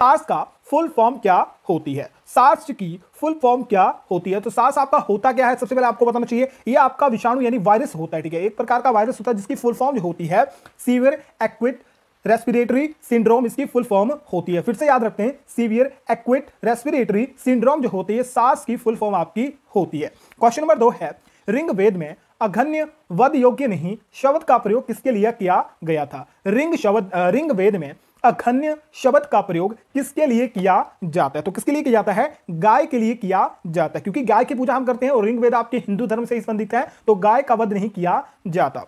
सास का full form क्या होती है सास की फुल फॉर्म क्या होती है तो सास आपका होता क्या है सबसे पहले आपको बताना चाहिए ये आपका विषाणु यानी वायरस होता है ठीक है एक प्रकार का वायरस होता है जिसकी फुल फॉर्म होती है सीवियर एक्विट रेस्पिरेटरी सिंड्रोम इसकी फुल फॉर्म होती है फिर से याद रखते हैं सीवियर एक्विट रेस्पिरेटरी सिंड्रोम जो होती है सास की फुल फॉर्म आपकी होती है क्वेश्चन नंबर दो है रिंग वेद में अघन्य वध योग्य नहीं शब्द का प्रयोग किसके लिए किया गया था रिंग शब्द रिंग वेद में अखन्य शब्द का प्रयोग किसके लिए किया जाता है तो किसके लिए किया जाता है गाय के लिए किया जाता है क्योंकि गाय की पूजा हम करते हैं और रिंग वेद आपके हिंदू धर्म से संबंधित है तो गाय का वध नहीं किया जाता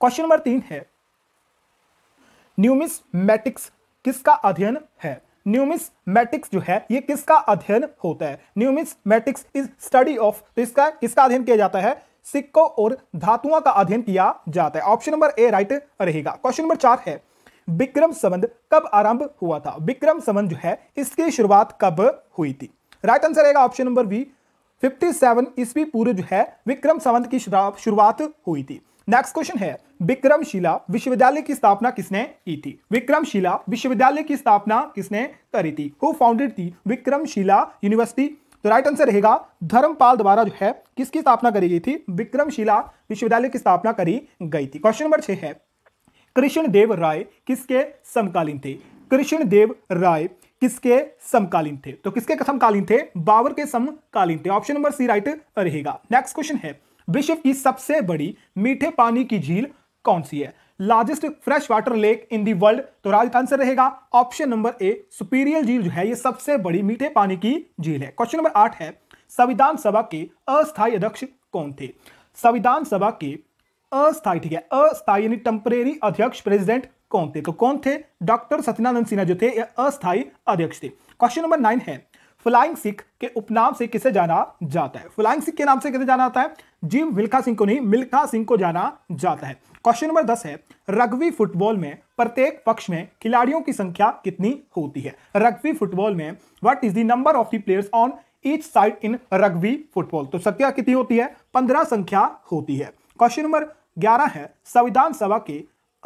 क्वेश्चन नंबर तीन है मैटिक्स किसका अध्ययन है मैटिक्स जो है ये किसका अध्ययन होता है मैटिक्स इज स्टडी ऑफ तो इसका किसका अध्ययन किया जाता है सिक्कों और धातुओं का अध्ययन किया जाता है ऑप्शन नंबर ए राइट रहेगा क्वेश्चन नंबर चार है विक्रम संबंध कब आरंभ हुआ था विक्रम संबंध जो है इसकी शुरुआत कब हुई थी राइट आंसर रहेगा ऑप्शन नंबर बी 57 सेवन ईस्वी पूर्व जो है विक्रम संबंध की शुरुआत हुई थी नेक्स्ट क्वेश्चन है विक्रमशिला विश्वविद्यालय की स्थापना किसने की थी विक्रमशिला विश्वविद्यालय की स्थापना किसने करी थी हु फाउंडेड थी विक्रमशिला यूनिवर्सिटी तो राइट आंसर रहेगा धर्मपाल द्वारा जो है किसकी स्थापना करी गई थी विक्रमशिला विश्वविद्यालय की स्थापना करी गई थी क्वेश्चन नंबर छह है कृष्णदेव राय किसके समकालीन थे कृष्णदेव राय किसके समकालीन थे तो किसके समकालीन थे बाबर के समकालीन थे ऑप्शन नंबर सी राइट रहेगा नेक्स्ट क्वेश्चन है विश्व की सबसे बड़ी मीठे पानी की झील कौन सी है largest fresh water lake in the world तो राइट आंसर रहेगा ऑप्शन नंबर ए सुपीरियर झील जो है ये सबसे बड़ी मीठे पानी की झील है क्वेश्चन नंबर आठ है संविधान सभा के अस्थायी अध्यक्ष कौन थे संविधान सभा के अस्थायी ठीक है अस्थायी यानी टेम्परेरी अध्यक्ष प्रेसिडेंट कौन थे तो कौन थे डॉक्टर सत्यनारायण सिन्हा जो थे अस्थायी अध्यक्ष थे क्वेश्चन नंबर नाइन है फ्लाइंग सिख के उपनाम से किसे जाना जाता है फ्लाइंग सिख के नाम से किसे जाना जाता है जिम मिल्खा सिंह को नहीं मिल्खा सिंह को जाना जाता है क्वेश्चन नंबर दस है रग्बी फुटबॉल में प्रत्येक पक्ष में खिलाड़ियों की संख्या कितनी होती है रग्बी फुटबॉल में what is the number of the players on each side in rugby football तो संख्या कितनी होती है पंद्रह संख्या होती है क्वेश्चन नंबर ग्यारह है संविधान सभा के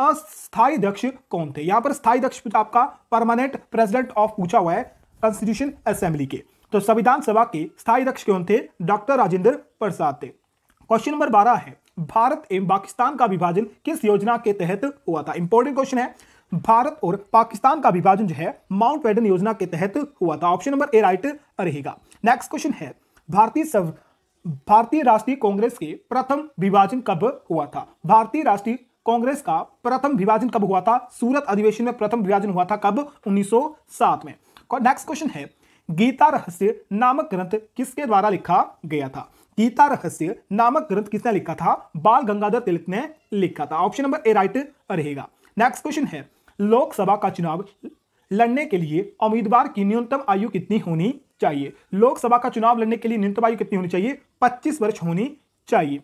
अस्थायी अध्यक्ष कौन थे यहां पर स्थायी अध्यक्ष तो आपका परमानेंट प्रेसिडेंट ऑफ पूछा हुआ है कॉन्स्टिट्यूशन असेंबली के तो संविधान सभा के स्थायी अध्यक्ष कौन थे डॉक्टर राजेंद्र प्रसाद थे क्वेश्चन नंबर बारह है भारत एवं पाकिस्तान का विभाजन किस योजना के तहत हुआ था इंपॉर्टेंट क्वेश्चन है भारत और पाकिस्तान का विभाजन जो है माउंट पेडन योजना के तहत हुआ था ऑप्शन नंबर ए राइट रहेगा नेक्स्ट क्वेश्चन है भारतीय भारतीय राष्ट्रीय कांग्रेस के प्रथम विभाजन कब हुआ था भारतीय राष्ट्रीय कांग्रेस का प्रथम विभाजन कब हुआ था सूरत अधिवेशन में प्रथम विभाजन हुआ था कब 1907 में नेक्स्ट क्वेश्चन है गीता रहस्य नामक ग्रंथ किसके द्वारा लिखा गया था गीता रहस्य नामक ग्रंथ किसने लिखा था बाल गंगाधर तिलक ने लिखा था ऑप्शन नंबर ए राइट रहेगा नेक्स्ट क्वेश्चन है लोकसभा का चुनाव लड़ने के लिए उम्मीदवार की न्यूनतम आयु कितनी होनी चाहिए लोकसभा का चुनाव लड़ने के लिए न्यूनतम आयु कितनी होनी चाहिए 25 वर्ष होनी चाहिए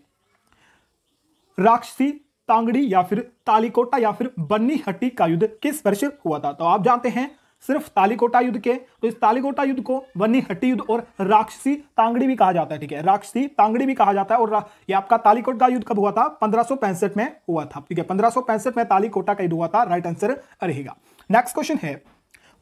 राक्षसी तांगड़ी या फिर तालिकोटा या फिर बन्नी हट्टी का युद्ध किस वर्ष हुआ था तो आप जानते हैं सिर्फ तालिकोटा युद्ध के तो इस तालिकोटा युद्ध को बन्नी हट्टी युद्ध और राक्षसी तांगड़ी भी कहा जाता है ठीक है राक्षसी तांगड़ी भी कहा जाता है और ये आपका तालिकोटा युद्ध कब हुआ था पंद्रह में हुआ था ठीक है पंद्रह में तालिकोटा का युद्ध हुआ था राइट आंसर रहेगा नेक्स्ट क्वेश्चन है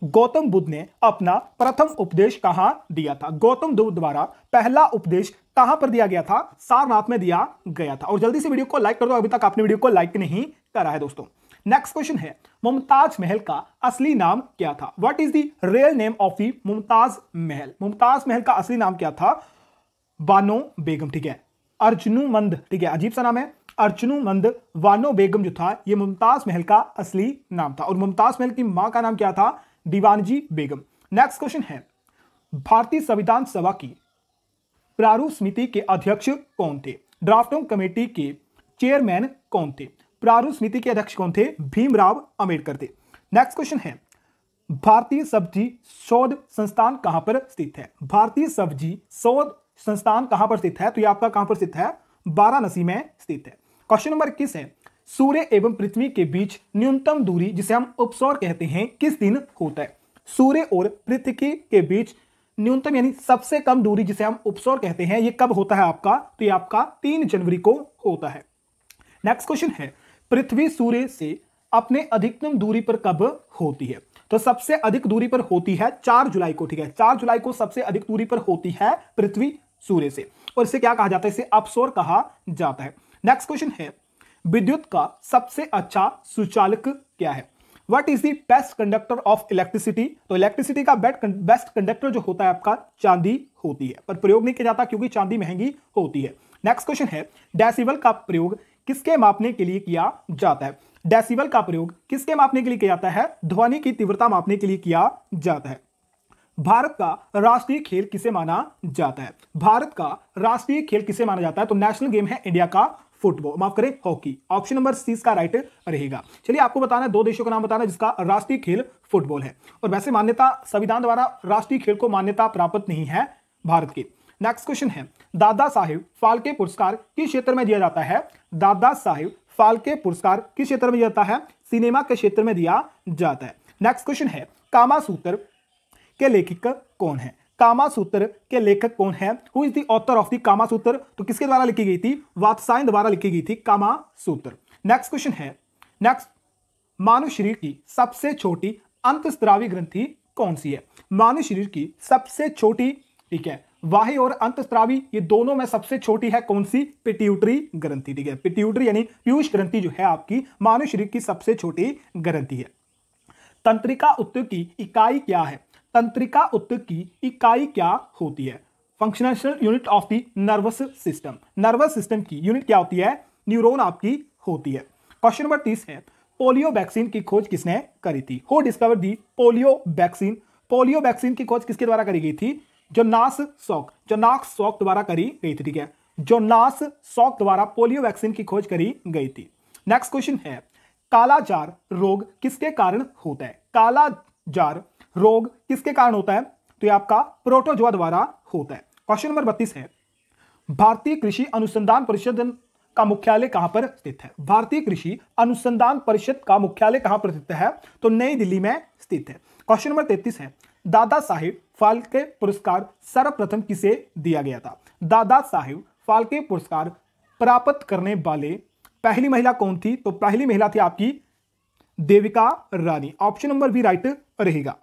गौतम बुद्ध ने अपना प्रथम उपदेश कहां दिया था गौतम बुद्ध द्वारा पहला उपदेश कहां पर दिया गया था सारनाथ में दिया गया था और जल्दी से वीडियो को लाइक कर दो अभी तक आपने वीडियो को लाइक नहीं करा है दोस्तों नेक्स्ट क्वेश्चन है मुमताज महल का असली नाम क्या था what is the real name of the Mumtaz Mahal Mumtaz महल का असली नाम क्या था बानो बेगम ठीक है अर्जुनू मंद ठीक है अजीब सा नाम है अर्जुनुमंद मंद वानो बेगम जो था ये मुमताज महल का असली नाम था और मुमताज महल की मां का नाम क्या था दीवानजी बेगम नेक्स्ट क्वेश्चन है भारतीय संविधान सभा की प्रारूप समिति के अध्यक्ष कौन थे ड्राफ्टिंग कमेटी के चेयरमैन कौन थे प्रारूप समिति के अध्यक्ष कौन थे भीमराव अम्बेडकर थे नेक्स्ट क्वेश्चन है भारतीय सब्जी शोध संस्थान कहां पर स्थित है भारतीय सब्जी शोध संस्थान कहां पर स्थित है तो ये आपका कहां पर स्थित है वाराणसी में स्थित है क्वेश्चन नंबर इक्कीस है सूर्य एवं पृथ्वी के बीच न्यूनतम दूरी जिसे हम उपसौर कहते हैं किस दिन होता है सूर्य और पृथ्वी के बीच न्यूनतम यानी सबसे कम दूरी जिसे हम उपसौर कहते हैं ये कब होता है आपका तो ये आपका तीन जनवरी को होता है नेक्स्ट क्वेश्चन है पृथ्वी सूर्य से अपने अधिकतम दूरी पर कब होती है तो सबसे अधिक दूरी पर होती है चार जुलाई को ठीक है चार जुलाई को सबसे अधिक दूरी पर होती है पृथ्वी सूर्य से और इसे क्या कहा जाता है इसे अपसौर कहा जाता है नेक्स्ट क्वेश्चन है विद्युत का सबसे अच्छा सुचालक क्या है what is the best conductor of electricity तो इलेक्ट्रिसिटी का बेस्ट कंडक्टर जो होता है आपका चांदी होती है पर प्रयोग नहीं किया जाता क्योंकि चांदी महंगी होती है नेक्स्ट क्वेश्चन है डेसिबल का प्रयोग किसके मापने के लिए किया जाता है डेसिबल का प्रयोग किसके मापने के लिए किया जाता है ध्वनि की तीव्रता मापने के लिए किया जाता है भारत का राष्ट्रीय खेल किसे माना जाता है भारत का राष्ट्रीय खेल किसे माना जाता है तो नेशनल गेम है इंडिया का फुटबॉल माफ करें हॉकी ऑप्शन नंबर सी इसका राइट रहेगा चलिए आपको बताना है दो देशों का नाम बताना जिसका राष्ट्रीय खेल फुटबॉल है और वैसे मान्यता संविधान द्वारा राष्ट्रीय खेल को मान्यता प्राप्त नहीं है भारत के नेक्स्ट क्वेश्चन है दादा साहिब फाल्के पुरस्कार किस क्षेत्र में दिया जाता है दादा साहिब फाल्के पुरस्कार किस क्षेत्र में दिया जाता है सिनेमा के क्षेत्र में दिया जाता है नेक्स्ट क्वेश्चन है कामा सूत्र के लेखक कौन है कामासूत्र के लेखक कौन है who is the author of the Kamasutra तो किसके द्वारा लिखी गई थी वात्सायन द्वारा लिखी गई थी कामासूत्र नेक्स्ट क्वेश्चन है नेक्स्ट मानव शरीर की सबसे छोटी अंतस्त्रावी ग्रंथि कौन सी है मानव शरीर की सबसे छोटी ठीक है वाही और अंतस्त्रावी ये दोनों में सबसे छोटी है कौन सी पिट्यूटरी ग्रंथि ठीक है पिट्यूटरी यानी पीयूष ग्रंथि जो है आपकी मानव शरीर की सबसे छोटी ग्रंथि है तंत्रिका उत्तर की इकाई क्या है तंत्रिका उत्तक की इकाई क्या होती है functional unit of the nervous system nervous system की यूनिट क्या होती है न्यूरोन आपकी होती है क्वेश्चन नंबर तीस है पोलियो वैक्सीन की खोज किसने करी थी who discover the polio vaccine polio vaccine की खोज किसके द्वारा करी गई थी नास सॉक नाक सॉक द्वारा करी गई थी ठीक है जोनास सॉक द्वारा पोलियो वैक्सीन की खोज करी गई थी नेक्स्ट क्वेश्चन है कालाजार रोग किसके कारण होता है कालाजार रोग किसके कारण होता है तो ये आपका प्रोटोजुआ द्वारा होता है क्वेश्चन नंबर बत्तीस है भारतीय कृषि अनुसंधान परिषद का मुख्यालय कहां पर स्थित है भारतीय कृषि अनुसंधान परिषद का मुख्यालय कहां पर स्थित है तो नई दिल्ली में स्थित है क्वेश्चन नंबर तैतीस है दादा साहिब फाल्के पुरस्कार सर्वप्रथम किसे दिया गया था दादा साहिब फाल्के पुरस्कार प्राप्त करने वाले पहली महिला कौन थी तो पहली महिला थी आपकी Devika Rani option number B right रहेगा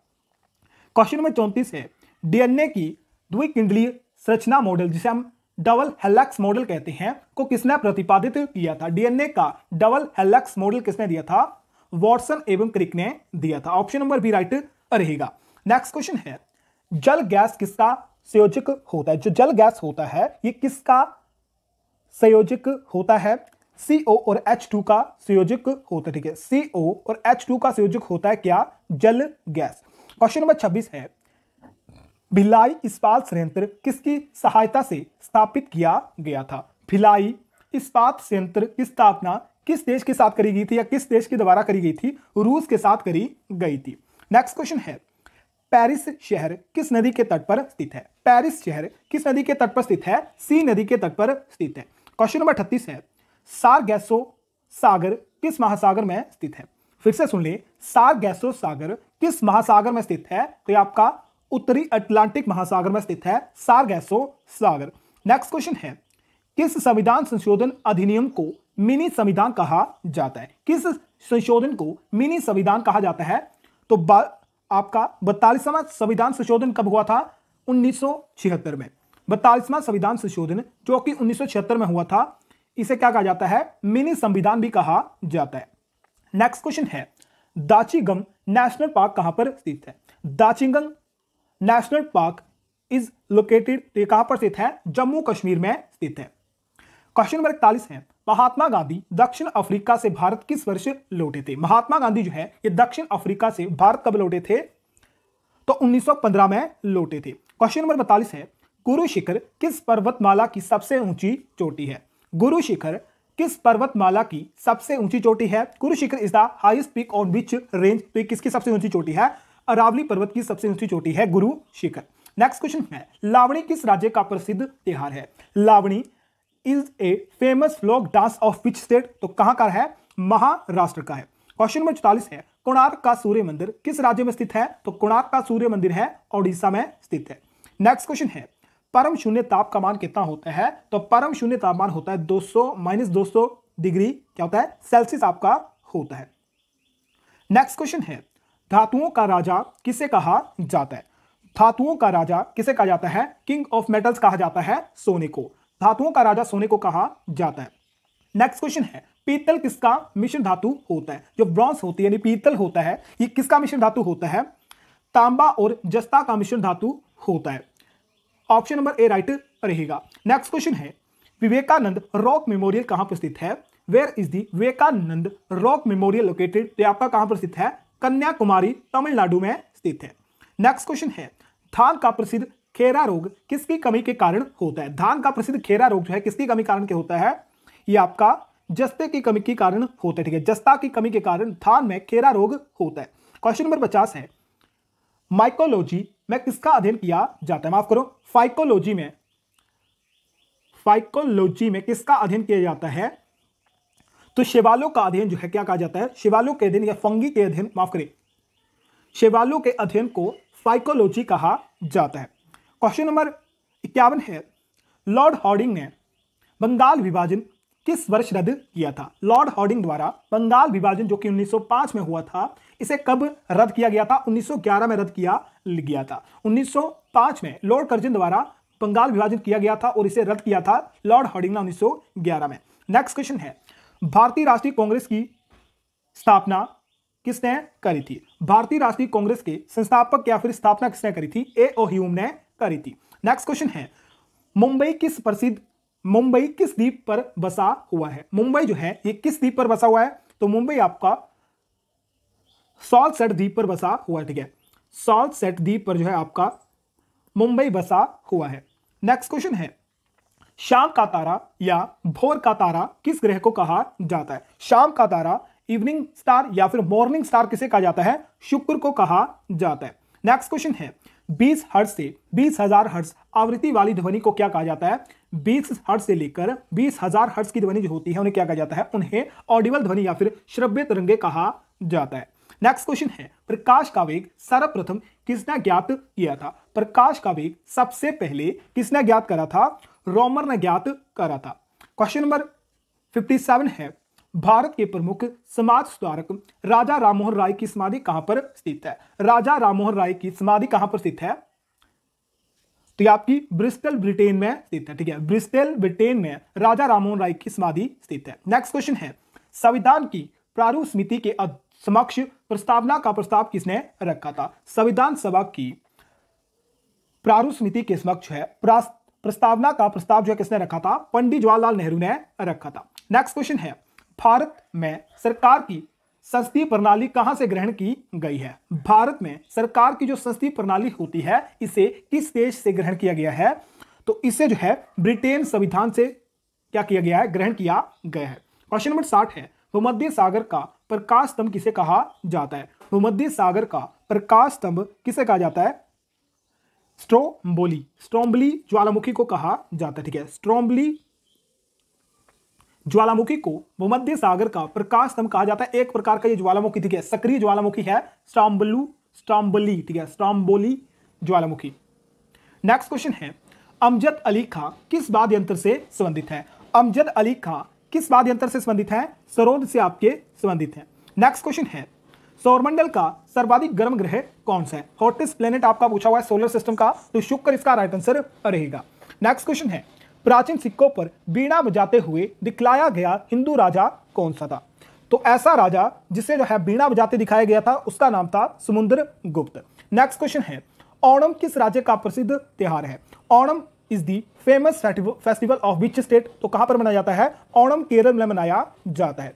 क्वेश्चन नंबर चौंतीस है डीएनए की द्विकिंडली संरचना मॉडल जिसे हम डबल हेलेक्स मॉडल कहते हैं को किसने प्रतिपादित किया था डीएनए का डबल हेलेक्स मॉडल किसने दिया था वॉटसन एवं क्रिक ने दिया था ऑप्शन नंबर बी राइट रहेगा नेक्स्ट क्वेश्चन है जल गैस किसका संयोजक होता है जो जल गैस होता है ये किसका संयोजक होता है CO और H2 का संयोजक होता है ठीक है CO और H2 का संयोजक होता है क्या जल गैस क्वेश्चन नंबर छब्बीस है भिलाई इस्पात संयंत्र किसकी सहायता से स्थापित किया गया था भिलाई इस्पात संयंत्र की स्थापना किस देश के साथ करी गई थी या किस देश के द्वारा करी गई थी रूस के साथ करी गई थी नेक्स्ट क्वेश्चन है पेरिस शहर किस नदी के तट पर स्थित है पेरिस शहर किस नदी के तट पर स्थित है सी नदी के तट पर स्थित है क्वेश्चन नंबर अठतीस है गैसो सागर किस महासागर में स्थित है फिर से सुन ले साग गैसो सागर किस महासागर में स्थित है तो ये आपका उत्तरी अटलांटिक महासागर में स्थित है सारगैसो सागर नेक्स्ट क्वेश्चन है किस संविधान संशोधन अधिनियम को मिनी संविधान कहा जाता है किस संशोधन को मिनी संविधान कहा जाता है तो बा, आपका बत्तालीसवा संविधान संशोधन कब हुआ था उन्नीस में बत्तालीसवा संविधान संशोधन जो कि उन्नीस में हुआ था इसे क्या कहा जाता है मिनी संविधान भी कहा जाता है नेक्स्ट क्वेश्चन है दाचीगंग नेशनल पार्क कहां पर स्थित है Dachigam national park is located कहां पर स्थित है जम्मू कश्मीर में स्थित है क्वेश्चन नंबर इकतालीस है महात्मा गांधी दक्षिण अफ्रीका से भारत किस वर्ष लौटे थे महात्मा गांधी जो है ये दक्षिण अफ्रीका से भारत कब लौटे थे तो 1915 में लौटे थे क्वेश्चन नंबर बतालीस है गुरु शिखर किस पर्वतमाला की सबसे ऊंची चोटी है गुरु शिखर किस पर्वतमाला की सबसे ऊंची चोटी है Kurushikhar is the highest peak on which range तो किसकी सबसे ऊंची चोटी है अरावली पर्वत की सबसे ऊंची चोटी है गुरु शिखर नेक्स्ट क्वेश्चन है लावणी किस राज्य का प्रसिद्ध त्यौहार है Lavani is a famous folk dance of which state तो कहां का है महाराष्ट्र का है क्वेश्चन नंबर चौतालीस है कोणार्क का सूर्य मंदिर किस राज्य में स्थित है तो कोणार्क का सूर्य मंदिर है ओडिशा में स्थित है नेक्स्ट क्वेश्चन है परम शून्य ताप का मान कितना होता है तो परम शून्य तापमान होता है 200 सौ माइनस दो डिग्री क्या होता है सेल्सियस आपका होता है नेक्स्ट क्वेश्चन है धातुओं का राजा किसे कहा जाता है धातुओं का राजा किसे कहा जाता है किंग ऑफ मेटल्स कहा जाता है सोने को धातुओं का राजा सोने को कहा जाता है नेक्स्ट क्वेश्चन है पीतल किसका मिश्र धातु होता है जो ब्रॉन्स होती है यानी पीतल होता है ये किसका मिश्र धातु होता है तांबा और जस्ता का मिश्र धातु होता है ऑप्शन नंबर ए राइट रहेगा नेक्स्ट क्वेश्चन है विवेकानंद रॉक मेमोरियल कहां पर स्थित है where is the Vivekananda rock memorial located तो ये आपका कहां पर स्थित है कन्याकुमारी तमिलनाडु में स्थित है नेक्स्ट क्वेश्चन है धान का प्रसिद्ध खेरा रोग किसकी कमी के कारण होता है धान का प्रसिद्ध खेरा रोग जो है किसकी कमी कारण के होता है ये आपका जस्ते की कमी के कारण होता है ठीक है जस्ता की कमी के कारण धान में खेरा रोग होता है क्वेश्चन नंबर पचास है माइकोलॉजी में किसका अध्ययन किया जाता है माफ करो फाइकोलॉजी में फाइकोलॉजी में किसका अध्ययन किया जाता है तो शिवालों का अध्ययन जो है क्या कहा जाता है शिवालों के अध्ययन या फंगी के अध्ययन माफ करें शिवालों के अध्ययन को फाइकोलॉजी कहा जाता है क्वेश्चन नंबर इक्यावन है लॉर्ड हॉर्डिंग ने बंगाल विभाजन किस वर्ष रद्द किया था लॉर्ड हॉर्डिंग द्वारा बंगाल विभाजन जो कि 1905 में हुआ था इसे कब रद्द किया गया था 1911 में रद्द किया गया था 1905 में लॉर्ड कर्जन द्वारा बंगाल विभाजित किया गया था और इसे रद्द किया था लॉर्ड ने उन्नीस में नेक्स्ट क्वेश्चन है भारतीय राष्ट्रीय कांग्रेस की स्थापना किसने करी थी भारतीय राष्ट्रीय कांग्रेस के संस्थापक या फिर स्थापना किसने करी थी ए ओ ह्यूम ने करी थी नेक्स्ट क्वेश्चन है मुंबई किस प्रसिद्ध मुंबई किस द्वीप पर बसा हुआ है मुंबई जो है ये किस द्वीप पर बसा हुआ है तो मुंबई आपका सॉल्ट सेट द्वीप पर बसा हुआ ठीक है सॉल्ट सेट द्वीप पर जो है आपका मुंबई बसा हुआ है नेक्स्ट क्वेश्चन है शाम का तारा या भोर का तारा किस ग्रह को कहा जाता है शाम का तारा इवनिंग स्टार या फिर मॉर्निंग स्टार किसे कहा जाता है शुक्र को कहा जाता है नेक्स्ट क्वेश्चन है बीस हर्ट से बीस हजार हर्ट आवृत्ति वाली ध्वनि को क्या कहा जाता है बीस हर्ट से लेकर बीस हजार हर्ट की ध्वनि जो होती है उन्हें क्या कहा जाता है उन्हें ऑडिबल ध्वनि या फिर श्रव्य तरंगे कहा जाता है नेक्स्ट क्वेश्चन है प्रकाश का वेग सर्वप्रथम किसने ज्ञात किया था प्रकाश का वेग सबसे पहले किसने ज्ञात करा था रोमर ने ज्ञात करा था क्वेश्चन नंबर 57 है भारत के प्रमुख समाज सुधारक राजा राममोहन राय की समाधि कहां पर स्थित है राजा राममोहन राय की समाधि कहां पर स्थित है तो ये आपकी ब्रिस्टल ब्रिटेन में स्थित है ठीक है ब्रिस्टल ब्रिटेन में राजा राममोहन राय की समाधि स्थित है नेक्स्ट क्वेश्चन है संविधान की प्रारूप समिति के समक्ष प्रस्तावना का प्रस्ताव किसने रखा था संविधान सभा की प्रारूप समिति के समक्ष है प्रस्तावना का प्रस्ताव जो है किसने रखा था पंडित जवाहरलाल नेहरू ने रखा था नेक्स्ट क्वेश्चन है भारत में सरकार की संस्थी प्रणाली कहां से ग्रहण की गई है भारत में सरकार की जो संस्थी प्रणाली होती है इसे किस देश से ग्रहण किया गया है तो इसे जो है ब्रिटेन संविधान से क्या किया गया है ग्रहण किया गया है क्वेश्चन नंबर साठ है भूमध्य सागर का प्रकाश स्तंभ किसे कहा जाता है भूमध्य सागर का प्रकाश स्तंभ किसे कहा जाता है स्ट्रोम्बोली स्ट्रोम्बली ज्वालामुखी को कहा जाता है ठीक है स्ट्रोम्बली ज्वालामुखी को भूमध्य सागर का प्रकाश स्तंभ कहा जाता है एक प्रकार का ये ज्वालामुखी ठीक है सक्रिय ज्वालामुखी है स्टाम्बलू स्टाम्बली ठीक है स्टाम्बोली ज्वालामुखी नेक्स्ट क्वेश्चन है अमजद अली खां किस वाद यंत्र से संबंधित है अमजद अली खां किस वाद्य यंत्र से संबंधित है सरोद से आपके संबंधित है नेक्स्ट क्वेश्चन है सौरमंडल का सर्वाधिक गर्म ग्रह कौन सा है हॉटेस्ट प्लेनेट आपका पूछा हुआ है सोलर सिस्टम का तो शुक्र इसका राइट आंसर रहेगा नेक्स्ट क्वेश्चन है प्राचीन सिक्कों पर बीणा बजाते हुए दिखलाया गया हिंदू राजा कौन सा था तो ऐसा राजा जिसे जो है बीणा बजाते दिखाया गया था उसका नाम था समुद्र गुप्त नेक्स्ट क्वेश्चन है ओणम किस राज्य का प्रसिद्ध त्यौहार है Onam is the famous festival of which state तो कहां पर मनाया जाता है ओणम केरल में मनाया जाता है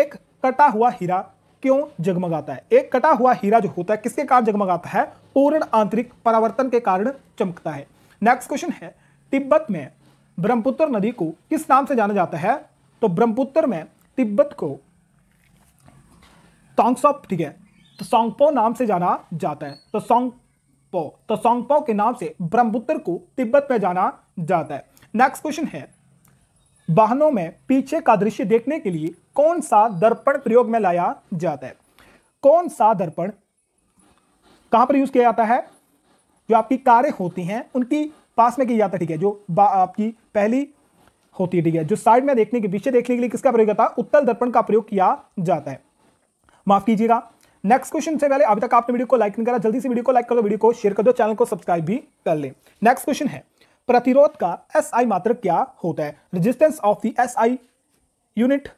एक कटा हुआ हीरा क्यों जगमगाता है एक कटा हुआ हीरा जो होता है किसके कारण जगमगाता है पूर्ण आंतरिक परावर्तन के कारण चमकता है नेक्स्ट क्वेश्चन है तिब्बत में ब्रह्मपुत्र नदी को किस नाम से जाना जाता है तो ब्रह्मपुत्र में तिब्बत को टोंगसॉप ठीक है तो सोंगपो नाम से जाना जाता है तो सोंग पो तो पो के नाम से ब्रह्मपुत्र को तिब्बत में जाना जाता है नेक्स्ट क्वेश्चन है वाहनों में पीछे का दृश्य देखने के लिए कौन सा दर्पण प्रयोग में लाया जाता है कौन सा दर्पण कहां पर यूज किया जाता है जो आपकी कारें होती हैं उनकी पास में किया जाता है ठीक है जो आपकी पहली होती है ठीक है जो साइड में देखने के पीछे देखने के लिए किसका प्रयोग होता है उत्तल दर्पण का प्रयोग किया जाता है माफ कीजिएगा नेक्स्ट क्वेश्चन से पहले अभी तक आपने वीडियो को लाइक नहीं करा जल्दी से वीडियो को लाइक कर दो वीडियो को शेयर कर दो चैनल को सब्सक्राइब भी कर लें नेक्स्ट क्वेश्चन है प्रतिरोध का एस आई मात्र क्या होता है resistance of the S I unit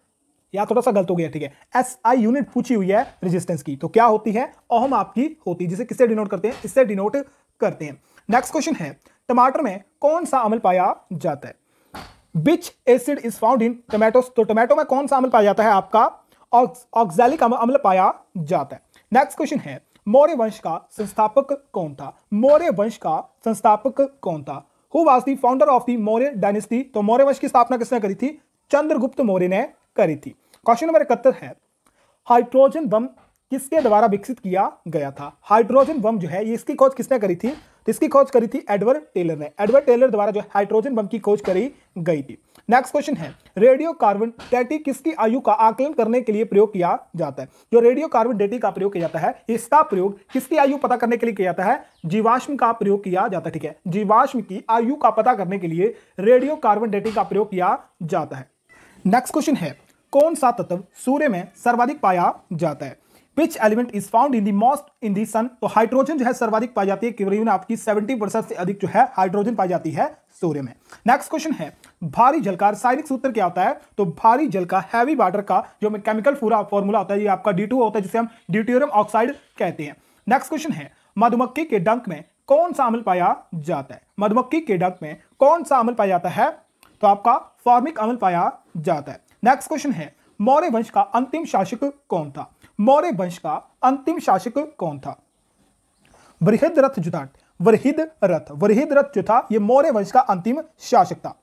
या थोड़ा सा गलत हो गया ठीक है एस आई यूनिट पूछी हुई है रेजिस्टेंस की तो क्या होती है ओहम आपकी होती है जिसे किससे डिनोट करते हैं इससे डिनोट करते हैं नेक्स्ट क्वेश्चन है टमाटर में कौन सा अमल पाया जाता है which acid is found in tomato तो टोमेटो में कौन सा अमल पाया जाता है आपका ऑक्सैलिक अम्ल पाया जाता है नेक्स्ट क्वेश्चन है मौर्य वंश का संस्थापक कौन था मौर्य वंश का संस्थापक कौन था who was the founder of the Maurya dynasty तो मौर्य वंश की स्थापना किसने करी थी चंद्रगुप्त मौर्य ने करी थी क्वेश्चन नंबर इकहत्तर है हाइड्रोजन बम किसके द्वारा विकसित किया गया था हाइड्रोजन बम जो है ये इसकी खोज किसने करी थी तो इसकी खोज करी थी एडवर्ड टेलर ने एडवर्ड टेलर द्वारा जो हाइड्रोजन बम की खोज करी गई थी नेक्स्ट क्वेश्चन है रेडियो कार्बन डेटी किसकी आयु का आकलन करने के लिए प्रयोग किया जाता है जो रेडियो कार्बन डेटी का प्रयोग किया जाता है इसका प्रयोग किसकी आयु पता करने के लिए किया जाता है जीवाश्म का प्रयोग किया जाता है ठीक है जीवाश्म की आयु का पता करने के लिए रेडियो कार्बन डेटी का प्रयोग किया जाता है नेक्स्ट क्वेश्चन है कौन सा तत्व सूर्य में सर्वाधिक पाया जाता है which element is found in the most in the sun तो हाइड्रोजन जो है सर्वाधिक पाई जाती है आपकी 70 परसेंट से अधिक जो है हाइड्रोजन पाई जाती है सूर्य में नेक्स्ट क्वेश्चन है भारी जल का रासायनिक सूत्र क्या होता है तो भारी जल का हैवी वाटर का जो केमिकल पूरा फॉर्मूला होता है ये आपका डी होता है जिसे हम ड्यूटोरियम ऑक्साइड कहते हैं नेक्स्ट क्वेश्चन है मधुमक्खी के डंक में कौन सा अम्ल पाया जाता है मधुमक्खी के डंक में कौन सा अम्ल पाया जाता है तो आपका फॉर्मिक अम्ल पाया जाता है नेक्स्ट क्वेश्चन है मौर्य वंश का अंतिम शासक कौन था मौर्य वंश का अंतिम शासक कौन था वृहद रथ जुटाट वृहद रथ वृहद रथ जो था यह मौर्य वंश का अंतिम शासक था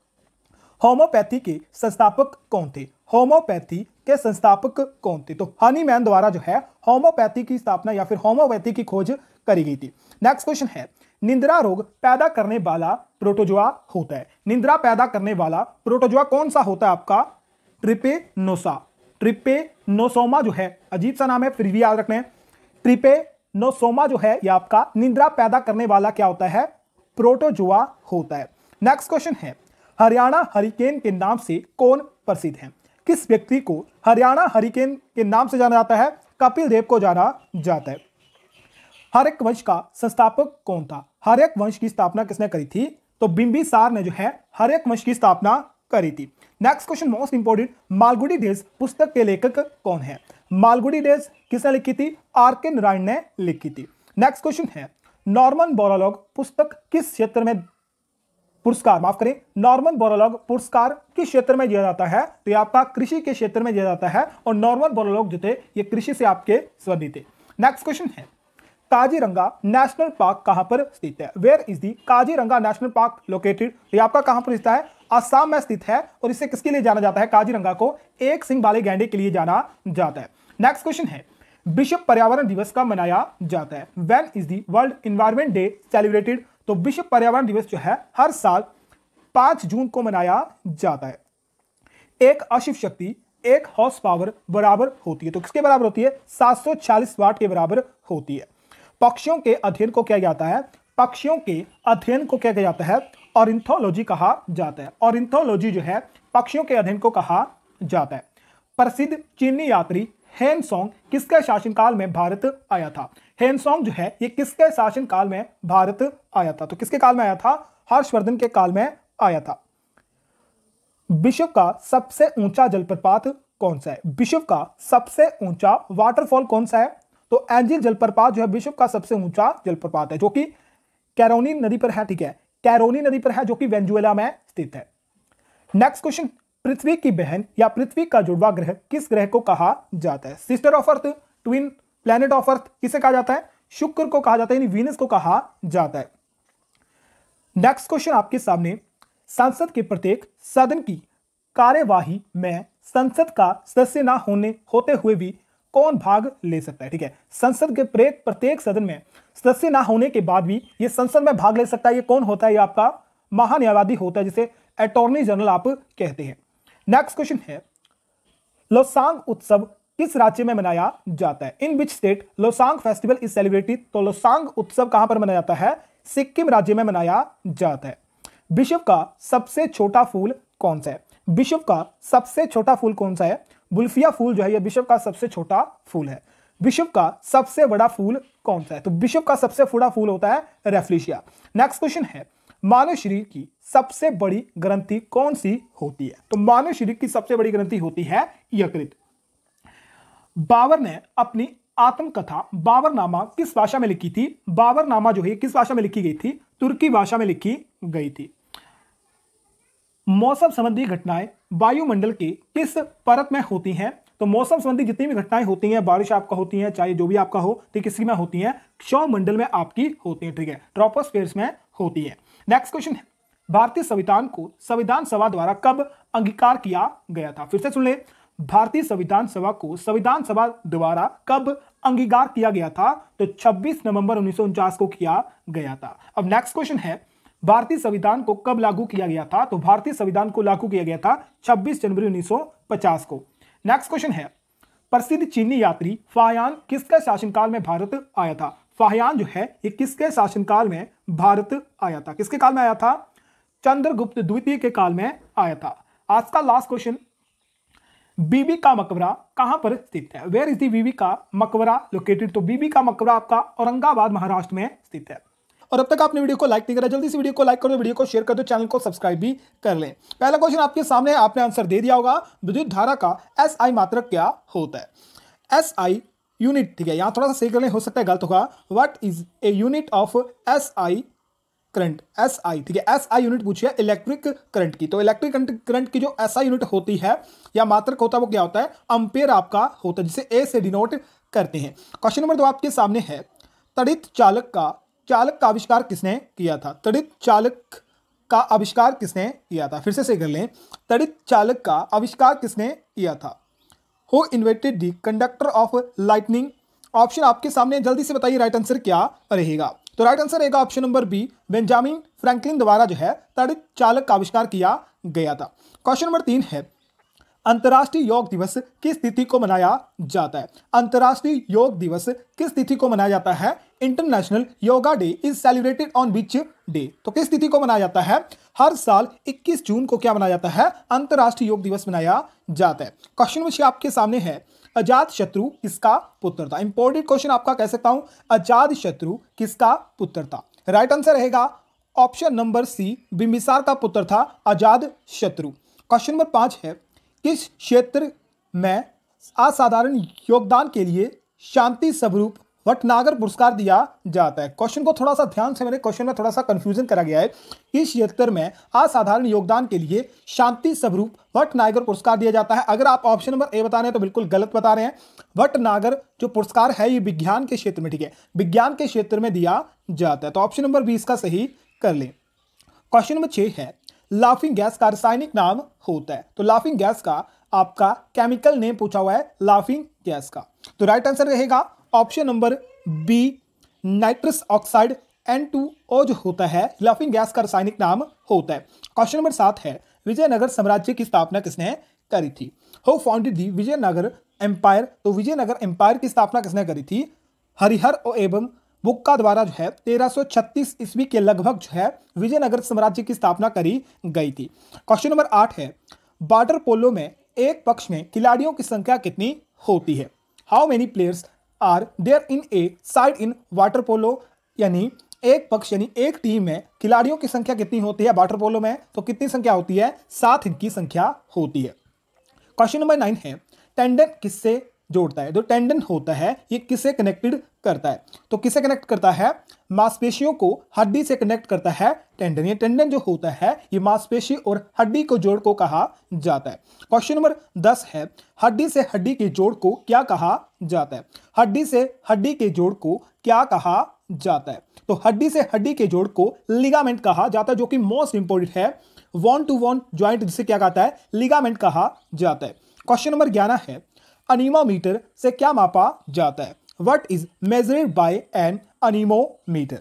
होम्योपैथी के संस्थापक कौन थे होम्योपैथी के संस्थापक कौन थे तो हनीमैन द्वारा जो है होम्योपैथी की स्थापना या फिर होम्योपैथी की खोज करी गई थी नेक्स्ट क्वेश्चन है निंद्रा रोग पैदा करने वाला प्रोटोजोआ होता है निंद्रा पैदा करने वाला प्रोटोजोआ कौन सा होता है आपका ट्रिपेनोसा ट्रिपेनोसोमा जो है अजीब सा नाम है फिर भी याद रखना है ट्रिपेनोसोमा जो है यह आपका निंद्रा पैदा करने वाला क्या होता है प्रोटोजोआ होता है नेक्स्ट क्वेश्चन है हरियाणा हरिकेन के नाम से कौन प्रसिद्ध है किस व्यक्ति को हरियाणा हरिकेन के नाम से जाना जाता है कपिल देव को जाना जाता है हरक वंश का संस्थापक कौन था हरक वंश की स्थापना किसने करी थी तो बिंबी सार ने जो है हरक वंश की स्थापना करी थी next question most important Malgudi days पुस्तक के लेखक कौन है मालगुडी डेज किसने लिखी थी आर के नारायण ने लिखी थी नेक्स्ट क्वेश्चन है नॉर्मन बोरालॉग पुस्तक किस क्षेत्र में पुरस्कार माफ करें नॉर्मल बोरोलॉग पुरस्कार किस क्षेत्र में दिया जाता है तो ये आपका कृषि के क्षेत्र में दिया जाता है और नॉर्मल बोरोलॉग जो थे ये कृषि से आपके संबंधित थे नेक्स्ट क्वेश्चन है काजीरंगा नेशनल पार्क कहां पर स्थित है where is the Kaziranga national park located ये आपका कहां पर स्थित है आसाम में स्थित है और इसे किसके लिए जाना जाता है काजीरंगा को एक सिंह वाले गैंडे के लिए जाना जाता है नेक्स्ट क्वेश्चन है विश्व पर्यावरण दिवस का मनाया जाता है when is the world environment day celebrated तो विश्व पर्यावरण दिवस जो है हर साल पांच जून को मनाया जाता है एक अशिव शक्ति एक हॉर्स पावर बराबर होती है तो किसके बराबर होती है 740 वाट के बराबर होती है पक्षियों के अध्ययन को क्या जाता है पक्षियों के अध्ययन को क्या किया जाता है और इंथोलॉजी कहा जाता है और इंथोलॉजी जो है पक्षियों के अध्ययन को कहा जाता है प्रसिद्ध चीनी यात्री हेनसोंग किसके शासनकाल में भारत आया था हेनसोंग जो है ये किसके शासनकाल में भारत आया था तो किसके काल में आया था हर्षवर्धन के काल में आया था विश्व का सबसे ऊंचा जलप्रपात कौन सा है विश्व का सबसे ऊंचा वाटरफॉल कौन सा है तो एंजिल जलप्रपात जो है विश्व का सबसे ऊंचा जलप्रपात है जो कि कैरोनी नदी पर है ठीक है कैरोनी नदी पर है जो कि वेंजुएला में स्थित है नेक्स्ट क्वेश्चन पृथ्वी की बहन या पृथ्वी का जुड़वा ग्रह किस ग्रह को कहा जाता है sister of earth twin planet of earth किसे कहा जाता है शुक्र को कहा जाता है यानी वीनस को कहा जाता है नेक्स्ट क्वेश्चन आपके सामने संसद के प्रत्येक सदन की कार्यवाही में संसद का सदस्य ना होने होते हुए भी कौन भाग ले सकता है ठीक है संसद के प्रत्येक प्रत्येक सदन में सदस्य ना होने के बाद भी ये संसद में भाग ले सकता है ये कौन होता है ये आपका महान्यायवादी होता है जिसे अटॉर्नी जनरल आप कहते हैं नेक्स्ट क्वेश्चन है लोसांग उत्सव किस राज्य में मनाया जाता है in which state Losang festival is celebrated तो लोसांग उत्सव कहां पर मनाया जाता है सिक्किम राज्य में मनाया जाता है विश्व का सबसे छोटा फूल कौन सा है विश्व का सबसे छोटा फूल कौन सा है बुल्फिया फूल जो है यह विश्व का सबसे छोटा फूल है विश्व का सबसे बड़ा फूल कौन सा है तो विश्व का सबसे बड़ा फूल होता है रेफ्लिशिया नेक्स्ट क्वेश्चन है मानव शरीर की सबसे बड़ी ग्रंथि कौन सी होती है तो मानव शरीर की सबसे बड़ी ग्रंथि होती है यकृत बाबर ने अपनी आत्मकथा बाबरनामा किस भाषा में लिखी थी बाबरनामा जो है किस भाषा में लिखी गई थी तुर्की भाषा में लिखी गई थी मौसम संबंधी घटनाएं वायुमंडल की किस परत में होती हैं तो मौसम संबंधी जितनी भी घटनाएं होती हैं बारिश आपका होती है चाहे जो भी आपका हो तो किसी में होती है क्षौमंडल में आपकी होती है ठीक है ट्रॉपोस्फेयर में होती है नेक्स्ट क्वेश्चन है भारतीय संविधान को संविधान सभा द्वारा कब अंगीकार किया गया था फिर से सुन ले भारतीय संविधान सभा को संविधान सभा द्वारा कब अंगीकार किया गया था तो 26 नवंबर उन्नीस को किया गया था अब नेक्स्ट क्वेश्चन है भारतीय संविधान को कब लागू किया गया था तो भारतीय संविधान को लागू किया गया था 26 जनवरी 1950 को नेक्स्ट क्वेश्चन है प्रसिद्ध चीनी यात्री फायान किसका शासनकाल में भारत आया था फाहयान जो है ये किसके शासनकाल में भारत आया था किसके काल में आया था चंद्रगुप्त द्वितीय के काल में आया था आज का लास्ट क्वेश्चन बीबी का मकबरा कहां पर स्थित है वेयर इज दीबी का मकबरा लोकेटेड तो बीबी का मकबरा आपका औरंगाबाद महाराष्ट्र में स्थित है और अब तक आपने वीडियो को लाइक नहीं करा जल्दी से वीडियो को लाइक करो वीडियो को शेयर कर दो चैनल को सब्सक्राइब भी कर लें पहला क्वेश्चन आपके सामने आपने आंसर दे दिया होगा विद्युत धारा का एस आई मात्र क्या होता है एस आई यूनिट ठीक है यहाँ थोड़ा सा सही करने हो सकता है गलत होगा what is a unit of S I current S I ठीक है एस आई यूनिट पूछिए इलेक्ट्रिक करंट की तो इलेक्ट्रिक करंट करंट की जो एस आई यूनिट होती है या मात्रक होता है वो क्या होता है अंपेयर आपका होता है जिसे ए से डिनोट करते हैं क्वेश्चन नंबर दो आपके सामने है तड़ित चालक का चालक का आविष्कार किसने किया था तड़ित चालक का आविष्कार किसने किया था फिर से सही कर लें तड़ित चालक का आविष्कार किसने किया था who invented the conductor of lightning option आपके सामने जल्दी से बताइए राइट आंसर क्या रहेगा तो राइट आंसर रहेगा option number B Benjamin Franklin द्वारा जो है तड़ित चालक का आविष्कार किया गया था क्वेश्चन नंबर तीन है अंतर्राष्ट्रीय योग दिवस किस तिथि को मनाया जाता है अंतर्राष्ट्रीय योग दिवस किस तिथि को मनाया जाता है international yoga day is celebrated on which day तो किस तिथि को मनाया जाता है हर साल 21 जून को क्या मनाया जाता है अंतर्राष्ट्रीय योग दिवस मनाया जाता है क्वेश्चन विषय आपके सामने है अजात शत्रु किसका पुत्र था इंपॉर्टेंट क्वेश्चन आपका कह सकता हूं अजात शत्रु किसका पुत्र था राइट आंसर रहेगा ऑप्शन नंबर सी बिमिसार का पुत्र था आजाद शत्रु क्वेश्चन नंबर पांच है किस क्षेत्र में असाधारण योगदान के लिए शांति स्वरूप नागर पुरस्कार दिया जाता है क्वेश्चन को थोड़ा सा ध्यान से मैंने क्वेश्चन में थोड़ा सा कंफ्यूजन करा गया है इस क्षेत्र में असाधारण योगदान के लिए शांति स्वरूप नागर पुरस्कार दिया जाता है अगर आप ऑप्शन नंबर ए बता रहे हैं तो बिल्कुल गलत बता रहे हैं नागर जो पुरस्कार है ये विज्ञान के क्षेत्र में ठीक है विज्ञान के क्षेत्र में दिया जाता है तो ऑप्शन नंबर बी इसका सही कर लें क्वेश्चन नंबर छः है लाफिंग गैस का रासायनिक नाम होता है तो लाफिंग गैस का आपका केमिकल नेम पूछा हुआ है लाफिंग गैस का तो राइट आंसर रहेगा option number B nitrous oxide N two O जो होता है लाफिंग गैस का रासायनिक नाम होता है क्वेश्चन नंबर सात है विजयनगर साम्राज्य की स्थापना किसने करी थी हो फाउंडेड दी विजयनगर एम्पायर तो विजयनगर एम्पायर की स्थापना किसने करी थी हरिहर और एवं बुक्का द्वारा जो है 1336 ईस्वी के लगभग जो है विजयनगर साम्राज्य की स्थापना करी गई थी क्वेश्चन नंबर आठ है वाटर पोलो में एक पक्ष में खिलाड़ियों की संख्या कितनी होती है how many players are there in a side in water polo यानी एक पक्ष यानी एक टीम में खिलाड़ियों की संख्या कितनी होती है वाटर पोलो में तो कितनी संख्या होती है सात इनकी संख्या होती है क्वेश्चन नंबर नाइन है टेंडन किससे जोड़ता है जो टेंडन होता है ये किसे कनेक्टेड करता है तो किसे कनेक्ट करता है मांसपेशियों को हड्डी से कनेक्ट करता है टेंडन ये टेंडन जो होता है ये मांसपेशी और हड्डी को जोड़ को कहा जाता है क्वेश्चन नंबर दस है हड्डी से हड्डी के जोड़ को क्या कहा जाता है हड्डी से हड्डी के जोड़ को क्या कहा जाता है तो हड्डी से हड्डी के जोड़ को लिगामेंट कहा जाता है जो कि मोस्ट इंपॉर्टेंट है वॉन टू वॉन ज्वाइंट जिसे क्या कहता है लिगामेंट कहा जाता है क्वेश्चन नंबर ग्यारह है अनिमोमीटर से क्या मापा जाता है what is measured by an anemometer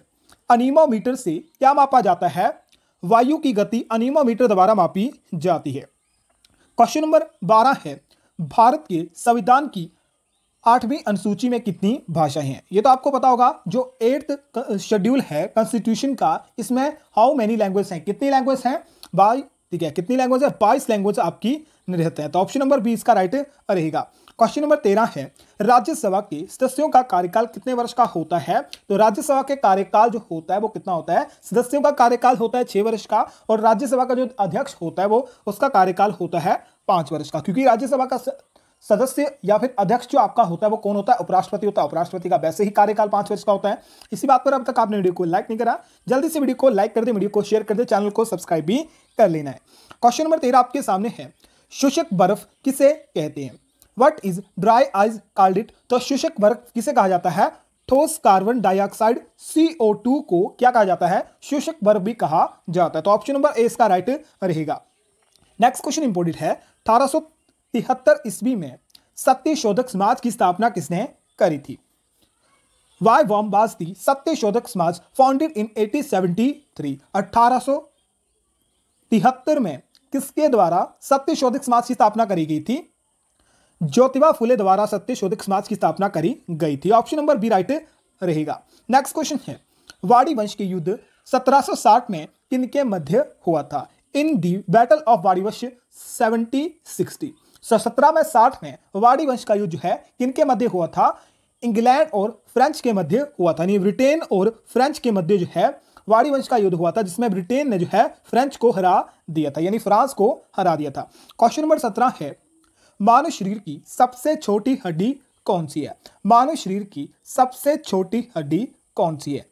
anemometer से क्या मापा जाता है वायु की गति अनिमोमीटर द्वारा मापी जाती है क्वेश्चन नंबर बारह है भारत के संविधान की आठवीं अनुसूची में कितनी भाषाएं हैं ये तो आपको पता होगा जो एट्थ शेड्यूल है कॉन्स्टिट्यूशन का इसमें हाउ मेनी लैंग्वेज हैं कितनी लैंग्वेज हैं बाई ठीक है कितनी लैंग्वेज है बाईस लैंग्वेज आपकी रहते हैं तो ऑप्शन नंबर बी इसका राइट रहेगा क्वेश्चन नंबर तेरह है राज्यसभा के सदस्यों का कार्यकाल कितने वर्ष का होता है तो राज्यसभा के कार्यकाल जो होता है वो कितना होता है सदस्यों का कार्यकाल होता है छह वर्ष का और राज्यसभा का जो अध्यक्ष होता है वो उसका कार्यकाल होता है पांच वर्ष का क्योंकि राज्यसभा का सदस्य या फिर अध्यक्ष जो आपका होता है वो कौन होता है उपराष्ट्रपति होता है उपराष्ट्रपति का वैसे ही कार्यकाल पांच वर्ष का होता है इसी बात पर अब तक आपने वीडियो को लाइक नहीं करा जल्दी से वीडियो को लाइक कर दे वीडियो को शेयर कर दे चैनल को सब्सक्राइब भी कर लेना है क्वेश्चन नंबर तेरह आपके सामने है शोषक बर्फ किसे कहते हैं what is dry ice called तो शोषक वर्ग किसे कहा जाता है ठोस कार्बन डाइऑक्साइड CO2 को क्या कहा जाता है शोषक वर्ग भी कहा जाता है तो ऑप्शन नंबर ए इसका राइट रहेगा नेक्स्ट क्वेश्चन इंपोर्टेंट है अठारह ईस्वी में सत्य शोधक समाज की स्थापना किसने करी थी वाई वॉम बाज दी सत्य शोधक समाज फाउंडेड इन 1873 तिहत्तर में किसके द्वारा सत्य शोधक समाज की स्थापना करी गई थी ज्योतिबा फुले द्वारा सत्य शोधक समाज की स्थापना करी गई थी ऑप्शन नंबर बी राइट रहेगा नेक्स्ट क्वेश्चन है वाड़ी वंश के युद्ध 1760 में किनके मध्य हुआ था इन दी बैटल ऑफ वाड़ी वंश सेवेंटी सिक्सटी सत्रह में साठ में वाड़ी वंश का युद्ध है किनके मध्य हुआ था इंग्लैंड और फ्रेंच के मध्य हुआ था यानी ब्रिटेन और फ्रेंच के मध्य जो है वाड़ी वंश का युद्ध हुआ था जिसमें ब्रिटेन ने जो है फ्रेंच को हरा दिया था यानी फ्रांस को हरा दिया था क्वेश्चन नंबर सत्रह है मानव शरीर की सबसे छोटी हड्डी कौन सी है मानव शरीर की सबसे छोटी हड्डी कौन सी है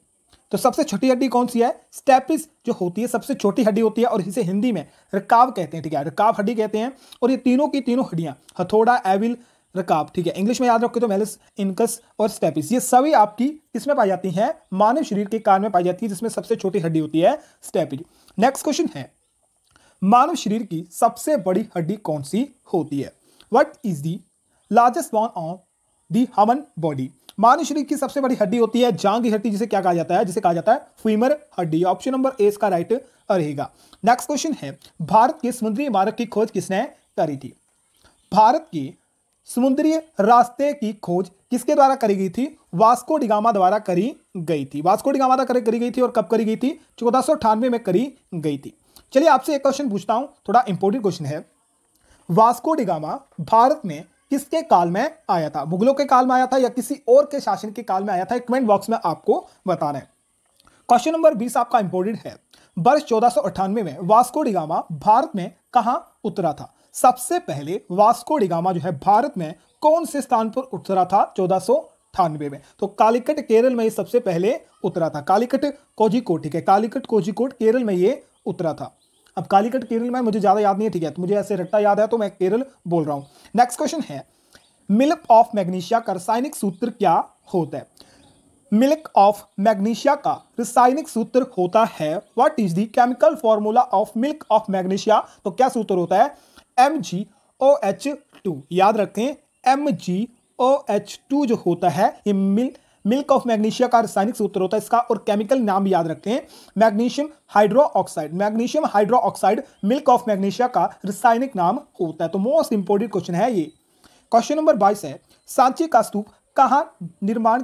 तो सबसे छोटी हड्डी कौन सी है स्टेपिस जो होती है सबसे छोटी हड्डी होती है और इसे हिंदी में रकाव कहते हैं ठीक है रकाव हड्डी कहते हैं और ये तीनों की तीनों हड्डियां हथौड़ा एविल रकाब ठीक है इंग्लिश में याद रखो तो मेलिस इनकस और स्टेपिस ये सभी आपकी किसमें पाई जाती हैं मानव शरीर के कान में पाई जाती है जिसमें सबसे छोटी हड्डी होती है स्टेपिस नेक्स्ट क्वेश्चन है मानव शरीर की सबसे बड़ी हड्डी कौन सी होती है what is the largest bone of the human body मानव शरीर की सबसे बड़ी हड्डी होती है जांग की हड्डी जिसे क्या कहा जाता है जिसे कहा जाता है फ्यूमर हड्डी ऑप्शन नंबर ए इसका राइट रहेगा नेक्स्ट क्वेश्चन है भारत के समुद्री मार्ग की खोज किसने करी थी भारत की समुद्री रास्ते की खोज किसके द्वारा करी गई थी वास्को डिगामा द्वारा करी गई थी वास्को डिगामा द्वारा करी गई थी और कब करी गई थी चौदह में करी गई थी चलिए आपसे एक क्वेश्चन पूछता हूं थोड़ा इंपॉर्टेंट क्वेश्चन है वास्को डिगामा भारत में किसके काल में आया था मुगलों के काल में आया था या किसी और के शासन के काल में आया था कमेंट बॉक्स में आपको बताना है क्वेश्चन नंबर 20 आपका इंपोर्टेंट है वर्ष चौदह में वास्को डिगामा भारत में कहा उतरा था सबसे पहले वास्को डिगामा जो है भारत में कौन से स्थान पर उतरा था चौदह में तो कालीकट केरल में ये सबसे पहले उतरा था कालीकट कोजिकोट ठीक है कालीकट कोजिकोट केरल में ये उतरा था अब कालीकट केरल में मुझे ज़्यादा याद नहीं है ठीक है तो मुझे ऐसे रट्टा याद है तो मैं केरल बोल रहा हूं नेक्स्ट क्वेश्चन है मिल्क ऑफ मैग्नीशिया का रासायनिक सूत्र क्या होता है मिल्क ऑफ मैग्नीशिया का रासायनिक सूत्र होता है what is the chemical formula of milk of magnesia तो क्या सूत्र होता है M G O H two याद रखें M G O H two जो होता है ये मिल्क मिल्क ऑफ मैग्नीशिया का रासायनिक सूत्र होता है इसका और केमिकल नाम याद रखते हैं magnesium hydro oxide magnesium hydro oxide milk of magnesia का रासायनिक नाम होता है तो मोस्ट इंपोर्टेंट क्वेश्चन है ये क्वेश्चन नंबर बाईस है सांची का स्तूप कहाँ निर्माण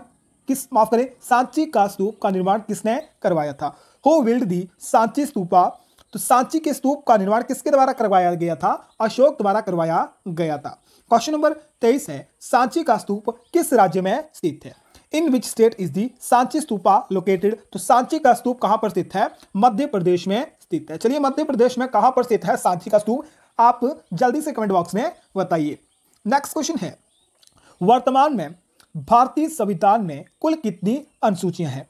किस माफ करें सांची का स्तूप का निर्माण किसने करवाया था हो विल्ड दी सांची स्तूपा तो सांची के स्तूप का निर्माण किसके द्वारा करवाया गया था अशोक द्वारा करवाया गया था क्वेश्चन नंबर तेईस है सांची का स्तूप किस राज्य में स्थित है in which state is the Sanchi stupa located तो सांची का स्तूप कहाँ पर स्थित है मध्य प्रदेश में स्थित है चलिए मध्य प्रदेश में कहां पर स्थित है सांची का स्तूप आप जल्दी से कमेंट बॉक्स में बताइए नेक्स्ट क्वेश्चन है वर्तमान में भारतीय संविधान में कुल कितनी अनुसूचियां हैं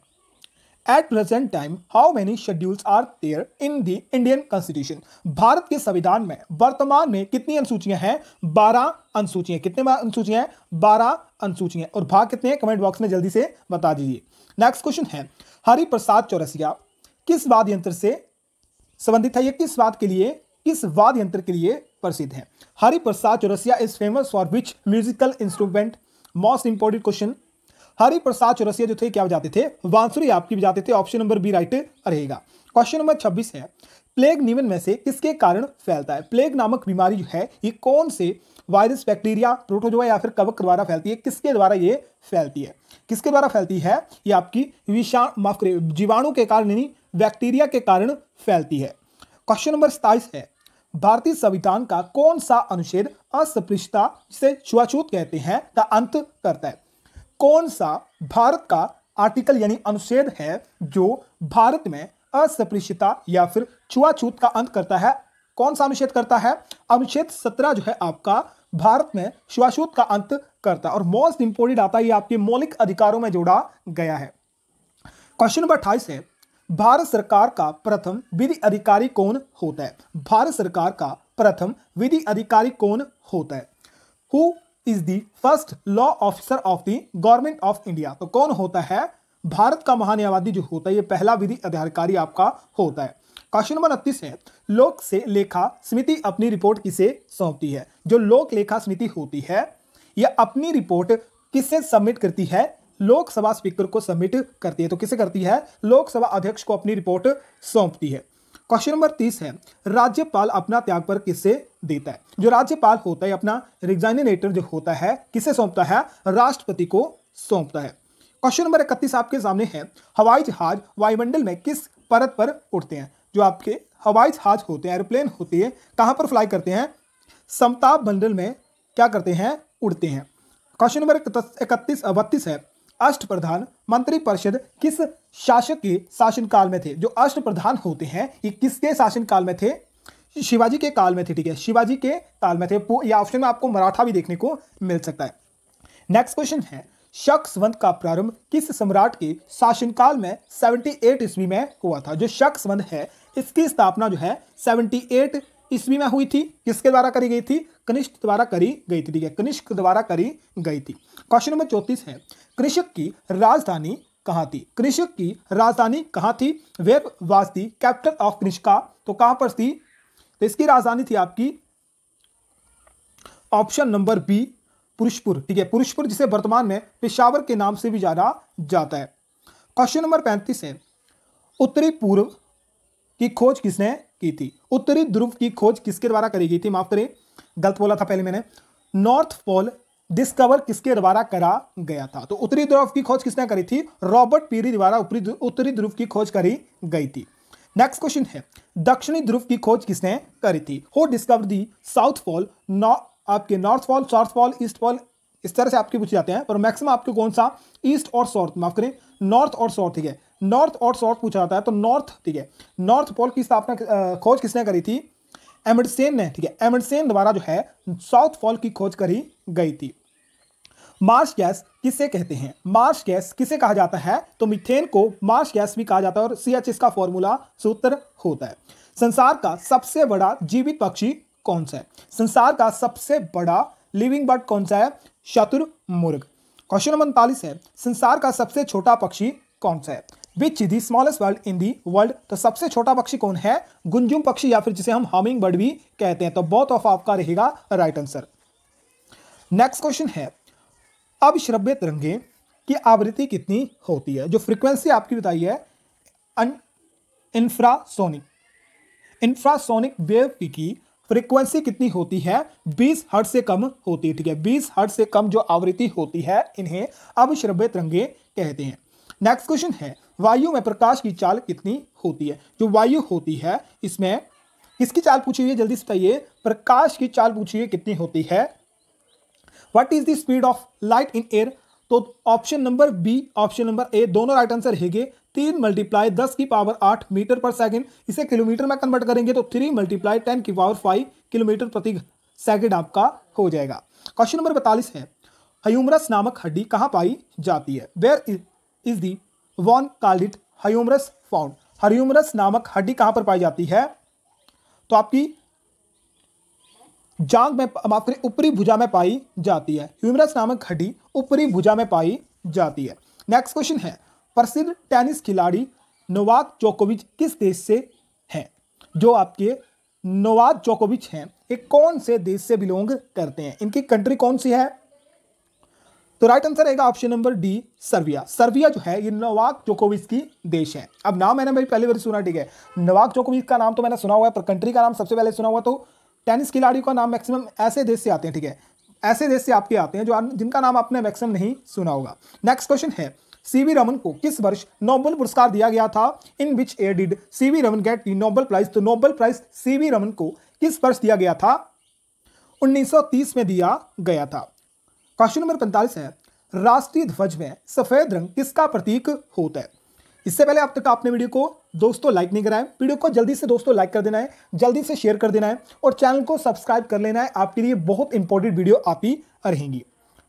at present time how many schedules are there in the Indian constitution Bharat के संविधान में वर्तमान में कितनी अनुसूचियां हैं बारह अनुसूचियां कितने अनुसूचियां हैं बारह अनुसूचियां और भाग कितने हैं कमेंट बॉक्स में जल्दी से बता दीजिए नेक्स्ट क्वेश्चन है हरिप्रसाद चौरसिया किस वाद यंत्र से संबंधित है यह किस वाद के लिए किस वाद यंत्र के लिए प्रसिद्ध है Hariprasad Chaurasia is famous for which musical instrument most important question Hari Prasad Chaurasia जो थे क्या बजाते थे बांसुरी आपकी बजाते थे ऑप्शन नंबर बी राइट रहेगा क्वेश्चन नंबर छब्बीस है प्लेग निमन में से किसके कारण फैलता है प्लेग नामक बीमारी जो है ये कौन से वायरस बैक्टीरिया प्रोटोजोआ या फिर कवक द्वारा फैलती है किसके द्वारा ये फैलती है किसके द्वारा फैलती है ये आपकी विषा माफ करिए जीवाणु के कारण यानी बैक्टीरिया के कारण फैलती है क्वेश्चन नंबर सताइस है भारतीय संविधान का कौन सा अनुच्छेद अस्पृश्यता जिसे छुआछूत कहते हैं का अंत करता है कौन सा भारत का आर्टिकल यानी अनुच्छेद है जो भारत में अस्पृश्यता या फिर छुआछूत का अंत करता है कौन सा अनुच्छेद करता है अनुच्छेद सत्रह जो है आपका भारत में छुआछूत का अंत करता है और मोस्ट इंपोर्टेंट आता है ये आपके मौलिक अधिकारों में जोड़ा गया है क्वेश्चन नंबर अट्ठाईस है भारत सरकार का प्रथम विधि अधिकारी कौन होता है भारत सरकार का प्रथम विधि अधिकारी कौन होता है who is the first law officer of the government of India तो कौन होता है भारत का महान्यायवादी जो होता है ये पहला विधि अधिकारी आपका होता है क्वेश्चन नंबर अड़तीस है लोक से लेखा समिति अपनी रिपोर्ट किसे सौंपती है जो लोक लेखा समिति होती है यह अपनी रिपोर्ट किससे सबमिट करती है लोकसभा स्पीकर को सबमिट करती है तो किसे करती है लोकसभा अध्यक्ष को अपनी रिपोर्ट सौंपती है क्वेश्चन नंबर तीस है राज्यपाल अपना त्याग पर किससे देता है जो राज्यपाल होता है अपना रिग्जाइनेटर जो होता है किसे सौंपता है राष्ट्रपति को सौंपता है क्वेश्चन नंबर इकतीस आपके सामने है हवाई जहाज वायुमंडल में किस परत पर उड़ते हैं जो आपके हवाई जहाज होते हैं एरोप्लेन होती है कहाँ पर फ्लाई करते हैं समताप मंडल में क्या करते हैं उड़ते हैं क्वेश्चन नंबर इकतीस बत्तीस है अष्ट प्रधान मंत्री परिषद किस शासक के शासनकाल में थे जो अष्ट प्रधान होते हैं ये किसके शासनकाल में थे शिवाजी के काल में थे ठीक है शिवाजी के काल में थे ये ऑप्शन में आपको मराठा भी देखने को मिल सकता है नेक्स्ट क्वेश्चन है शक्स संवंत का प्रारंभ किस सम्राट के शासनकाल में 78 ईस्वी में हुआ था जो शक्स संवंत है इसकी स्थापना जो है 78 ईस्वी में हुई थी किसके द्वारा करी गई थी कनिष्क द्वारा करी गई थी ठीक है कनिष्क द्वारा करी गई थी क्वेश्चन नंबर चौंतीस है कृषक की राजधानी कहाँ थी कृषक की राजधानी कहाँ थी वेब वास्ती कैपिटल ऑफ कृषका तो कहाँ पर थी तो इसकी राजधानी थी आपकी ऑप्शन नंबर बी पुरुषपुर ठीक है पुरुषपुर जिसे वर्तमान में पेशावर के नाम से भी जाना जाता है क्वेश्चन नंबर पैंतीस है उत्तरी पूर्व की खोज किसने की थी उत्तरी ध्रुव की खोज किसके द्वारा करी गई थी माफ करें गलत बोला था पहले मैंने नॉर्थ पोल डिस्कवर किसके द्वारा करा गया था तो उत्तरी ध्रुव की खोज किसने करी थी रॉबर्ट पीरी द्वारा उत्तरी ध्रुव की खोज करी गई थी नेक्स्ट क्वेश्चन है दक्षिणी ध्रुव की खोज किसने करी थी who discover the south pole आपके north pole south pole east pole इस तरह से आपके पूछे जाते हैं पर मैक्सिमम आपके कौन सा ईस्ट और साउथ माफ करें नॉर्थ और साउथ ठीक है नॉर्थ और साउथ पूछा जाता है तो नॉर्थ ठीक है नॉर्थ पोल की स्थापना खोज किसने करी थी एमडसेन ने ठीक है एमडसेन द्वारा जो है साउथ पोल की खोज करी गई थी मार्श गैस किसे कहते हैं मार्श गैस किसे कहा जाता है तो मिथेन को मार्श गैस भी कहा जाता है और सी एच इसका फॉर्मूला सूत्र होता है संसार का सबसे बड़ा जीवित पक्षी कौन सा है संसार का सबसे बड़ा लिविंग बर्ड कौन सा है शत्रुमुर्ग क्वेश्चन नंबर उनतालीस है संसार का सबसे छोटा पक्षी कौन सा है which the smallest world in the world तो सबसे छोटा पक्षी कौन है गुंजुम पक्षी या फिर जिसे हम हमिंग बर्ड भी कहते हैं तो बहुत ऑफ आपका रहेगा राइट आंसर नेक्स्ट क्वेश्चन है अब श्रव्य तिरंगे की आवृत्ति कितनी होती है जो फ्रीक्वेंसी आपकी बताई है इंफ्रासोनिक इंफ्रासोनिक वेव की फ्रीक्वेंसी कितनी होती है 20 हर्ट से कम होती है ठीक है 20 हर्ट से कम जो आवृत्ति होती है इन्हें अब श्रव्य तरंगे कहते हैं नेक्स्ट क्वेश्चन है वायु में प्रकाश की चाल कितनी होती है जो वायु होती है इसमें इसकी चाल पूछी हुई है जल्दी से बताइए प्रकाश की चाल पूछी हुई कितनी होती है what is the speed of light in air तो option number B option number A दोनों राइट आंसर हैगे तीन मल्टीप्लाई दस की पावर आठ मीटर पर सेकंड इसे किलोमीटर में कन्वर्ट करेंगे तो थ्री मल्टीप्लाई टेन की पावर फाइव किलोमीटर प्रति सेकंड आपका हो जाएगा क्वेश्चन नंबर बतालीस है हयूमरस नामक हड्डी कहाँ पाई जाती है where is the bone called humerus found humerus नामक हड्डी कहाँ पर पाई जाती है तो आपकी जांग में माफ करें ऊपरी भुजा में पाई जाती है ह्यूमरस नामक हड्डी ऊपरी भुजा में पाई जाती है नेक्स्ट क्वेश्चन है प्रसिद्ध टेनिस खिलाड़ी नोवाक जोकोविच किस देश से हैं जो आपके नोवाक जोकोविच हैं ये कौन से देश से बिलोंग करते हैं इनकी कंट्री कौन सी है तो राइट आंसर रहेगा option number D Serbia Serbia जो है ये नोवाक जोकोविच की देश है अब नाम मैंने भाई पहली बार सुना ठीक है नोवाक जोकोविच का नाम तो मैंने सुना हुआ है पर कंट्री का नाम सबसे पहले सुना हुआ तो टेनिस खिलाड़ियों का नाम मैक्सिमम ऐसे देश से आते हैं ठीक है ऐसे देश से आपके आते हैं जो जिनका नाम आपने मैक्सिमम नहीं सुना होगा नेक्स्ट क्वेश्चन है सीवी रमन को किस वर्ष नोबल पुरस्कार दिया गया था in which a did C V Raman get the Nobel prize तो नोबल प्राइज सीवी रमन को किस वर्ष दिया गया था 1930 में दिया गया था क्वेश्चन नंबर पैंतालीस है राष्ट्रीय ध्वज में सफेद रंग किसका प्रतीक होता है इससे पहले अब तक आपने वीडियो को दोस्तों लाइक नहीं कराया वीडियो को जल्दी से दोस्तों लाइक कर देना है जल्दी से शेयर कर देना है और चैनल को सब्सक्राइब कर लेना है आपके लिए बहुत इंपॉर्टेंट वीडियो आप ही रहेंगी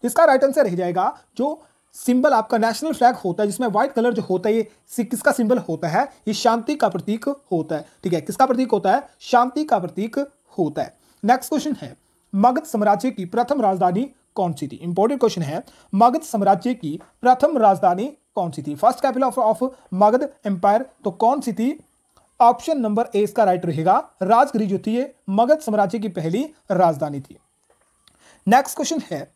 इसका राइट आंसर रह जाएगा जो सिंबल आपका नेशनल फ्लैग होता है जिसमें व्हाइट कलर जो होता है ये किसका सिंबल होता है ये शांति का प्रतीक होता है ठीक है किसका प्रतीक होता है शांति का प्रतीक होता है नेक्स्ट क्वेश्चन है मगध साम्राज्य की प्रथम राजधानी कौन सी थी इंपॉर्टेंट क्वेश्चन है मगध साम्राज्य की प्रथम राजधानी कौन सी थी first capital of Magadha empire तो कौन सी थी ऑप्शन नंबर ए इसका राइट रहेगा राजगिरी जो थी ये मगध साम्राज्य की पहली राजधानी थी नेक्स्ट क्वेश्चन है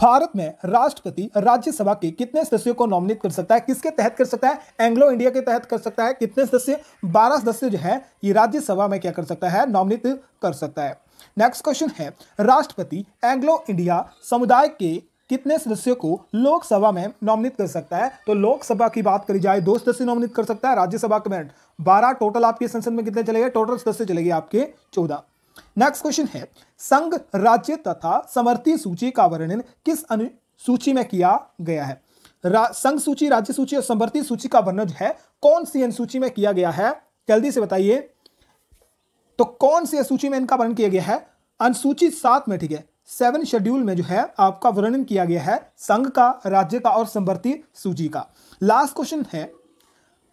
भारत में राष्ट्रपति राज्यसभा के कितने सदस्यों को नॉमिनेट कर सकता है किसके तहत कर सकता है एंग्लो इंडिया के तहत कर सकता है कितने सदस्य बारह सदस्य जो है ये राज्यसभा में क्या कर सकता है नॉमिनेट कर सकता है नेक्स्ट क्वेश्चन है राष्ट्रपति एंग्लो इंडिया समुदाय के कितने सदस्यों को लोकसभा में नॉमिनेट कर सकता है तो लोकसभा की बात करी जाए दो सदस्य नॉमिनेट कर सकता है राज्यसभा के मेरिट बारह टोटल आपके संसद में कितने चले गए टोटल सदस्य चले गए आपके चौदह नेक्स्ट क्वेश्चन है संघ राज्य तथा समर्थी सूची का वर्णन किस अनुसूची में किया गया है संघ सूची राज्य सूची और समर्थी सूची का वर्णन है कौन सी अनुसूची में किया गया है जल्दी से बताइए तो कौन सी अनुसूची में इनका वर्णन किया गया है अनुसूची सात में ठीक है सेवन शेड्यूल में जो है आपका वर्णन किया गया है संघ का राज्य का और संवर्ती सूची का लास्ट क्वेश्चन है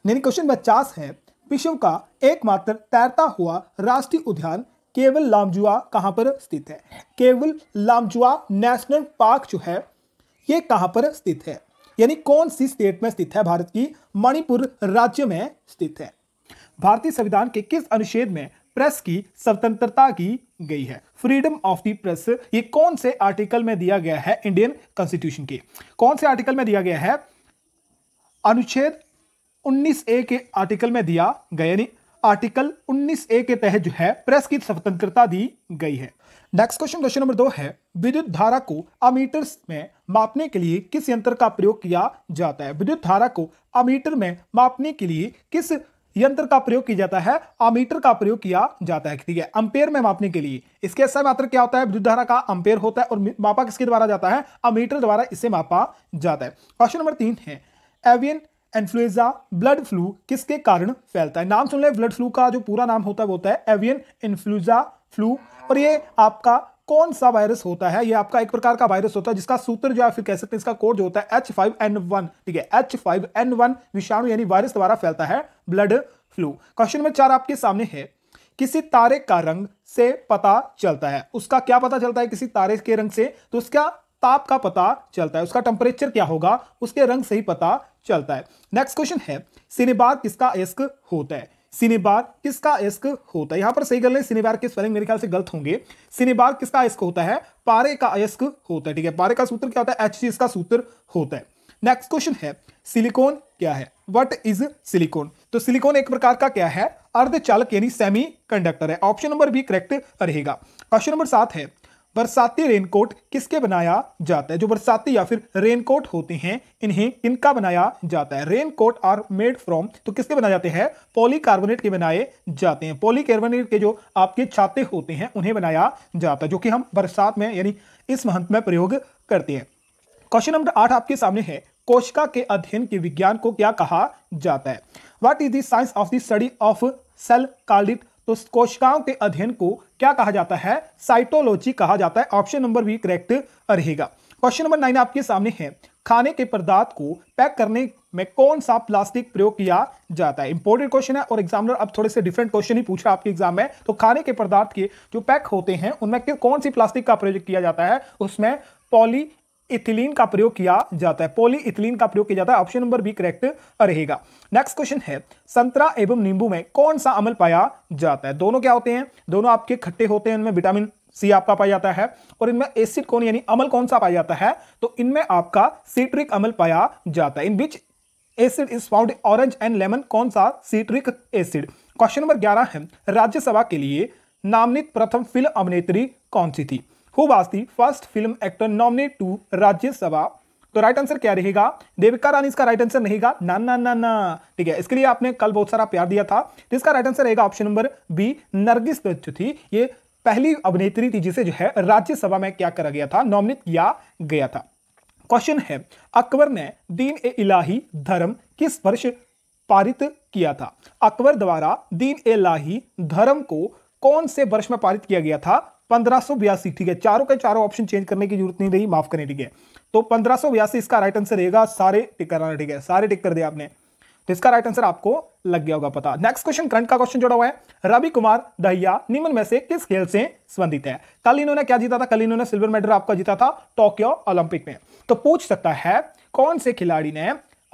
यानी क्वेश्चन पचास है विश्व का एकमात्र तैरता हुआ राष्ट्रीय उद्यान केवल लामजुआ कहाँ पर स्थित है केवल लामजुआ नेशनल पार्क जो है ये कहाँ पर स्थित है यानी कौन सी स्टेट में स्थित है भारत की मणिपुर राज्य में स्थित है भारतीय संविधान के किस अनुच्छेद में प्रेस की स्वतंत्रता की गई है फ्रीडम ऑफ द प्रेस ये कौन से आर्टिकल में दिया गया है इंडियन कॉन्स्टिट्यूशन के कौन से आर्टिकल में दिया गया है अनुच्छेद 19 ए के आर्टिकल में दिया गया यानी आर्टिकल 19 ए के तहत जो है प्रेस की स्वतंत्रता दी गई है नेक्स्ट क्वेश्चन क्वेश्चन नंबर दो है विद्युत धारा को अमीटर में मापने के लिए किस यंत्र का प्रयोग किया जाता है विद्युत धारा को अमीटर में मापने के लिए किस यंत्र का प्रयोग किया जाता है आमीटर का प्रयोग किया जाता है ठीक है अंपेयर में मापने के लिए इसके समय मात्र क्या होता है विद्युत धारा का अंपेयर होता है और मापा किसके द्वारा जाता है अमीटर द्वारा इसे मापा जाता है क्वेश्चन नंबर तीन है एवियन इन्फ्लुएंजा ब्लड फ्लू किसके कारण फैलता है नाम सुन ले ब्लड फ्लू का जो पूरा नाम होता है वो होता है एवियन इन्फ्लुएंजा फ्लू और ये आपका कौन सा वायरस होता है ये आपका एक प्रकार का वायरस होता है जिसका सूत्र जो है फिर कह सकते हैं इसका कोड जो होता है एच फाइव एन वन ठीक है एच फाइव एन वन विषाणु यानी वायरस द्वारा फैलता है ब्लड फ्लू क्वेश्चन नंबर चार आपके सामने है किसी तारे का रंग से पता चलता है उसका क्या पता चलता है किसी तारे के रंग से तो उसका ताप का पता चलता है उसका टेम्परेचर क्या होगा उसके रंग से ही पता चलता है नेक्स्ट क्वेश्चन है सिनेबार किसका एस्क होता है सिनेबार किसका इश्क होता है यहां पर सही गल लें सिनेबार के स्पेलिंग मेरे ख्याल से गलत होंगे सिनेबार किसका इश्क होता है पारे का अयस्क होता है ठीक है पारे का सूत्र क्या होता है एच का सूत्र होता है नेक्स्ट क्वेश्चन है सिलिकॉन क्या है वट इज सिलिकॉन तो सिलिकॉन एक प्रकार का क्या है अर्धचालक यानी सेमी कंडक्टर है ऑप्शन नंबर भी करेक्ट रहेगा क्वेश्चन नंबर सात है बरसाती रेनकोट किसके बनाया जाता है जो बरसाती या फिर रेनकोट होते हैं इन्हें किनका बनाया जाता है रेनकोट आर मेड फ्रॉम तो किसके बनाए जाते हैं पॉलीकार्बोनेट के बनाए जाते हैं पॉलीकार्बोनेट के जो आपके छाते होते हैं उन्हें बनाया जाता है जो कि हम बरसात में यानी इस महंत में प्रयोग करते हैं क्वेश्चन नंबर आठ आपके सामने है कोशिका के अध्ययन के विज्ञान को क्या कहा जाता है what is the science of the study of cell called तो कोशिकाओं के अध्ययन को क्या कहा जाता है साइटोलॉजी कहा जाता है ऑप्शन नंबर भी करेक्ट रहेगा क्वेश्चन नंबर नाइन आपके सामने है खाने के पदार्थ को पैक करने में कौन सा प्लास्टिक प्रयोग किया जाता है इंपॉर्टेंट क्वेश्चन है और एग्जामिनर अब थोड़े से डिफरेंट क्वेश्चन ही पूछा आपके एग्जाम में तो खाने के पदार्थ के जो पैक होते हैं उनमें कौन सी प्लास्टिक का प्रयोग किया जाता है उसमें पॉली इथिलीन का प्रयोग किया जाता है पोली इथिलीन का प्रयोग किया जाता है ऑप्शन नंबर बी करेक्ट रहेगा नेक्स्ट क्वेश्चन है संतरा एवं नींबू में कौन सा अमल पाया जाता है दोनों क्या होते हैं दोनों आपके खट्टे होते हैं उनमें विटामिन सी आपका पाया जाता है और इनमें एसिड कौन यानी अमल कौन सा पाया जाता है तो इनमें आपका सीट्रिक अमल पाया जाता है in which acid is found orange and lemon कौन सा सीट्रिक एसिड क्वेश्चन नंबर ग्यारह है राज्यसभा के लिए नामनित प्रथम फिल्म अभिनेत्री कौन सी थी who was the first film actor nominate to Rajya Sabha तो राइट आंसर क्या रहेगा देविका रानी इसका राइट आंसर रहेगा ना ना ना ना ठीक है इसके लिए आपने कल बहुत सारा प्यार दिया था तो इसका राइट आंसर रहेगा option number B Nargis Dutt थी ये पहली अभिनेत्री थी जिसे जो है राज्यसभा में क्या करा गया था नॉमिनेट किया गया था क्वेश्चन है अकबर ने दीन ए इलाही धर्म किस वर्ष पारित किया था अकबर द्वारा दीन ए इलाही धर्म को कौन से वर्ष में पारित किया गया था पंद्रह ठीक है चारों के चारों ऑप्शन चेंज करने की जरूरत नहीं रही माफ करें ठीक है तो पंद्रह इसका राइट आंसर रहेगा सारे टिक कराना ठीक है सारे टिक कर दिया आपने तो इसका राइट आंसर आपको लग गया होगा पता नेक्स्ट क्वेश्चन करंट का क्वेश्चन जुड़ा हुआ है रवि कुमार दहिया निम्न में से किस खेल से संबंधित है कल इन्होंने क्या जीता था कल इन्होंने सिल्वर मेडल आपका जीता था टोक्यो ओलंपिक में तो पूछ सकता है कौन से खिलाड़ी ने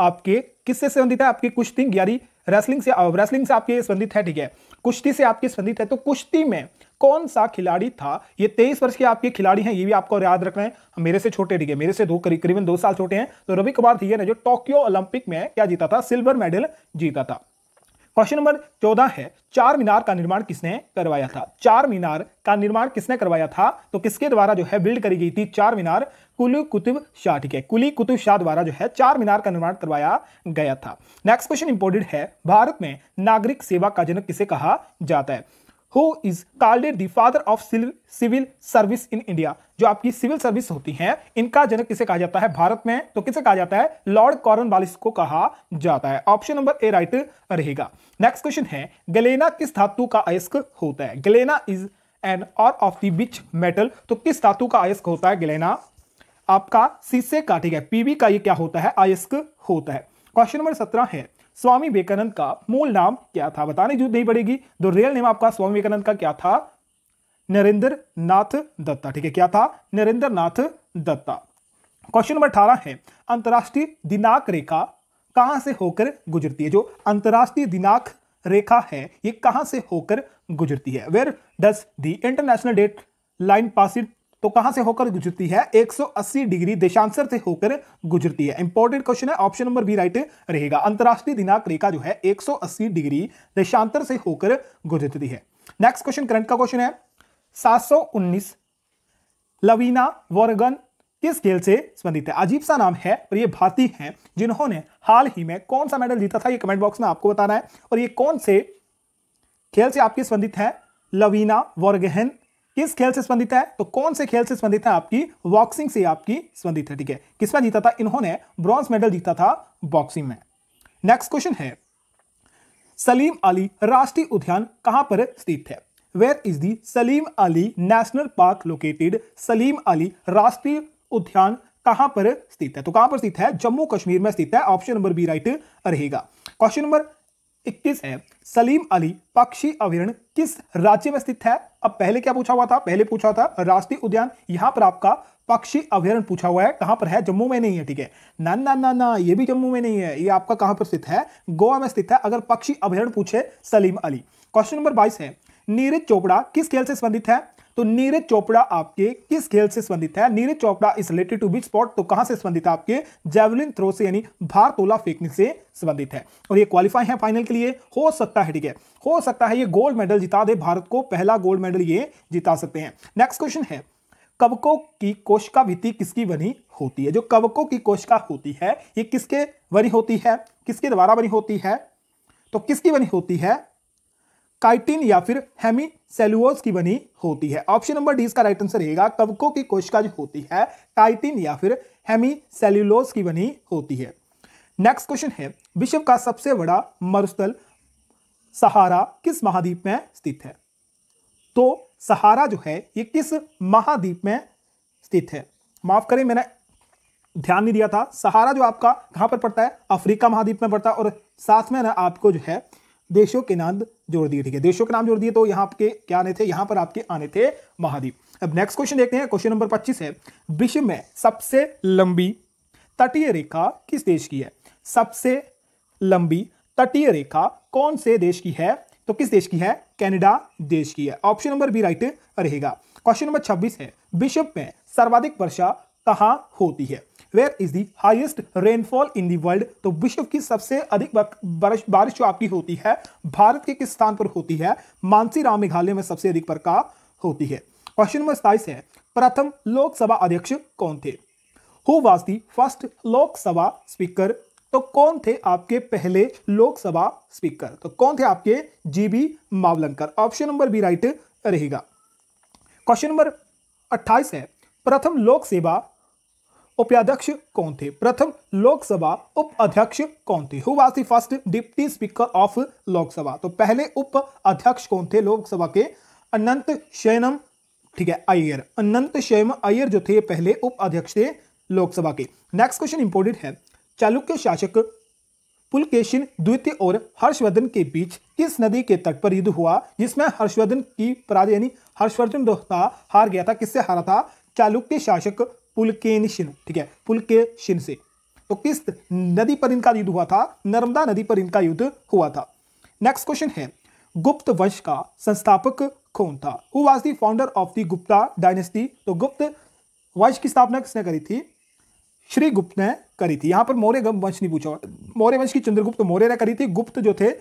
आपके किससे संबंधित है आपकी कुश्ती यानी रेसलिंग से रेसलिंग से आपके संबंधित है ठीक है कुश्ती से आपकी संबंधित है तो कुश्ती में कौन सा खिलाड़ी था ये तेईस वर्ष के आपके खिलाड़ी हैं ये भी आपको याद रखना है मेरे से छोटे ठीक है मेरे से दो करीबन दो साल छोटे हैं तो रवि कुमार थी ने जो टोक्यो ओलंपिक में क्या जीता था सिल्वर मेडल जीता था क्वेश्चन नंबर चौदह है चार मीनार का निर्माण किसने करवाया था चार मीनार का निर्माण किसने करवाया था तो किसके द्वारा जो है बिल्ड करी गई थी चार मीनार कुली कुतुब शाह ठीक है कुली कुतुब शाह द्वारा जो है चार मीनार का निर्माण करवाया गया था नेक्स्ट क्वेश्चन इंपोर्टेंट है भारत में नागरिक सेवा का जनक किसे कहा जाता है who is called the father of civil service in India जो आपकी सिविल सर्विस होती है इनका जनक किसे कहा जाता है भारत में तो किसे कहा जाता है लॉर्ड कॉर्न वालिस को कहा जाता है ऑप्शन नंबर ए राइट रहेगा नेक्स्ट क्वेश्चन है गलेना किस धातु का अयस्क होता है galena is an ore of the which metal तो किस धातु का अयस्क होता है गलेना आपका शीशे का ठीक है पीवी का ये क्या होता है अयस्क होता है क्वेश्चन नंबर सत्रह है स्वामी विवेकानंद का मूल नाम क्या था बताने जरूरत नहीं पड़ेगी तो रियल नेम आपका स्वामी विवेकानंद का क्या था नरेंद्र नाथ दत्ता ठीक है क्या था नरेंद्र नाथ दत्ता क्वेश्चन नंबर अठारह है अंतर्राष्ट्रीय दिनाक रेखा कहां से होकर गुजरती है जो अंतर्राष्ट्रीय दिनाक रेखा है ये कहां से होकर गुजरती है where does the international date line passed तो कहां से होकर गुजरती है 180 डिग्री देशांतर से होकर गुजरती है इंपॉर्टेंट क्वेश्चन है ऑप्शन नंबर बी राइट रहेगा अंतर्राष्ट्रीय दिनांक रेखा जो है 180 डिग्री देशांतर से होकर गुजरती है नेक्स्ट क्वेश्चन करंट का क्वेश्चन है 719 लवीना वर्गन किस खेल से संबंधित है अजीब सा नाम है और ये भारतीय है जिन्होंने हाल ही में कौन सा मेडल जीता था ये कमेंट बॉक्स में आपको बताना है और ये कौन से खेल से आपके संबंधित है लवीना वर्गहन किस खेल से संबंधित है तो कौन से खेल से संबंधित है आपकी बॉक्सिंग से आपकी संबंधित है ठीक है किसमें जीता था इन्होंने ब्रॉन्ज मेडल जीता था बॉक्सिंग में नेक्स्ट क्वेश्चन है सलीम अली राष्ट्रीय उद्यान कहां पर स्थित है where is the Salim Ali national park located Salim Ali राष्ट्रीय उद्यान कहां पर स्थित है तो कहां पर स्थित है जम्मू कश्मीर में स्थित है ऑप्शन नंबर बी राइट रहेगा क्वेश्चन नंबर इक्कीस है सलीम अली पक्षी अभिरण किस राज्य में स्थित है अब पहले क्या पूछा हुआ था पहले पूछा था राष्ट्रीय उद्यान यहां पर आपका पक्षी अभ्यारण पूछा हुआ है कहां पर है जम्मू में नहीं है ठीक है ना ना ना ना ये भी जम्मू में नहीं है ये आपका कहां पर स्थित है गोवा में स्थित है अगर पक्षी अभ्यारण पूछे सलीम अली क्वेश्चन नंबर बाईस है नीरज चोपड़ा किस खेल से संबंधित है तो नीरज चोपड़ा आपके किस खेल से संबंधित है नीरज चोपड़ा इस रिलेटेड टू बिच स्पॉट तो कहां से संबंधित है आपके जेवलिन थ्रो से यानी भारतोला फेंकने से संबंधित है और ये क्वालिफाई है फाइनल के लिए हो सकता है ठीक है हो सकता है ये गोल्ड मेडल जिता दे भारत को पहला गोल्ड मेडल ये जिता सकते हैं नेक्स्ट क्वेश्चन है कवकों की कोशिका भित्ति किसकी बनी होती है जो कवकों की कोशिका होती है ये किसके बनी होती है किसके द्वारा बनी होती है तो किसकी बनी होती है काइटिन या फिर हेमी सेलुलोज की बनी होती है ऑप्शन नंबर डी इसका राइट आंसर रहेगा कवकों की कोशिका जो होती है काइटिन या फिर हेमी सेल्यूलोस की बनी होती है नेक्स्ट क्वेश्चन है विश्व का सबसे बड़ा मरुस्थल सहारा किस महाद्वीप में स्थित है तो सहारा जो है ये किस महाद्वीप में स्थित है माफ करें मैंने ध्यान नहीं दिया था सहारा जो आपका कहां पर पड़ता है अफ्रीका महाद्वीप में पड़ता है और साथ में ना आपको जो है देशों के नाम जोड़ दिए ठीक है देशों के नाम जोड़ दिए तो यहाँ आपके क्या आने थे यहाँ पर आपके आने थे महाद्वीप अब नेक्स्ट क्वेश्चन देखते हैं क्वेश्चन नंबर पच्चीस है विश्व में सबसे लंबी तटीय रेखा किस देश की है सबसे लंबी तटीय रेखा कौन से देश की है तो किस देश की है कनाडा देश की है ऑप्शन नंबर बी राइट रहेगा क्वेश्चन नंबर छब्बीस है विश्व में सर्वाधिक वर्षा कहाँ होती है where is the highest rainfall in the world तो विश्व की सबसे अधिक बारिश बारिश जो आपकी होती है भारत के किस स्थान पर होती है मानसीराम मेघालय में सबसे अधिक प्रकार होती है क्वेश्चन नंबर सताइस है प्रथम लोकसभा अध्यक्ष कौन थे who was the first Lok Sabha speaker तो कौन थे आपके पहले लोकसभा स्पीकर तो कौन थे आपके G B Mavalankar option number B right रहेगा क्वेश्चन नंबर 28 है प्रथम लोक सेवा उपाध्यक्ष कौन थे प्रथम लोकसभा उप अध्यक्ष कौन थे who was the first deputy speaker of Lok Sabha तो पहले उप अध्यक्ष कौन थे लोकसभा के अनंत शयनम ठीक है अय्यर अनंत शैम अय्यर जो थे पहले उप अध्यक्ष थे लोकसभा के नेक्स्ट क्वेश्चन इंपोर्टेंट है चालुक्य शासक पुलकेशिन द्वितीय और हर्षवर्धन के बीच किस नदी के तट पर युद्ध हुआ जिसमें हर्षवर्धन की पराजय यानी हर्षवर्धन जो हार गया था किससे हारा था चालुक्य शासक पुलकेनिशिन ठीक है पुलकेशिन से तो किस नदी पर इनका युद्ध हुआ था नर्मदा नदी पर इनका युद्ध हुआ था नेक्स्ट क्वेश्चन है गुप्त वंश का संस्थापक कौन था who was the founder of the Gupta dynasty तो गुप्त वंश की स्थापना किसने करी थी श्री गुप्त ने करी थी यहां पर मौर्य वंश नहीं पूछा मौर्य वंश की चंद्रगुप्त मौर्य ने करी थी गुप्त जो थे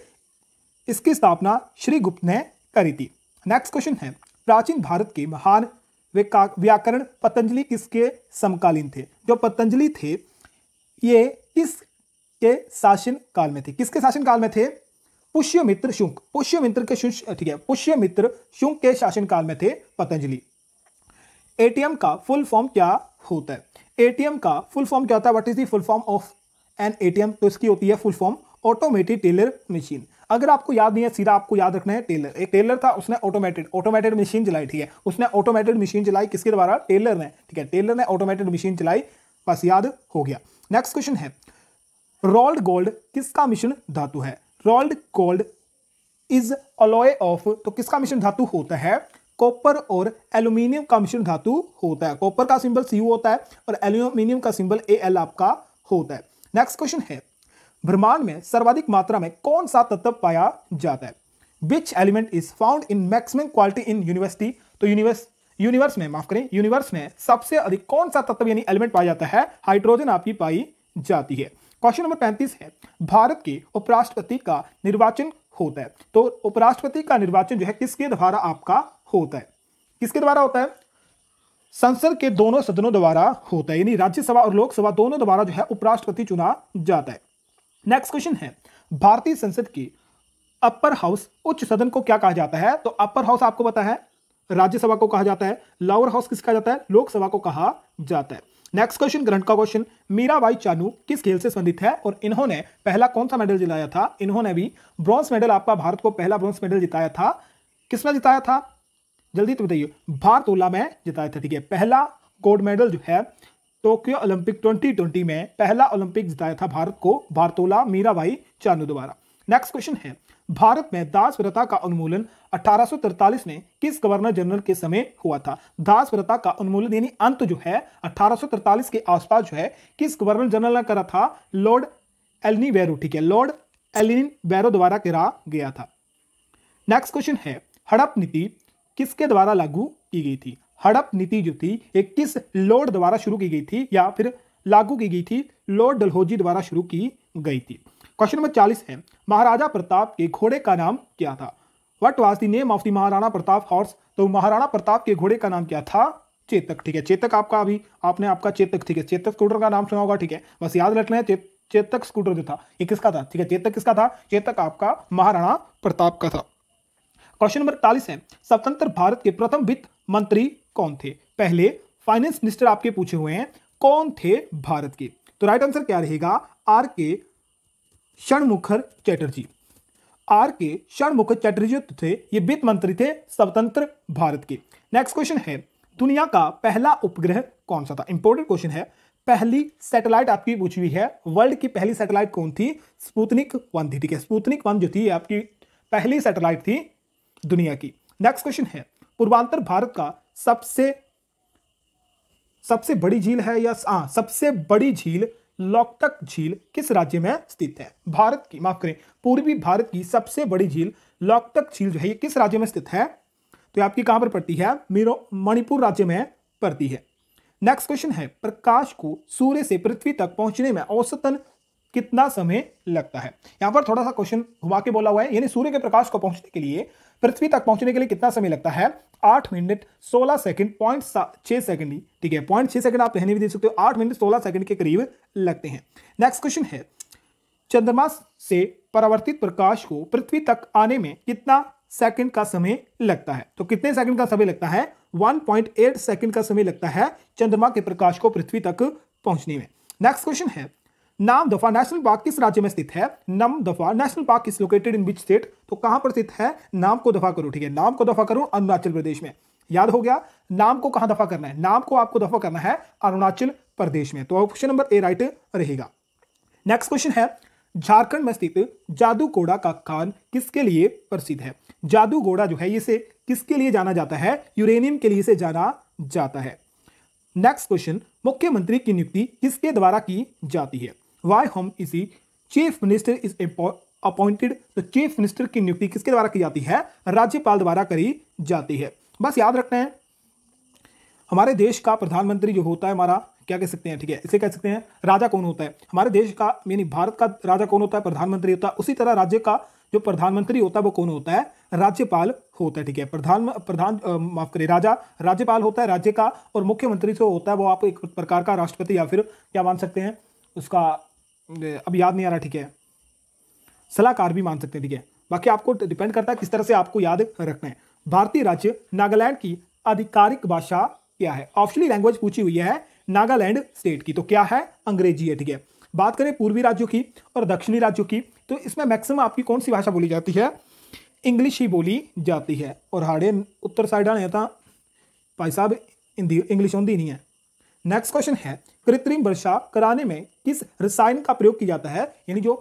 इसकी स्थापना श्री गुप्त ने करी थी नेक्स्ट क्वेश्चन है प्राचीन भारत के महान वे व्याकरण पतंजलि किसके समकालीन थे जो पतंजलि थे ये किस के शासन काल में थे किसके शासन काल में थे पुष्यमित्र शुंक पुष्यमित्र के ठीक है पुष्यमित्र शुंक के शासन काल में थे पतंजलि एटीएम का फुल फॉर्म क्या होता है एटीएम का फुल फॉर्म क्या होता है what is the full form of an ATM तो इसकी होती है full form automatic teller machine अगर आपको याद नहीं है सीधा आपको याद रखना है टेलर एक टेलर था उसने ऑटोमेटेड ऑटोमेटेड मशीन चलाई ठीक है उसने ऑटोमेटेड मशीन चलाई किसके द्वारा टेलर ने ठीक है टेलर ने ऑटोमेटेड मशीन चलाई बस याद हो गया नेक्स्ट क्वेश्चन है रोल्ड गोल्ड किसका मिशन धातु है rolled gold is alloy of तो किसका मिशन धातु होता है कॉपर और एल्यूमिनियम का मिश्रण धातु होता है कॉपर का सिंबल सी होता है और एल्यूमिनियम का सिंबल ए एल आपका होता है नेक्स्ट क्वेश्चन है ब्रह्मांड में सर्वाधिक मात्रा में कौन सा तत्व पाया जाता है which element is found in maximum quality in university तो यूनिवर्स यूनिवर्स में माफ करें यूनिवर्स में सबसे अधिक कौन सा तत्व यानी एलिमेंट पाया जाता है हाइड्रोजन आपकी पाई जाती है क्वेश्चन नंबर पैंतीस है भारत के उपराष्ट्रपति का निर्वाचन होता है तो उपराष्ट्रपति का निर्वाचन जो है किसके द्वारा आपका होता है किसके द्वारा होता है संसद के दोनों सदनों द्वारा होता है यानी राज्यसभा और लोकसभा दोनों द्वारा जो है उपराष्ट्रपति चुना जाता है नेक्स्ट क्वेश्चन है भारतीय संसद की अपर हाउस उच्च सदन को क्या कहा जाता है तो अपर हाउस आपको पता है राज्यसभा को कहा जाता है लोअर हाउस किसका जाता है लोकसभा को कहा जाता है नेक्स्ट क्वेश्चन ग्रंट का क्वेश्चन मीराबाई चानू किस खेल से संबंधित है और इन्होंने पहला कौन सा मेडल जिताया था इन्होंने भी ब्रॉन्ज मेडल आपका भारत को पहला ब्रॉन्ज मेडल जिताया था किसने जिताया था जल्दी तो बताइए भारत ओला में जिताया था ठीक है पहला गोल्ड मेडल जो है टोक्यो ओलंपिक 2020 में पहला ओलंपिक जिताया था भारत को भारतोला मीराबाई चानू द्वारा नेक्स्ट क्वेश्चन है भारत में दास व्रता का उन्मूलन 1843 में किस गवर्नर जनरल के समय हुआ था दास व्रता का उन्मूलन यानी अंत जो है 1843 के आसपास जो है किस गवर्नर जनरल ने करा था लॉर्ड एलनी वैरो ठीक है लॉर्ड एलिन वैरो द्वारा करा गया था नेक्स्ट क्वेश्चन है हड़प नीति किसके द्वारा लागू की गई थी हड़प नीति जो थी एक किस लॉर्ड द्वारा शुरू की गई थी या फिर लागू की गई थी लॉर्ड डलहौजी द्वारा शुरू की गई थी क्वेश्चन नंबर चालीस है महाराजा प्रताप के घोड़े का नाम क्या था what was the name of the Maharana Pratap horse तो महाराणा प्रताप के घोड़े का नाम क्या था चेतक ठीक है चेतक आपका अभी आपने आपका चेतक ठीक है चेतक स्कूटर का नाम सुना होगा ठीक है बस याद रखना है चेतक स्कूटर जो था ये किसका था ठीक है चेतक किसका था चेतक आपका महाराणा प्रताप का था क्वेश्चन नंबर इकतालीस है स्वतंत्र भारत के प्रथम वित्त मंत्री कौन थे पहले फाइनेंस मिनिस्टर आपके पूछे हुए हैं कौन थे भारत के तो राइट आंसर क्या रहेगा आर के षणमुखर चैटर्जी आर के षणमुखर चैटर्जी जो थे ये वित्त मंत्री थे स्वतंत्र भारत के नेक्स्ट क्वेश्चन है दुनिया का पहला उपग्रह कौन सा था इंपॉर्टेंट क्वेश्चन है पहली सैटेलाइट आपकी पूछी हुई है वर्ल्ड की पहली सैटेलाइट कौन थी स्पूतनिक वन थी ठीक है स्पूतनिक वन जो थी आपकी पहली सैटेलाइट थी दुनिया की नेक्स्ट क्वेश्चन है पूर्वांतर भारत का सबसे सबसे बड़ी झील है या आ, हाँ, सबसे बड़ी झील लोकटक झील किस राज्य में स्थित है भारत की माफ करें पूर्वी भारत की सबसे बड़ी झील लोकटक झील जो है ये किस राज्य में स्थित है तो आपकी कहां पर पड़ती है मणिपुर राज्य में पड़ती है नेक्स्ट क्वेश्चन है प्रकाश को सूर्य से पृथ्वी तक पहुंचने में औसतन कितना समय लगता है यहां पर थोड़ा सा क्वेश्चन घुमा के बोला हुआ है यानी सूर्य के प्रकाश को पहुंचने के लिए पृथ्वी तक पहुंचने के लिए कितना समय लगता है आठ मिनट सोलह सेकंड पॉइंट छह सेकंड ठीक है पॉइंट छह सेकंड आप कहने भी दे सकते हो आठ मिनट सोलह सेकंड के करीब लगते हैं नेक्स्ट क्वेश्चन है चंद्रमा से परावर्तित प्रकाश को पृथ्वी तक आने में कितना सेकंड का समय लगता है तो कितने सेकंड का समय लगता है 1.8 सेकंड का समय लगता है चंद्रमा के प्रकाश को पृथ्वी तक पहुंचने में नेक्स्ट क्वेश्चन है नाम दफा नेशनल पार्क किस राज्य में स्थित है Namdapha national park is located in which state तो कहां पर स्थित है नाम को दफा करो ठीक है नाम को दफा करो अरुणाचल प्रदेश में याद हो गया नाम को कहां दफा करना है नाम को आपको दफा करना है अरुणाचल प्रदेश में तो ऑप्शन नंबर ए राइट रहेगा नेक्स्ट क्वेश्चन है झारखंड में स्थित जादू घोड़ा का खान किसके लिए प्रसिद्ध है जादू घोड़ा जो है इसे किसके लिए जाना जाता है यूरेनियम के लिए इसे जाना जाता है नेक्स्ट क्वेश्चन मुख्यमंत्री की नियुक्ति किसके द्वारा की जाती है वाई इसी चीफ मिनिस्टर इज अपॉइंटेड तो चीफ मिनिस्टर की नियुक्ति किसके द्वारा की जाती है राज्यपाल द्वारा करी जाती है बस याद रखना है हमारे देश का प्रधानमंत्री जो होता है हमारा क्या कह सकते हैं ठीक है इसे कह सकते हैं राजा कौन होता है हमारे देश का यानी भारत का राजा कौन होता है प्रधानमंत्री होता है उसी तरह राज्य का जो प्रधानमंत्री होता है वो कौन होता है राज्यपाल होता है ठीक है प्रधान प्रधान माफ करिए राजा राज्यपाल होता है राज्य का और मुख्यमंत्री जो होता है वो आप एक प्रकार का राष्ट्रपति या फिर क्या मान सकते हैं उसका अब याद नहीं आ रहा ठीक है सलाहकार भी मान सकते हैं ठीक है बाकी आपको डिपेंड करता है किस तरह से आपको याद रखना है भारतीय राज्य नागालैंड की आधिकारिक भाषा क्या है ऑप्शनली लैंग्वेज पूछी हुई है नागालैंड स्टेट की तो क्या है अंग्रेजी है ठीक है बात करें पूर्वी राज्यों की और दक्षिणी राज्यों की तो इसमें मैक्सिमम आपकी कौन सी भाषा बोली जाती है इंग्लिश ही बोली जाती है और हाड़े उत्तर साइड आने था भाई साहब हिंदी इंग्लिश होती नहीं है नेक्स्ट क्वेश्चन है कृत्रिम वर्षा कराने में किस रसायन का प्रयोग किया जाता है यानी जो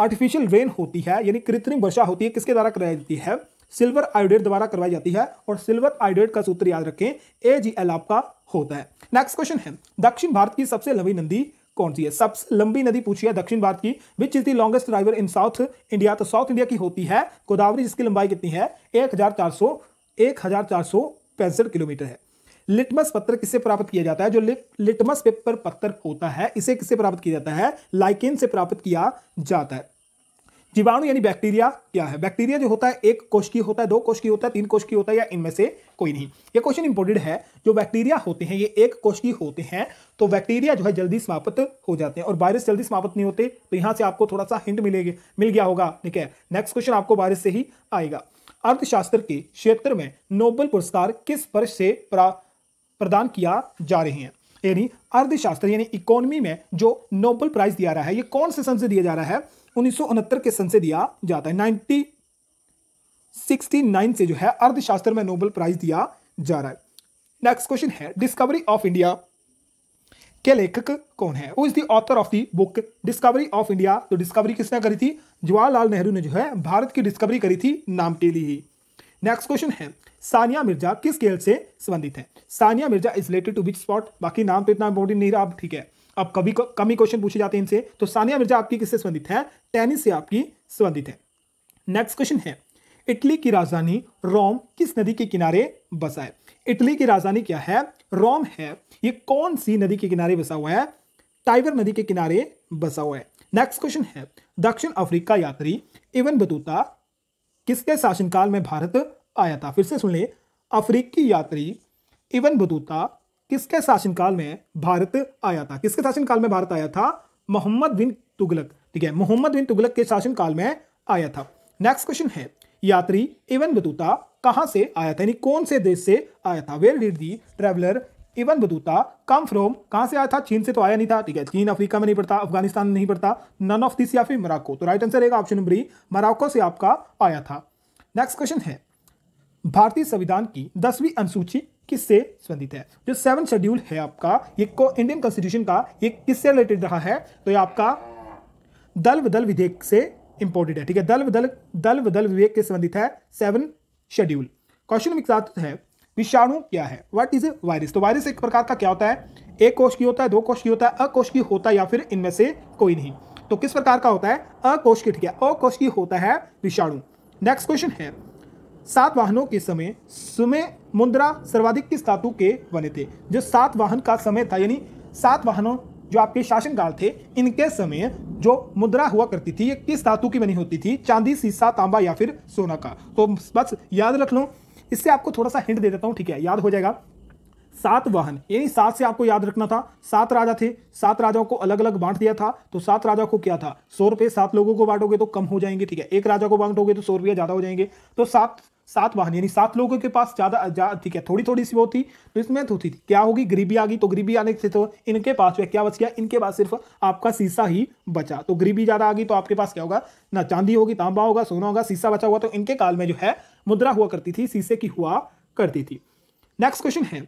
आर्टिफिशियल रेन होती है यानी कृत्रिम वर्षा होती है किसके द्वारा कराई जाती है सिल्वर आयोडेट द्वारा करवाई जाती है और सिल्वर आयोडेट का सूत्र याद रखें ए जी एल आपका होता है नेक्स्ट क्वेश्चन है दक्षिण भारत की सबसे लंबी नदी कौन सी है सबसे लंबी नदी पूछी है दक्षिण भारत की which is the longest river in south India तो साउथ इंडिया की होती है गोदावरी जिसकी लंबाई कितनी है एक हजार चार सौ एक हजार चार सौ पैंसठ किलोमीटर है लिटमस पत्र किससे प्राप्त किया जाता है जो लिटमस पेपर पत्र होता है इसे किससे प्राप्त किया जाता है लाइकेन से प्राप्त किया जाता है जीवाणु यानी बैक्टीरिया क्या है बैक्टीरिया जो होता है एक की होता है दो की होता है तीन कोश की होता है या इनमें से कोई नहीं ये क्वेश्चन इंपोर्टेंट है जो बैक्टीरिया होते हैं ये एक कोश की होते हैं तो बैक्टीरिया जो है जल्दी समाप्त हो जाते हैं और वायरस जल्दी समाप्त नहीं होते तो यहाँ से आपको थोड़ा सा हिंट मिलेगा मिल गया होगा ठीक है नेक्स्ट क्वेश्चन आपको वायरस से ही आएगा अर्थशास्त्र के क्षेत्र में नोबल पुरस्कार किस वर्ष से प्राप्त प्रदान किया जा रहे हैं यानी अर्थशास्त्र यानी इकोनॉमी में जो नोबल प्राइज दिया रहा है ये कौन से सन से दिया जा रहा है उन्नीस के सन से दिया जाता है नाइनटी 69 से जो है अर्थशास्त्र में नोबल प्राइज दिया जा रहा है नेक्स्ट क्वेश्चन है डिस्कवरी ऑफ इंडिया के लेखक कौन है who is author of the book discovery of India तो डिस्कवरी किसने करी थी जवाहरलाल नेहरू ने जो है भारत की डिस्कवरी करी थी नाम के लिए ही नेक्स्ट क्वेश्चन है सानिया मिर्जा किस खेल से संबंधित है Sania Mirza is related to which sport बाकी नाम तो इतना इंपॉर्टेंट नहीं रहा अब ठीक है अब कभी कमी क्वेश्चन पूछे जाते हैं इनसे तो सानिया मिर्जा आपकी किससे संबंधित है टेनिस से आपकी संबंधित है नेक्स्ट क्वेश्चन है इटली की राजधानी रोम किस नदी के किनारे बसा है इटली की राजधानी क्या है रोम है ये कौन सी नदी के किनारे बसा हुआ है टाइगर नदी के किनारे बसा हुआ है नेक्स्ट क्वेश्चन है दक्षिण अफ्रीका यात्री इवन बतूता किसके शासनकाल में भारत आया था फिर से सुन लें अफ्रीकी यात्री इवन बतूता किसके शासनकाल में भारत आया था किसके शासनकाल में भारत आया था मोहम्मद बिन तुगलक ठीक है मोहम्मद बिन तुगलक के शासनकाल में आया था नेक्स्ट क्वेश्चन है यात्री इवन बतूता कहाँ से आया था यानी कौन से देश से आया था where did the traveller Ibn Battuta come from कहाँ से आया था चीन से तो आया नहीं था ठीक है चीन अफ्रीका में नहीं पड़ता अफगानिस्तान नहीं पड़ता नन ऑफ दिस या फिर मराको तो राइट आंसर रहेगा ऑप्शन नंबर ई मराको से आपका आया था नेक्स्ट क्वेश्चन है भारतीय संविधान की दसवीं अनुसूची किससे संबंधित है जो सेवन शेड्यूल है आपका ये को इंडियन कॉन्स्टिट्यूशन का ये किससे रिलेटेड रहा है तो ये आपका दल बदल विधेयक से इंपोर्टेड है ठीक है दल बदल दल बदल विधेयक के संबंधित है सेवन शेड्यूल क्वेश्चन है विषाणु क्या है वट इज ए वायरस तो वायरस एक प्रकार का क्या होता है एक कोश की होता है दो कोश की होता है अकोश की होता है या फिर इनमें से कोई नहीं तो किस प्रकार का होता है अकोश की ठीक है अकोश की होता है विषाणु नेक्स्ट क्वेश्चन है सात वाहनों के समय सुमे मुद्रा सर्वाधिक किस धातु के बने थे जो सात वाहन का समय था यानी सात वाहनों जो आपके शासनकाल थे इनके समय जो मुद्रा हुआ करती थी ये किस धातु की बनी होती थी चांदी सीसा तांबा या फिर सोना का तो बस याद रख लो इससे आपको थोड़ा सा हिंट दे देता हूँ ठीक है याद हो जाएगा सात वाहन यानी सात से आपको याद रखना था सात राजा थे सात राजाओं को अलग अलग बांट दिया था तो सात राजा को क्या था सौ रुपये सात लोगों को बांटोगे तो कम हो जाएंगे ठीक है एक राजा को बांटोगे तो सौ रुपया ज़्यादा हो जाएंगे तो सात सात वाहन यानी सात लोगों के पास ज़्यादा ठीक है थोड़ी थोड़ी सी वो थी तो इसमें तो थी क्या होगी गरीबी आ गई तो गरीबी आने से तो इनके पास जो है क्या बच गया इनके पास सिर्फ आपका शीशा ही बचा तो गरीबी ज़्यादा आ गई तो आपके पास क्या होगा ना चांदी होगी तांबा होगा सोना होगा शीशा बचा हुआ तो इनके काल में जो है मुद्रा हुआ करती थी शीशे की हुआ करती थी नेक्स्ट क्वेश्चन है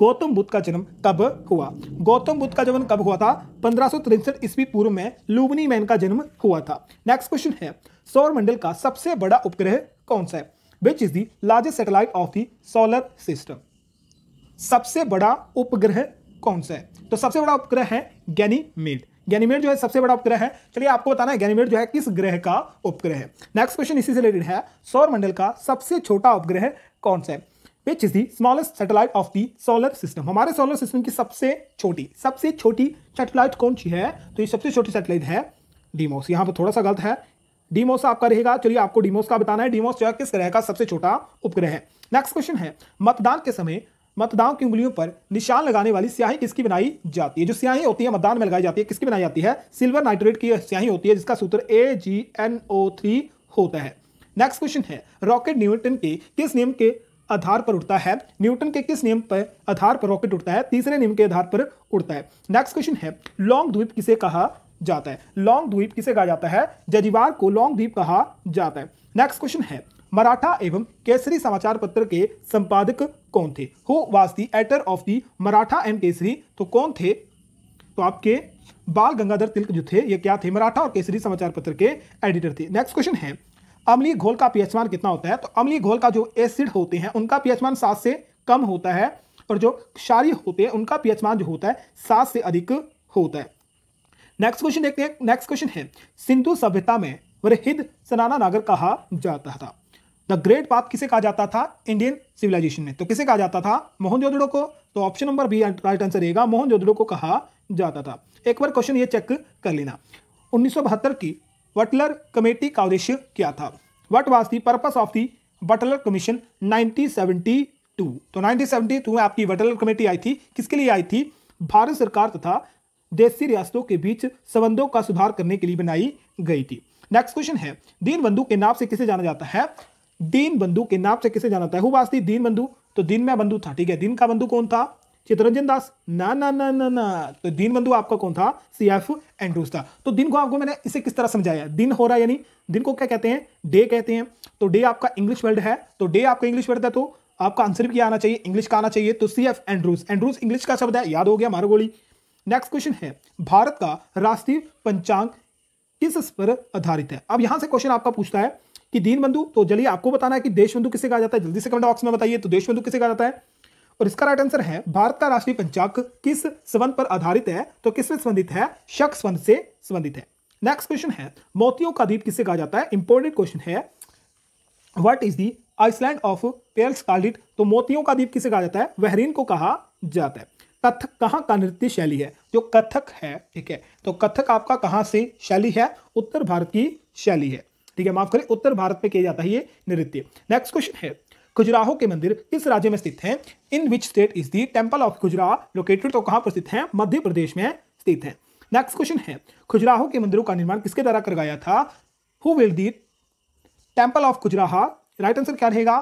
गौतम बुद्ध का जन्म कब हुआ गौतम बुद्ध का जन्म कब हुआ था पंद्रह सौ ईस्वी पूर्व में लुबनी मैन का जन्म हुआ था नेक्स्ट क्वेश्चन है सौरमंडल का सबसे बड़ा उपग्रह कौन सा है which is the largest satellite of the solar system सबसे बड़ा उपग्रह कौन सा है तो सबसे बड़ा उपग्रह है गैनी मेड गैनीमेड जो है सबसे बड़ा उपग्रह है चलिए आपको बताना है गैनीमेड जो है किस ग्रह का उपग्रह है नेक्स्ट क्वेश्चन इसी से रिलेटेड है मंडल का सबसे छोटा उपग्रह कौन सा है which is the smallest satellite of the solar system हमारे सोलर सिस्टम की सबसे छोटी सबसे छोटी सैटेलाइट कौन सी है तो ये सबसे छोटी सैटेलाइट है डीमोस यहाँ पर थोड़ा सा गलत है डीमोस आपका रहेगा चलिए आपको डीमोस का बताना है डीमोस जो है किस ग्रह का सबसे छोटा उपग्रह है नेक्स्ट क्वेश्चन है मतदान के समय मतदान की उंगलियों पर निशान लगाने वाली स्याही किसकी बनाई जाती है जो स्याही होती है मतदान में लगाई जाती है किसकी बनाई जाती है सिल्वर नाइट्रेट की स्याही होती है जिसका सूत्र ए जी एन ओ थ्री होता है नेक्स्ट क्वेश्चन है रॉकेट न्यूटन के किस नियम के आधार पर उड़ता है न्यूटन के किस नियम पर आधार पर रॉकेट उड़ता है तीसरे नियम के आधार पर उड़ता है नेक्स्ट क्वेश्चन है लॉन्ग द्वीप किसे कहा जाता है लॉन्ग द्वीप किसे कहा जाता है जजीवार को लॉन्ग द्वीप कहा जाता है नेक्स्ट क्वेश्चन है मराठा एवं केसरी समाचार पत्र के संपादक कौन थे who was the editor of the Maratha and Kesari तो कौन थे तो आपके बाल गंगाधर तिलक जो थे ये क्या थे मराठा और केसरी समाचार पत्र के एडिटर थे नेक्स्ट क्वेश्चन है अमली घोल का पीएच मान कितना होता है तो अमली घोल का जो एसिड होते हैं उनका पीएच मान सात से कम होता है और जो क्षारीय होते हैं उनका पीएच मान जो होता है सात से अधिक होता है नेक्स्ट क्वेश्चन देखते हैं नेक्स्ट क्वेश्चन है सिंधु सभ्यता में वृहिद सनाना नागर कहा जाता था द ग्रेट पाथ किसे कहा जाता था इंडियन सिविलाइजेशन में तो किसे कहा जाता था मोहन जोदड़ो को तो option number B right answer रहेगा मोहन जोदड़ो को कहा जाता था एक बार क्वेश्चन ये चेक कर लेना उन्नीस की वटलर कमेटी का उद्देश्य क्या था what was the purpose of the Butler commission nineteen तो नाइनटीन में आपकी वटलर कमेटी आई थी किसके लिए आई थी भारत सरकार तथा देसी रियासतों के बीच संबंधों का सुधार करने के लिए बनाई गई थी नेक्स्ट क्वेश्चन है दीनबंधु के नाम से किसे जाना जाता है दीन बंधु के नाम से किसे जाना जाता है हुबास्ती दीन बंधु तो दीन में बंधु था ठीक है दीन का बंधु कौन था चित्रंजन दास ना ना ना ना ना तो दीन बंधु आपका कौन था सी एफ एंड्रूज था तो दिन को आपको मैंने इसे किस तरह समझाया दिन हो रहा यानी दिन को क्या कहते हैं डे कहते हैं तो डे आपका इंग्लिश वर्ड है तो डे आपका इंग्लिश वर्ड है तो आपका आंसर भी क्या आना चाहिए इंग्लिश का आना चाहिए तो C F Andrews Andrews English का शब्द है याद हो गया मारो गोली नेक्स्ट क्वेश्चन है भारत का राष्ट्रीय पंचांग किस पर आधारित है अब यहां से क्वेश्चन आपका पूछता है कि दीन बंधु तो चलिए आपको बताना है कि देश बंधु किसे कहा जाता है जल्दी से कमेंट बॉक्स में बताइए तो देश बंधु किसे कहा जाता है और इसका राइट आंसर है भारत का राष्ट्रीय पंचांग किस संबंध पर आधारित है तो किसमें संबंधित है शक संबंध से संबंधित है नेक्स्ट क्वेश्चन है मोतियों का द्वीप किसे कहा जाता है इंपॉर्टेंट क्वेश्चन है what is the island of pearls कार्डिट तो मोतियों का द्वीप किसे कहा जाता है वहरीन को कहा जाता है कथक कहाँ का नृत्य शैली है जो कथक है ठीक है तो कथक आपका कहाँ से शैली है उत्तर भारत की शैली है ठीक है माफ करें उत्तर भारत में किया जाता है ये नृत्य नेक्स्ट क्वेश्चन है खुजराहो के मंदिर किस राज्य में स्थित है in which state is the temple of Khajuraho located तो कहां पर स्थित है मध्य प्रदेश में स्थित है नेक्स्ट क्वेश्चन है खुजराहो के मंदिरों का निर्माण किसके द्वारा करवाया था हु विल the temple of Khajuraho right answer क्या रहेगा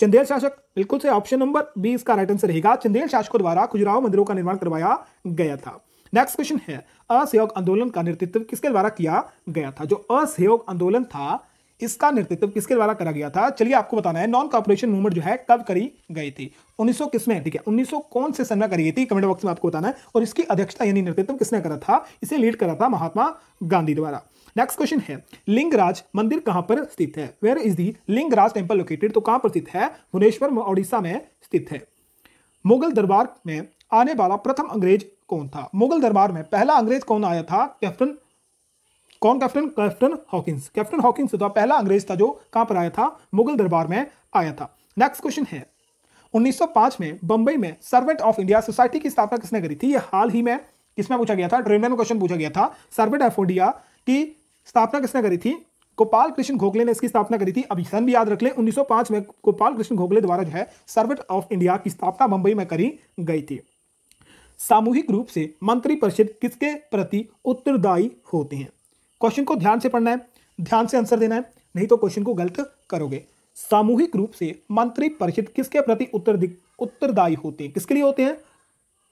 चंदेल शासक बिल्कुल से ऑप्शन नंबर बी इसका राइट आंसर रहेगा चंदेल शासकों द्वारा खुजराहो मंदिरों का निर्माण करवाया गया था नेक्स्ट क्वेश्चन है असहयोग आंदोलन का नेतृत्व किसके द्वारा किया गया था जो असहयोग आंदोलन था इसका नेतृत्व किसके द्वारा करा गया था चलिए आपको बताना है नॉन कॉपरेशन मूवमेंट जो है कब करी गई थी 1900 किसमें ठीक है 1900 कौन से सन करी गई थी कमेंट बॉक्स में आपको बताना है और इसकी अध्यक्षता यानी नेतृत्व किसने करा था इसे लीड करा था महात्मा गांधी द्वारा नेक्स्ट क्वेश्चन है लिंगराज मंदिर कहां पर स्थित है where is the Lingaraj temple located तो कहां पर स्थित है भुवनेश्वर ओडिशा में स्थित है मुगल दरबार में आने वाला प्रथम अंग्रेज कौन था मुगल दरबार में पहला अंग्रेज कौन आया था कैप्टन कौन captain captain Hawkins captain Hawkins था पहला अंग्रेज था जो कहां पर आया था मुगल दरबार में आया था नेक्स्ट क्वेश्चन है 1905 में बंबई में सर्वेंट ऑफ इंडिया सोसाइटी की स्थापना किसने करी थी ये हाल ही में किसमें पूछा गया था ट्रेन में क्वेश्चन पूछा गया था सर्वेंट ऑफ इंडिया की स्थापना किसने करी थी गोपाल कृष्ण गोखले ने इसकी स्थापना करी थी अभी सन भी याद रख ले 1905 में गोपाल कृष्ण गोखले द्वारा जो है सर्वेंट ऑफ इंडिया की स्थापना मुंबई में करी गई थी सामूहिक रूप से मंत्री परिषद किसके प्रति उत्तरदायी होते हैं क्वेश्चन को ध्यान से पढ़ना है ध्यान से आंसर देना है नहीं तो क्वेश्चन को गलत करोगे सामूहिक रूप से मंत्री परिषद किसके प्रति उत्तर उत्तरदायी होते हैं किसके लिए होते हैं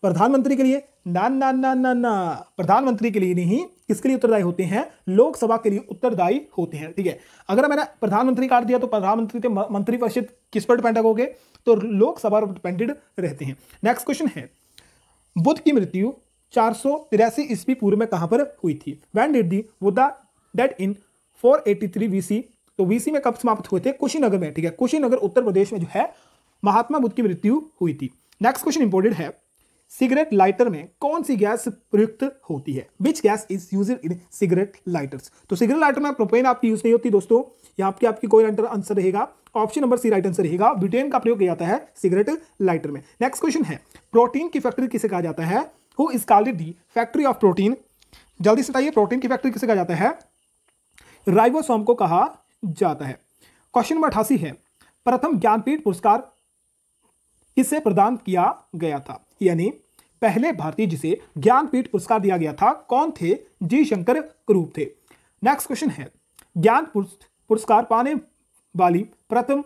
प्रधानमंत्री के लिए ना ना ना ना ना प्रधानमंत्री के लिए नहीं किसके लिए उत्तरदायी होते हैं लोकसभा के लिए उत्तरदायी होते हैं ठीक है अगर मैंने प्रधानमंत्री काट दिया तो प्रधानमंत्री मंत्री परिषद किस पर डिपेंड हो गए तो लोकसभा पर डिपेंडेड रहते हैं नेक्स्ट क्वेश्चन है बुद्ध की मृत्यु चार सौ तिरासी ईस्वी पूर्व में कहाँ पर हुई थी when did the Buddha death in 483 BC तो वीसी में कब समाप्त हुए थे कुशीनगर में ठीक है कुशीनगर उत्तर प्रदेश में जो है महात्मा बुद्ध की मृत्यु हुई थी नेक्स्ट क्वेश्चन इंपोर्टेंट है सिगरेट लाइटर में कौन सी गैस प्रयुक्त होती है which gas is used in cigarette lighters तो सिगरेट लाइटर में प्रोपेन आपकी यूज नहीं होती दोस्तों यहाँ पे आपकी कोई आंसर रहेगा option number C right answer रहेगा ब्यूटेन का प्रयोग किया जाता है सिगरेट लाइटर में नेक्स्ट क्वेश्चन है प्रोटीन की फैक्ट्री किसे कहा जाता है who is called the factory of protein जल्दी से बताइए प्रोटीन की फैक्ट्री किसे कहा जाता है राइबोसोम को कहा जाता है क्वेश्चन नंबर अठासी है प्रथम ज्ञानपीठ पुरस्कार किसे प्रदान किया गया था यानी पहले भारतीय जिसे ज्ञानपीठ पुरस्कार दिया गया था कौन थे जी शंकर करूप थे नेक्स्ट क्वेश्चन है ज्ञान पुरस्कार पाने वाली प्रथम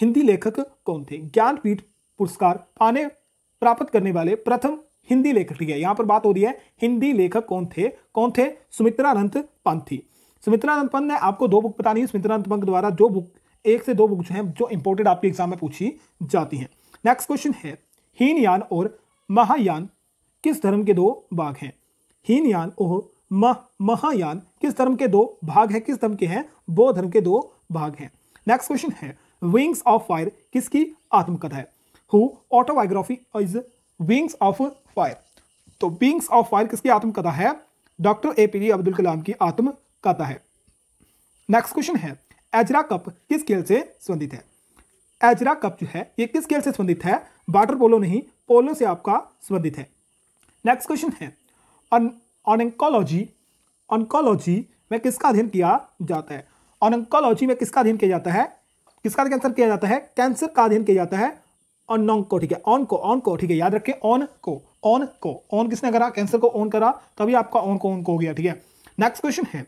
हिंदी लेखक कौन थे ज्ञानपीठ पुरस्कार पाने प्राप्त करने वाले प्रथम हिंदी लेखक ठीक है यहां पर बात हो रही है हिंदी लेखक कौन थे कौन थे सुमित्रानंद पंत थी सुमित्रानंद पंत ने आपको दो बुक बतानी है सुमित्रानंद पंत द्वारा जो बुक एक से दो बुक जो है जो इंपोर्टेड आपके एग्जाम में पूछी जाती है नेक्स्ट क्वेश्चन है हीनयान और महायान किस धर्म के दो भाग हैं हीनयान और मह महायान किस धर्म के दो भाग हैं किस धर्म के हैं बौद्ध धर्म के दो भाग हैं नेक्स्ट क्वेश्चन है विंग्स ऑफ फायर किसकी आत्मकथा है who autobiography is wings of fire तो विंग्स ऑफ फायर किसकी आत्मकथा है doctor A P J Abdul Kalam की आत्मकथा है नेक्स्ट क्वेश्चन है एजरा कप किस खेल से संबंधित है एजरा कप जो है ये किस खेल से संबंधित है वाटर पोलो नहीं पोलो से आपका संबंधित है नेक्स्ट क्वेश्चन है ऑनकोलॉजी ऑनकोलॉजी में किसका अध्ययन किया जाता है ऑनकोलॉजी में किसका अध्ययन किया जाता है किसका कैंसर किया जाता है कैंसर का अध्ययन किया जाता है ऑन को ठीक है ऑन को ऑन को ठीक है याद रखें ऑन को ऑन को ऑन किसने करा कैंसर को ऑन करा तभी आपका ऑन को ऑन को हो गया ठीक है नेक्स्ट क्वेश्चन है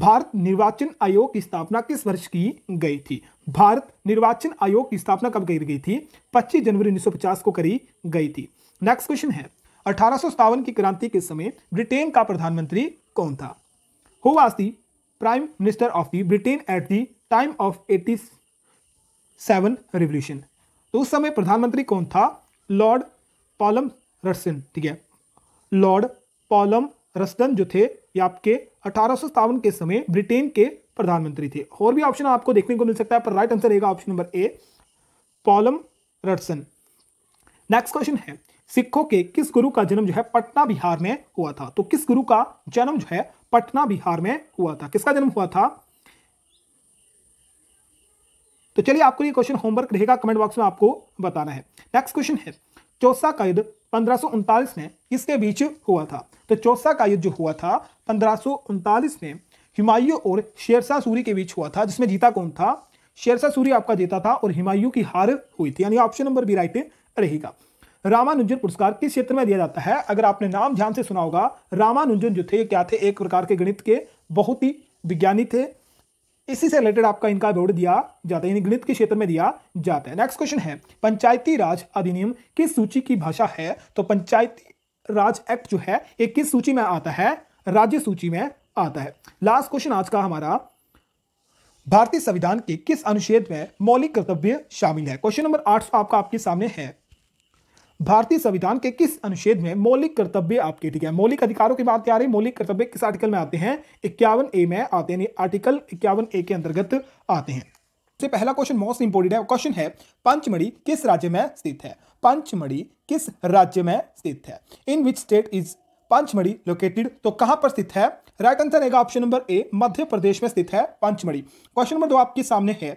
भारत निर्वाचन आयोग की स्थापना किस वर्ष की गई थी भारत निर्वाचन आयोग की स्थापना कब की गई थी 25 जनवरी 1950 को करी गई थी नेक्स्ट क्वेश्चन है अठारह की क्रांति के समय ब्रिटेन का प्रधानमंत्री कौन था who was the prime minister of the Britain at the time of eighty seven revolution तो उस समय प्रधानमंत्री कौन था लॉर्ड पॉलम रसन ठीक है लॉर्ड पॉलम रसडन जो थे ये आपके अठारह के समय ब्रिटेन के प्रधानमंत्री थे और भी ऑप्शन आपको देखने को मिल सकता है पर राइट आंसर रहेगा option number A Palmerston next question है सिखों के किस गुरु का जन्म जो है पटना बिहार में हुआ था तो किस गुरु का जन्म जो है पटना बिहार में हुआ था किसका जन्म हुआ था तो चलिए आपको ये क्वेश्चन होमवर्क रहेगा कमेंट बॉक्स में आपको बताना है नेक्स्ट क्वेश्चन है चौसा का युद्ध पंद्रह में इसके बीच हुआ था तो चौसा का युद्ध जो हुआ था पंद्रह में हिमायु और शेरशाह सूरी के बीच हुआ था जिसमें जीता कौन था शेरशाह सूरी आपका जीता था और हिमायु की हार हुई थी यानी ऑप्शन नंबर बी राइट रहेगा रामानुजन पुरस्कार किस क्षेत्र में दिया जाता है अगर आपने नाम ध्यान से सुना होगा रामानुजन जो थे क्या थे एक प्रकार के गणित के बहुत ही विज्ञानी थे इसी से रिलेटेड आपका इनका दौड़ दिया जाता है गणित के क्षेत्र में दिया जाता है नेक्स्ट क्वेश्चन है पंचायती राज अधिनियम किस सूची की भाषा है तो पंचायती राज एक्ट जो है ये किस सूची में आता है राज्य सूची में आता है लास्ट क्वेश्चन आज का हमारा भारतीय संविधान के किस अनुच्छेद में मौलिक कर्तव्य शामिल है क्वेश्चन नंबर आठ आपका आपके सामने है भारतीय संविधान के किस अनुच्छेद में मौलिक कर्तव्य आपके ठीक है मौलिक अधिकारों की बात आ रही मौलिक कर्तव्य किस आर्टिकल में आते हैं इक्यावन ए में आते हैं आर्टिकल इक्यावन ए के अंतर्गत आते हैं से पहला क्वेश्चन मोस्ट इंपोर्टेंट है क्वेश्चन है पंचमढ़ी किस राज्य में स्थित है पंचमढ़ी किस राज्य में स्थित है in which state is Pachmarhi located तो कहां पर स्थित है राइट आंसर रहेगा option number A Madhya Pradesh में स्थित है पंचमढ़ी क्वेश्चन नंबर दो आपके सामने है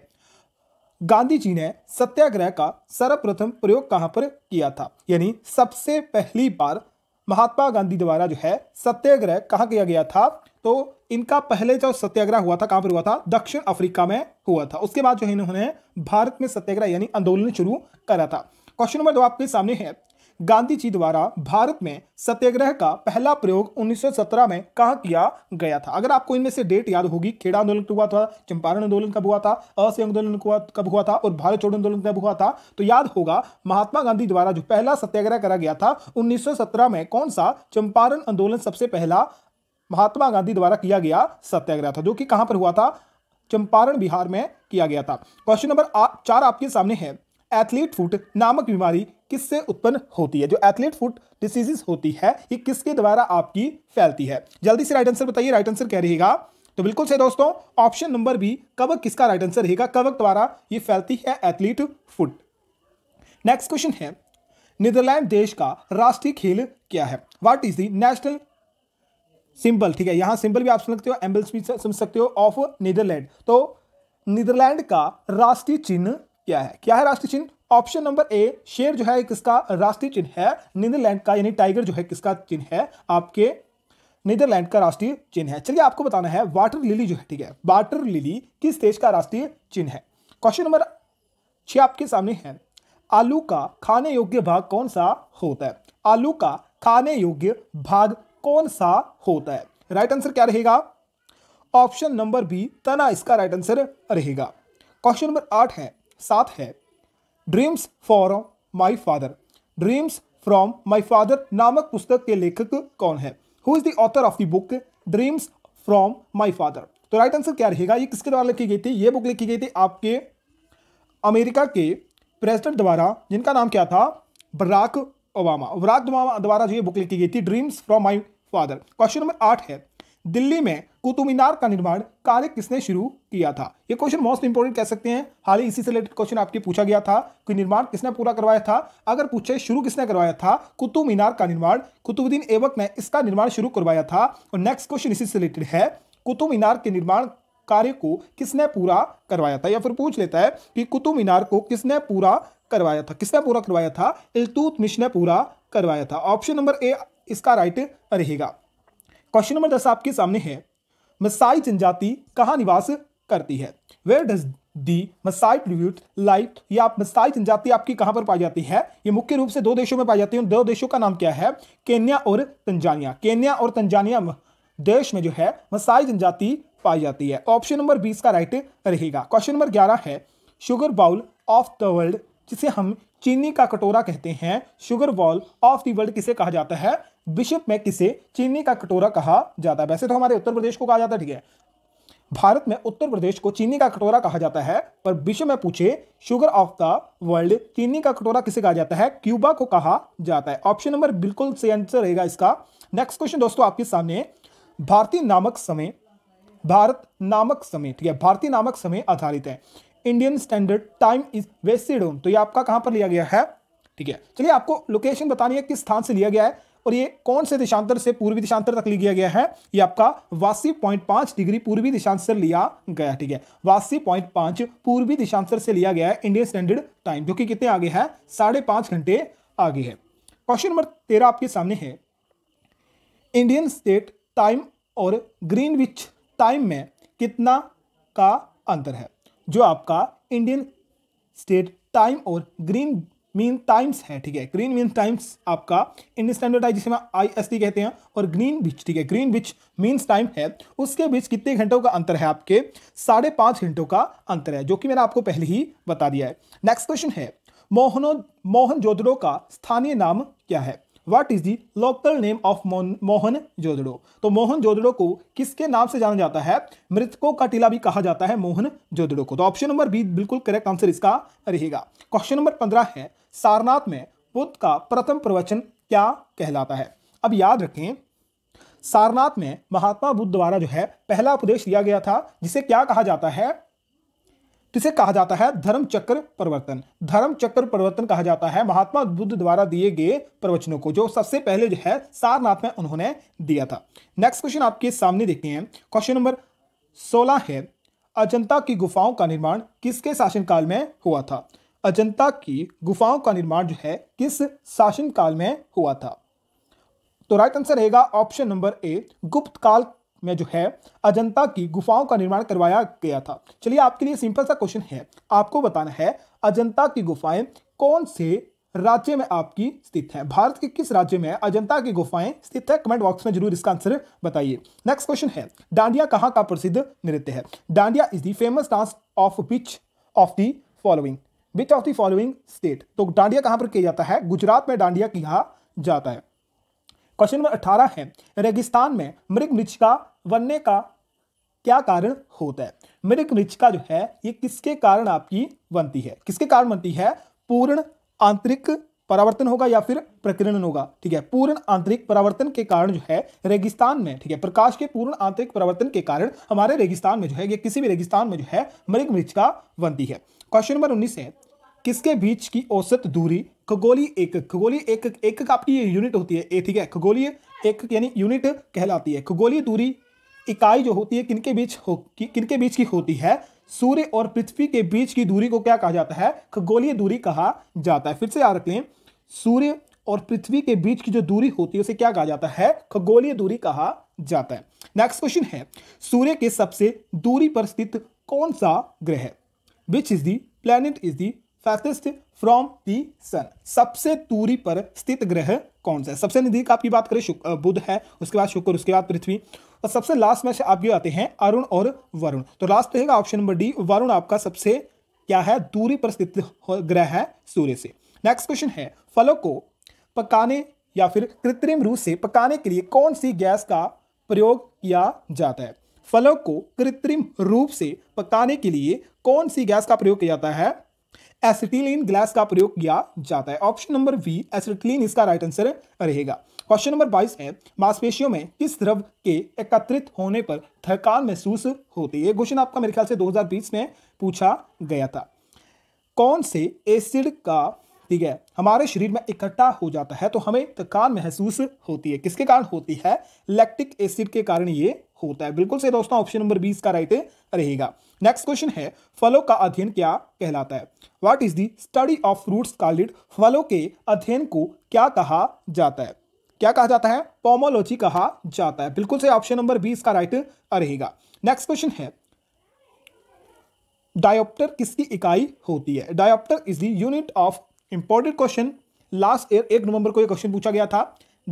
गांधी जी ने सत्याग्रह का सर्वप्रथम प्रयोग कहाँ पर किया था यानी सबसे पहली बार महात्मा गांधी द्वारा जो है सत्याग्रह कहाँ किया गया था तो इनका पहले जो सत्याग्रह हुआ था कहाँ पर हुआ था दक्षिण अफ्रीका में हुआ था उसके बाद जो है इन्होंने भारत में सत्याग्रह यानी आंदोलन शुरू करा था क्वेश्चन नंबर दो आपके सामने है गांधी जी द्वारा भारत में सत्याग्रह का पहला प्रयोग 1917 में कहा किया गया था अगर आपको इनमें से डेट याद होगी खेड़ा आंदोलन हुआ था चंपारण आंदोलन कब हुआ था असह आंदोलन कब हुआ था और भारत छोड़ो आंदोलन कब हुआ था तो याद होगा महात्मा गांधी द्वारा जो पहला सत्याग्रह करा गया था उन्नीस में कौन सा चंपारण आंदोलन सबसे पहला महात्मा गांधी द्वारा किया गया सत्याग्रह था जो कि कहां पर हुआ था चंपारण बिहार में किया गया था क्वेश्चन नंबर चार आपके सामने है एथलीट फुट नामक बीमारी किससे उत्पन्न होती है जो एथलीट फुट डिसीजेस होती है ये किसके द्वारा आपकी फैलती है जल्दी से राइट आंसर बताइए राइट आंसर क्या रहेगा तो बिल्कुल सही दोस्तों ऑप्शन नंबर बी कवक किसका राइट आंसर रहेगा कवक द्वारा ये फैलती है एथलीट फुट नेक्स्ट क्वेश्चन है नीदरलैंड देश का राष्ट्रीय खेल क्या है what is the national symbol ठीक है यहां सिंबल भी आप सुन सकते हो एम्बल्स भी सुन सकते हो ऑफ नीदरलैंड तो नीदरलैंड का राष्ट्रीय चिन्ह क्या है क्या है राष्ट्रीय चिन्ह ऑप्शन नंबर ए शेर जो है किसका राष्ट्रीय चिन्ह है नीदरलैंड का यानी टाइगर जो है किसका चिन्ह है आपके नीदरलैंड का राष्ट्रीय चिन्ह है चलिए आपको बताना है वाटर लिली जो है ठीक है वाटर लिली किस देश का राष्ट्रीय चिन्ह है क्वेश्चन नंबर छह आपके सामने है आलू का खाने योग्य भाग कौन सा होता है आलू का खाने योग्य भाग कौन सा होता है राइट आंसर क्या रहेगा ऑप्शन नंबर बी तना इसका राइट आंसर रहेगा क्वेश्चन नंबर आठ है सात है dreams for my father dreams from my father नामक पुस्तक के लेखक कौन है who is the author of the book dreams from my father तो राइट आंसर क्या रहेगा ये किसके द्वारा लिखी गई थी ये बुक लिखी गई थी आपके अमेरिका के प्रेसिडेंट द्वारा जिनका नाम क्या था बराक ओबामा बराक द्वारा जो ये बुक लिखी गई थी dreams from my father question number आठ है दिल्ली में कुतुब मीनार का निर्माण कार्य किसने शुरू किया था ये क्वेश्चन मोस्ट इंपोर्टेंट कह सकते हैं हाल ही इसी से रिलेटेड क्वेश्चन आपके पूछा गया था कि निर्माण किसने पूरा करवाया था अगर पूछे शुरू किसने करवाया था कुतुब मीनार का निर्माण कुतुबुद्दीन एवक ने इसका निर्माण शुरू करवाया था और नेक्स्ट क्वेश्चन इसी से रिलेटेड है कुतुब मीनार के निर्माण कार्य को किसने पूरा करवाया था या फिर पूछ लेता है कि कुतुब मीनार को किसने पूरा करवाया था किसने पूरा करवाया था इलतूत मिश ने पूरा करवाया था ऑप्शन नंबर ए इसका राइट रहेगा क्वेश्चन नंबर दस आपके सामने है मसाई जनजाति कहाँ निवास करती है where does the Masai tribute light या आप मसाई जनजाति आपकी कहाँ पर पाई जाती है ये मुख्य रूप से दो देशों में पाई जाती है दो देशों का नाम क्या है केन्या और तंजानिया केन्या और तंजानिया देश में जो है मसाई जनजाति पाई जाती है ऑप्शन नंबर बीस का राइट रहेगा क्वेश्चन नंबर ग्यारह है sugar bowl of the world जिसे हम चीनी का कटोरा कहते हैं sugar bowl of the world किसे कहा जाता है विश्व में किसे चीनी का कटोरा कहा जाता है वैसे तो हमारे उत्तर प्रदेश को कहा जाता है ठीक है भारत में उत्तर प्रदेश को चीनी का कटोरा कहा जाता है पर विश्व में पूछे शुगर ऑफ द वर्ल्ड चीनी का कटोरा किसे कहा जाता है क्यूबा को कहा जाता है ऑप्शन नंबर बिल्कुल सही आंसर रहेगा इसका नेक्स्ट क्वेश्चन दोस्तों आपके सामने भारतीय नामक समय भारत नामक समय ठीक है भारतीय नामक समय आधारित है Indian standard time is based तो ये आपका कहां पर लिया गया है ठीक है चलिए आपको लोकेशन बतानी है किस स्थान से लिया गया है और ये कौन से दिशांतर से पूर्वी दिशांतर तक लिया गया है ये आपका वासी पॉइंट पांच डिग्री पूर्वी दिशांतर लिया गया ठीक है वासी पॉइंट पांच पूर्वी दिशांतर से लिया गया है इंडियन स्टैंडर्ड टाइम जो कि कितने आगे है साढ़े पांच घंटे आगे है क्वेश्चन नंबर तेरह आपके सामने है इंडियन स्टेट टाइम और ग्रीन टाइम में कितना का अंतर है जो आपका इंडियन स्टेट टाइम और ग्रीन मीन टाइम्स है ठीक है ग्रीन मीन टाइम्स आपका इंडियन स्टैंडर्ड है जिसे हम आई एस टी कहते हैं और ग्रीन बिच ठीक है ग्रीन बिच मीन्स टाइम है उसके बीच कितने घंटों का अंतर है आपके साढ़े पाँच घंटों का अंतर है जो कि मैंने आपको पहले ही बता दिया है नेक्स्ट क्वेश्चन है मोहनो मोहन जोधड़ो का स्थानीय नाम क्या है what is the local name of Mohenjo जोदड़ो तो मोहन जोदड़ो को किसके नाम से जाना जाता है मृतकों का टीला भी कहा जाता है मोहन जोदड़ो को तो ऑप्शन नंबर बी बिल्कुल करेक्ट आंसर इसका रहेगा क्वेश्चन नंबर पंद्रह है सारनाथ में बुद्ध का प्रथम प्रवचन क्या कहलाता है अब याद रखें सारनाथ में महात्मा बुद्ध द्वारा जो है पहला उपदेश दिया गया था जिसे क्या कहा जाता है इसे कहा जाता है धर्म चक्र परिवर्तन धर्म चक्र परिवर्तन कहा जाता है महात्मा बुद्ध द्वारा दिए गए प्रवचनों को जो सबसे पहले जो है सारनाथ में उन्होंने दिया था नेक्स्ट क्वेश्चन आपके सामने देखते हैं क्वेश्चन नंबर सोलह है अजंता की गुफाओं का निर्माण किसके शासनकाल में हुआ था अजंता की गुफाओं का निर्माण जो है किस शासनकाल में हुआ था तो राइट आंसर रहेगा ऑप्शन नंबर ए गुप्त काल में जो है अजंता की गुफाओं का निर्माण करवाया गया था चलिए आपके लिए सिंपल सा क्वेश्चन है आपको बताना है अजंता की गुफाएं कौन से राज्य में आपकी स्थित है भारत के किस राज्य में अजंता की गुफाएं स्थित है कमेंट बॉक्स में जरूर इसका आंसर बताइए नेक्स्ट क्वेश्चन है डांडिया कहाँ का प्रसिद्ध नृत्य है Dandiya is the famous dance of which of the following which of the following state तो डांडिया कहाँ पर किया जाता है गुजरात में डांडिया किया जाता है क्वेश्चन नंबर अठारह है रेगिस्तान में मृग मृक्ष का बनने का क्या कारण होता है मृग मृचिका जो है ये किसके कारण आपकी बनती है किसके कारण बनती है पूर्ण आंतरिक परावर्तन होगा या फिर प्रकीर्णन होगा ठीक है पूर्ण आंतरिक परावर्तन के कारण जो है रेगिस्तान में ठीक है प्रकाश के पूर्ण आंतरिक परावर्तन के कारण हमारे रेगिस्तान में जो है ये किसी भी रेगिस्तान में जो है मृग मृचिका बनती है क्वेश्चन नंबर उन्नीस है किसके बीच की औसत दूरी खगोली एक खगोली एक एक आपकी यूनिट होती है ए ठीक है खगोलीय एक यानी यूनिट कहलाती है खगोलीय दूरी इकाई जो होती है किनके बीच हो कि, किनके बीच की होती है सूर्य और पृथ्वी के बीच की दूरी को क्या कहा जाता है खगोलीय दूरी कहा जाता है फिर से याद रख लें सूर्य और पृथ्वी के बीच की जो दूरी होती है उसे क्या कहा जाता है खगोलीय दूरी कहा जाता है नेक्स्ट क्वेश्चन है सूर्य के सबसे दूरी पर स्थित कौन सा ग्रह which is the planet is the farthest from the sun सबसे दूरी पर स्थित ग्रह कौन सा है सबसे नजदीक आपकी बात करें बुध है उसके बाद शुक्र उसके बाद पृथ्वी और सबसे लास्ट में से आपके आते हैं अरुण और वरुण तो लास्ट रहेगा ऑप्शन नंबर डी वरुण आपका सबसे क्या है दूरी पर स्थित ग्रह है सूर्य से नेक्स्ट क्वेश्चन है फलों को पकाने या फिर कृत्रिम रूप से पकाने के लिए कौन सी गैस का प्रयोग किया जाता है फलों को कृत्रिम रूप से पकाने के लिए कौन सी गैस का प्रयोग किया जाता है एसिटिलीन ग्लास का प्रयोग किया जाता है ऑप्शन नंबर बी एसिटिलीन इसका राइट आंसर रहेगा क्वेश्चन नंबर बाईस है मांसपेशियों में किस द्रव के एकत्रित होने पर थकान महसूस होती है क्वेश्चन आपका मेरे ख्याल से 2020 में पूछा गया था कौन से एसिड का ठीक है हमारे शरीर में इकट्ठा हो जाता है तो हमें थकान महसूस होती है किसके कारण होती है लैक्टिक एसिड के कारण ये होता है बिल्कुल सही दोस्तों ऑप्शन नंबर बीस का राइट रहेगा नेक्स्ट क्वेश्चन है फलों का अध्ययन क्या कहलाता है what is the study of fruits called फलों के अध्ययन को क्या कहा जाता है क्या कहा जाता है पोमोलॉजी कहा जाता है बिल्कुल सही ऑप्शन नंबर बीस का राइट रहेगा नेक्स्ट क्वेश्चन है डायोप्टर किसकी इकाई होती है dioptre is the unit of important question last year एक नवंबर को यह क्वेश्चन पूछा गया था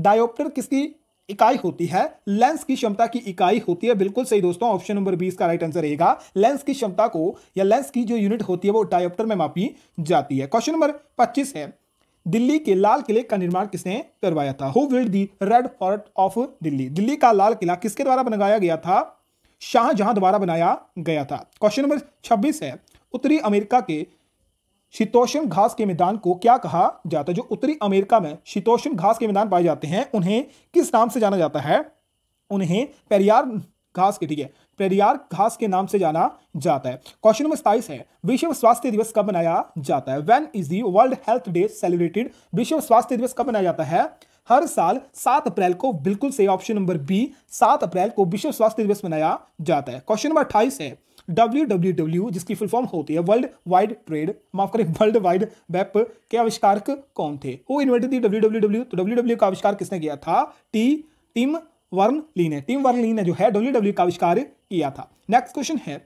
डायोप्टर किसकी इकाई होती है लेंस की क्षमता की इकाई होती है बिल्कुल सही दोस्तों ऑप्शन नंबर बीस का राइट आंसर रहेगा लेंस की क्षमता को या लेंस की जो यूनिट होती है वो डायोप्टर में मापी जाती है क्वेश्चन नंबर पच्चीस है दिल्ली के लाल किले का निर्माण किसने करवाया था who built the red fort of Delhi Delhi का लाल किला किसके द्वारा बनाया गया था शाहजहां द्वारा बनाया गया था क्वेश्चन नंबर 26 है उत्तरी अमेरिका के शीतोषण घास के मैदान को क्या कहा जाता है जो उत्तरी अमेरिका में शीतोषण घास के मैदान पाए जाते हैं उन्हें किस नाम से जाना जाता है उन्हें पेरियार घास के ठीक है पेरियार घास के नाम से जाना जाता है क्वेश्चन नंबर सताइस है विश्व स्वास्थ्य दिवस कब मनाया जाता है when is the world health day celebrated विश्व स्वास्थ्य दिवस कब मनाया जाता है हर साल सात अप्रैल को बिल्कुल सही ऑप्शन नंबर बी सात अप्रैल को विश्व स्वास्थ्य दिवस मनाया जाता है क्वेश्चन नंबर अट्ठाईस है डब्ल्यू जिसकी फुल फॉर्म होती है वर्ल्ड वाइड ट्रेड माफ करें वर्ल्ड वाइड वेब के आविष्कारक कौन थे वो इन्वेंटर थी डब्ल्यू तो डब्ल्यू का आविष्कार किसने किया था टी टीम वर्न ली ने टीम वर्न ली ने जो है डब्ल्यू का आविष्कार किया था नेक्स्ट क्वेश्चन है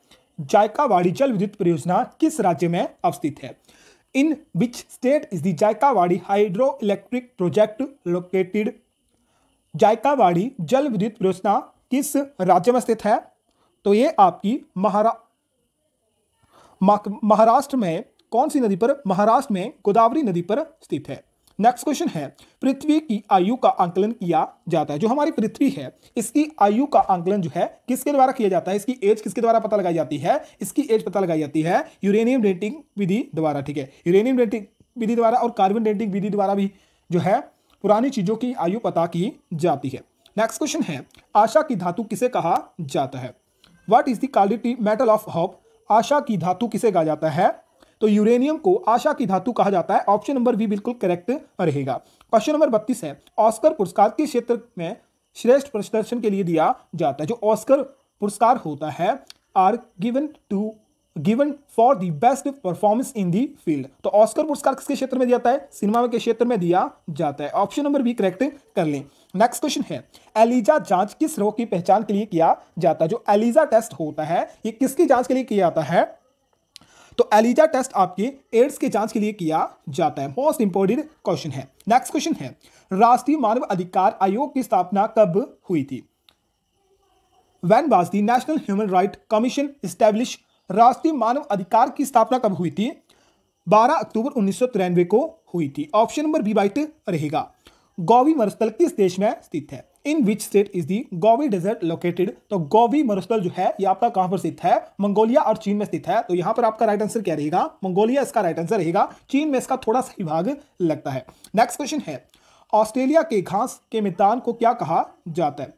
जायका वाड़ी जल विद्युत परियोजना किस राज्य में अवस्थित है in which state is the Jayakwadi hydro electric project located Jayakwadi जल विद्युत परियोजना किस राज्य में स्थित है तो ये आपकी महारा महाराष्ट्र में कौन सी नदी पर महाराष्ट्र में गोदावरी नदी पर स्थित है नेक्स्ट क्वेश्चन है पृथ्वी की आयु का आंकलन किया जाता है जो हमारी पृथ्वी है इसकी आयु का आंकलन जो है किसके द्वारा किया जाता है इसकी एज किसके द्वारा पता लगाई जाती है इसकी एज पता लगाई जाती है यूरेनियम डेंटिंग विधि द्वारा ठीक है यूरेनियम डेंटिंग विधि द्वारा और कार्बन डेंटिंग विधि द्वारा भी जो है पुरानी चीजों की आयु पता की जाती है नेक्स्ट क्वेश्चन है आशा की धातु किसे कहा जाता है what is the metal of hope आशा की धातु किसे कहा जाता है तो यूरेनियम को आशा की धातु कहा जाता है ऑप्शन नंबर भी बिल्कुल करेक्ट रहेगा क्वेश्चन नंबर बत्तीस है ऑस्कर पुरस्कार किस क्षेत्र में श्रेष्ठ प्रदर्शन के लिए दिया जाता है जो ऑस्कर पुरस्कार होता है are given to given for the best performance in the field तो ऑस्कर पुरस्कार किसके क्षेत्र में दिया जाता है सिनेमा के क्षेत्र में दिया जाता है ऑप्शन नंबर बी करेक्ट कर लें नेक्स्ट क्वेश्चन है एलिजा जांच किस रोग की पहचान के लिए किया जाता है जो एलिजा टेस्ट होता है ये किसकी जांच के लिए किया जाता है तो एलिजा टेस्ट आपके एड्स की जांच के लिए किया जाता है मोस्ट इंपॉर्टेंट क्वेश्चन है नेक्स्ट क्वेश्चन है राष्ट्रीय मानव अधिकार आयोग की स्थापना कब हुई थी when was the National Human Rights Commission established राष्ट्रीय मानव अधिकार की स्थापना कब हुई थी 12 अक्टूबर उन्नीस को हुई थी ऑप्शन नंबर बी बाइट रहेगा गोवी मरुस्थल किस देश में स्थित है in which state is the Gobi desert located तो गोवी मरुस्थल जो है ये आपका कहां पर स्थित है मंगोलिया और चीन में स्थित है तो यहां पर आपका राइट आंसर क्या रहेगा मंगोलिया इसका राइट आंसर रहेगा चीन में इसका थोड़ा सा भाग लगता है नेक्स्ट क्वेश्चन है ऑस्ट्रेलिया के घास के मैदान को क्या कहा जाता है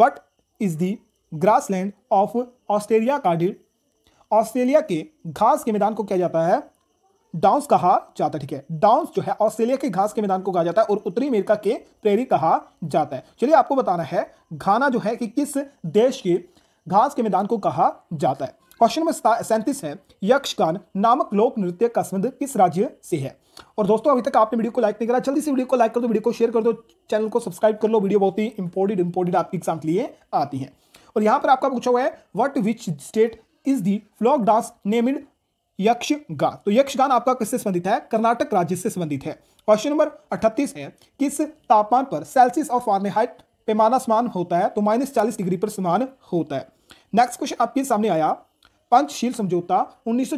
what is the grassland of Australia का डिड ऑस्ट्रेलिया के घास के मैदान को क्या जाता है डाउंस कहा जाता है ठीक है डाउंस जो है ऑस्ट्रेलिया के घास के मैदान को कहा जाता है और उत्तरी अमेरिका के प्रेरी कहा जाता है चलिए आपको बताना है घाना जो है कि किस देश के घास के मैदान को कहा जाता है क्वेश्चन नंबर सैंतीस है यक्षगान नामक लोक नृत्य का संबंध किस राज्य से है और दोस्तों अभी तक आपने वीडियो को लाइक नहीं करा जल्दी से वीडियो को लाइक कर दो वीडियो को शेयर कर दो चैनल को सब्सक्राइब कर लो वीडियो बहुत ही इंपोर्टेंट इंपोर्टेंट आपके एग्जाम के लिए आती है और यहाँ पर आपका पूछा हुआ है what which state is the folk dance named Yakshagana तो यक्षगान आपका किससे संबंधित है कर्नाटक राज्य से संबंधित है क्वेश्चन नंबर अठतीस है किस तापमान पर सेल्सियस और फारेनहाइट पैमाना समान होता है तो माइनस चालीस डिग्री पर समान होता है नेक्स्ट क्वेश्चन आपके सामने आया पंचशील समझौता उन्नीस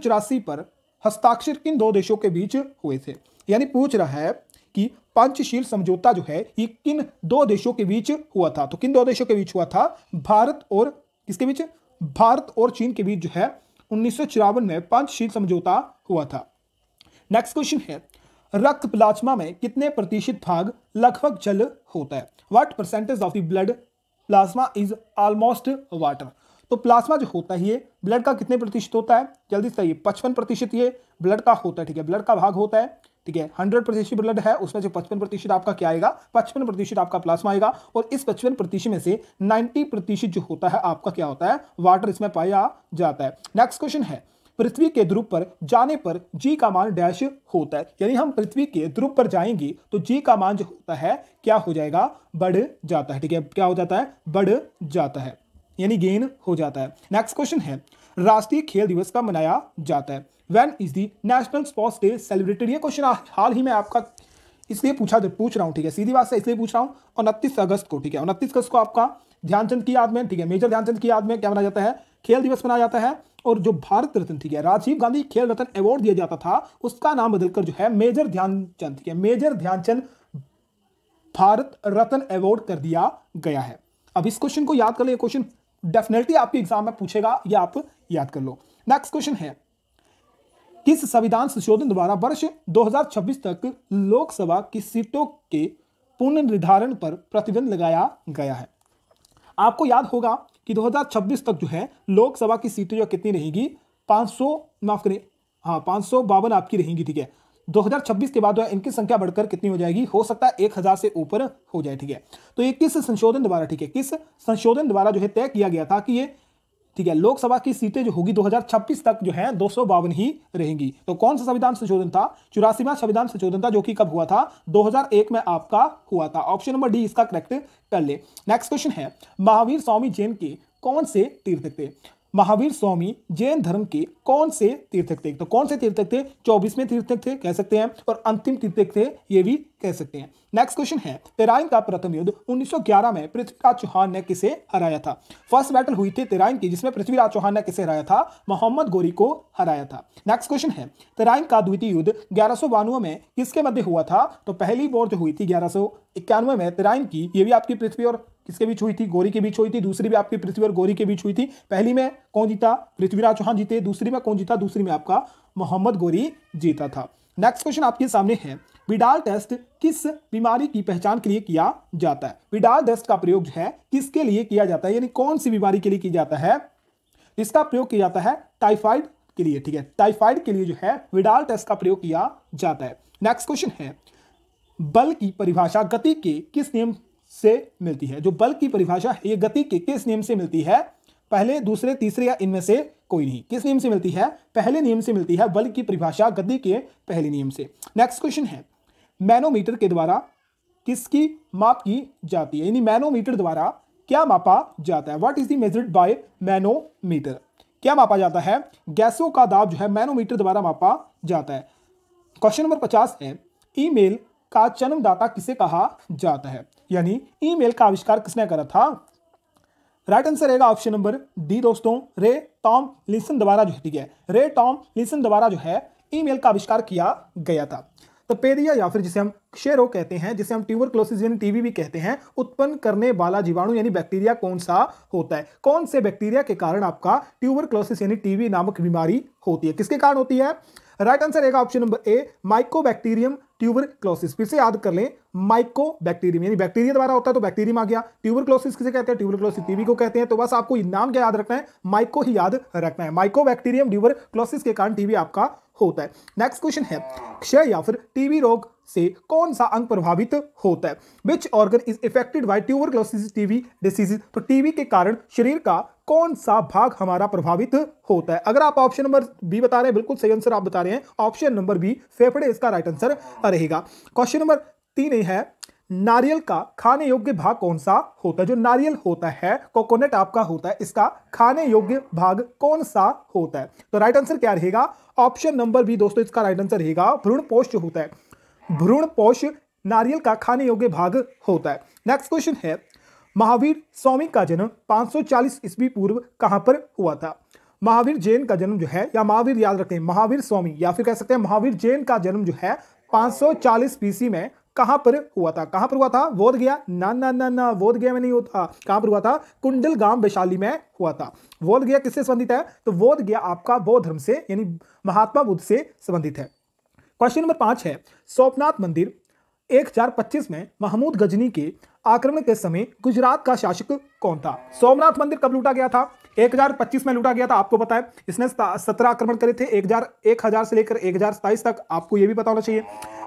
पर हस्ताक्षर किन दो देशों के बीच हुए थे यानी पूछ रहा है कि पंचशील समझौता जो है ये किन दो देशों के बीच हुआ था तो किन दो देशों के बीच हुआ था भारत और किसके बीच भारत और चीन के बीच जो है उन्नीस में पंचशील समझौता हुआ था नेक्स्ट क्वेश्चन है रक्त प्लाज्मा में कितने प्रतिशत भाग लगभग जल होता है what percentage of the blood plasma is almost water तो प्लाज्मा जो होता है ये ब्लड का कितने प्रतिशत होता है जल्दी से ये पचपन प्रतिशत ये ब्लड का होता है ठीक है ब्लड का भाग होता है ठीक है हंड्रेड प्रतिशत ब्लड है उसमें से पचपन प्रतिशत आपका क्या आएगा पचपन प्रतिशत आपका प्लाज्मा आएगा और इस पचपन प्रतिशत में से नाइन्टी प्रतिशत जो होता है आपका क्या होता है वाटर इसमें पाया जाता है नेक्स्ट क्वेश्चन है पृथ्वी के ध्रुव पर जाने पर जी का मान डैश होता है यानी हम पृथ्वी के ध्रुव पर जाएंगे तो जी का मान जो होता है क्या हो जाएगा बढ़ जाता है ठीक है क्या हो जाता है बढ़ जाता है यानी गेन हो जाता है नेक्स्ट क्वेश्चन है राष्ट्रीय खेल दिवस का मनाया जाता है when is the national sports day celebrated ये क्वेश्चन हाल ही में आपका इसलिए पूछा पूछ रहा हूँ ठीक है सीधी बात से इसलिए पूछ रहा हूँ उनतीस अगस्त को ठीक है उनतीस अगस्त को आपका ध्यानचंद की याद में ठीक है मेजर ध्यानचंद की याद में क्या मनाया जाता है खेल दिवस मनाया जाता है और जो भारत रत्न ठीक है राजीव गांधी खेल रत्न अवार्ड दिया जाता था उसका नाम बदलकर जो है मेजर ध्यानचंद ठीक है मेजर ध्यानचंद भारत रत्न अवार्ड कर दिया गया है अब इस क्वेश्चन को याद कर लो ये क्वेश्चन डेफिनेटली आपके एग्जाम में पूछेगा या आप याद कर लो नेक्स्ट क्वेश्चन है किस संविधान संशोधन द्वारा वर्ष 2026 तक लोकसभा की सीटों के पुनर्निर्धारण पर प्रतिबंध लगाया गया है आपको याद होगा कि 2026 तक जो है लोकसभा की सीटें जो कितनी रहेगी 500 माफ करें हाँ पाँच आपकी रहेंगी ठीक है 2026 के बाद जो है इनकी संख्या बढ़कर कितनी हो जाएगी हो सकता है एक हजार से ऊपर हो जाए ठीक है तो ये किस संशोधन द्वारा ठीक है किस संशोधन द्वारा जो है तय किया गया था कि ये ठीक है लोकसभा की सीटें जो होगी 2026 तक जो है दो ही रहेंगी तो कौन सा संविधान संशोधन था चौरासीवा संविधान संशोधन था जो कि कब हुआ था 2001 में आपका हुआ था ऑप्शन नंबर डी इसका करेक्ट कर ले नेक्स्ट क्वेश्चन है महावीर स्वामी जैन के कौन से तीर्थक थे महावीर स्वामी जैन धर्म के कौन से तीर्थक थे तो कौन से तीर्थक थे चौबीसवें तीर्थक थे कह सकते हैं और अंतिम तीर्थक थे ये भी कह सकते हैं नेक्स्ट क्वेश्चन है तेराइन का प्रथम युद्ध 1911 में पृथ्वीराज चौहान ने किसे हराया था फर्स्ट बैटल हुई थी तेराइन की जिसमें पृथ्वीराज चौहान ने किसे हराया था मोहम्मद गोरी को हराया था नेक्स्ट क्वेश्चन है तेराइन का द्वितीय युद्ध ग्यारह में किसके मध्य हुआ था तो पहली बोर्ड जो हुई थी ग्यारह में तेराइन की ये भी आपकी पृथ्वी और किसके बीच हुई थी गोरी के बीच हुई थी दूसरी भी आपकी पृथ्वी और गोरी के बीच हुई थी पहली में कौन जीता पृथ्वीराज चौहान जीते दूसरी में कौन जीता दूसरी में आपका मोहम्मद गोरी जीता था नेक्स्ट क्वेश्चन आपके सामने है विडाल टेस्ट किस बीमारी की पहचान के लिए किया जाता है विडाल टेस्ट का प्रयोग है किसके लिए किया जाता है यानी कौन सी बीमारी के लिए किया जाता है इसका प्रयोग किया जाता है टाइफाइड के लिए ठीक है टाइफाइड के लिए जो है विडाल टेस्ट का प्रयोग किया जाता है नेक्स्ट क्वेश्चन है बल की परिभाषा गति के किस नियम से मिलती है जो बल की परिभाषा ये गति के किस नियम से मिलती है पहले दूसरे तीसरे या इनमें से कोई नहीं किस नियम से मिलती है पहले नियम से मिलती है बल की परिभाषा गति के पहले नियम से नेक्स्ट क्वेश्चन है मैनोमीटर के द्वारा किसकी माप की जाती है यानी मैनोमीटर द्वारा क्या मापा जाता है what is the measured by manometer क्या मापा जाता है गैसों का दाब जो है मैनोमीटर द्वारा मापा जाता है क्वेश्चन नंबर पचास है ईमेल का जन्मदाता किसे कहा जाता है यानी ईमेल का आविष्कार किसने करा था राइट आंसर रहेगा ऑप्शन नंबर डी दोस्तों रे टॉम लिसन द्वारा जो है ठीक है रे टॉम लिसन द्वारा जो है ईमेल का आविष्कार किया गया था तपेदिया या फिर जिसे हम क्षयरोग कहते हैं जिसे हम ट्यूबर क्लोसिस यानी टीवी भी कहते हैं उत्पन्न करने वाला जीवाणु यानी बैक्टीरिया कौन सा होता है कौन से बैक्टीरिया के कारण आपका ट्यूबर क्लोसिस यानी टीवी नामक बीमारी होती है किसके कारण होती है राइट आंसर रहेगा option number A myco tuberculosis फिर से याद कर लें माइको बैक्टीरियम यानी बैक्टीरिया द्वारा होता है तो बैक्टीरियम आ गया ट्यूबर क्लोसिस किसे कहते हैं ट्यूबर क्लोसिस टीवी को कहते हैं तो बस आपको नाम क्या याद रखना है माइको ही याद रखना है माइको बैक्टीरियम ट्यूबर क्लोसिस के कारण टीवी आपका होता है नेक्स्ट क्वेश्चन है क्षय या फिर टीबी रोग से कौन सा अंग प्रभावित होता है which organ is affected by tuberculosis TB diseases तो टीबी के कारण शरीर का कौन सा भाग हमारा प्रभावित होता है अगर आप ऑप्शन नंबर बी बता रहे हैं बिल्कुल सही आंसर आप बता रहे हैं ऑप्शन नंबर बी फेफड़े इसका राइट आंसर रहेगा क्वेश्चन नंबर तीन है नारियल का खाने योग्य भाग कौन सा होता है जो नारियल होता है कोकोनट आपका होता है इसका खाने योग्य भाग कौन सा होता है तो राइट आंसर क्या रहेगा ऑप्शन नंबर बी दोस्तों इसका राइट आंसर रहेगा भ्रूण पोष होता है भ्रूण पोष नारियल का खाने योग्य भाग होता है नेक्स्ट क्वेश्चन है महावीर स्वामी का जन्म 540 ईस्वी पूर्व कहां पर हुआ था महावीर जैन का जन्म जो है या महावीर याद रखें महावीर स्वामी या फिर कह सकते हैं महावीर जैन का जन्म जो है 540 सौ बीसी में कहां पर हुआ था कहां पर हुआ था बोध गया ना ना ना ना बोध गया में नहीं होता कहां पर हुआ था कुंडल गांव वैशाली में हुआ था बोध गया किससे संबंधित है तो बोध गया आपका बौद्ध धर्म से यानी महात्मा बुद्ध से संबंधित है क्वेश्चन नंबर पांच है सोमनाथ मंदिर पच्चीस में महमूद गजनी के आक्रमण के समय गुजरात का शासक कौन था सोमनाथ मंदिर कब लूटा गया था पच्चीस में लूटा गया था आपको पता है इसने सत्रह आक्रमण करे थे एक हजार एक हजार से लेकर एक हजार सताइस तक आपको यह भी पता होना चाहिए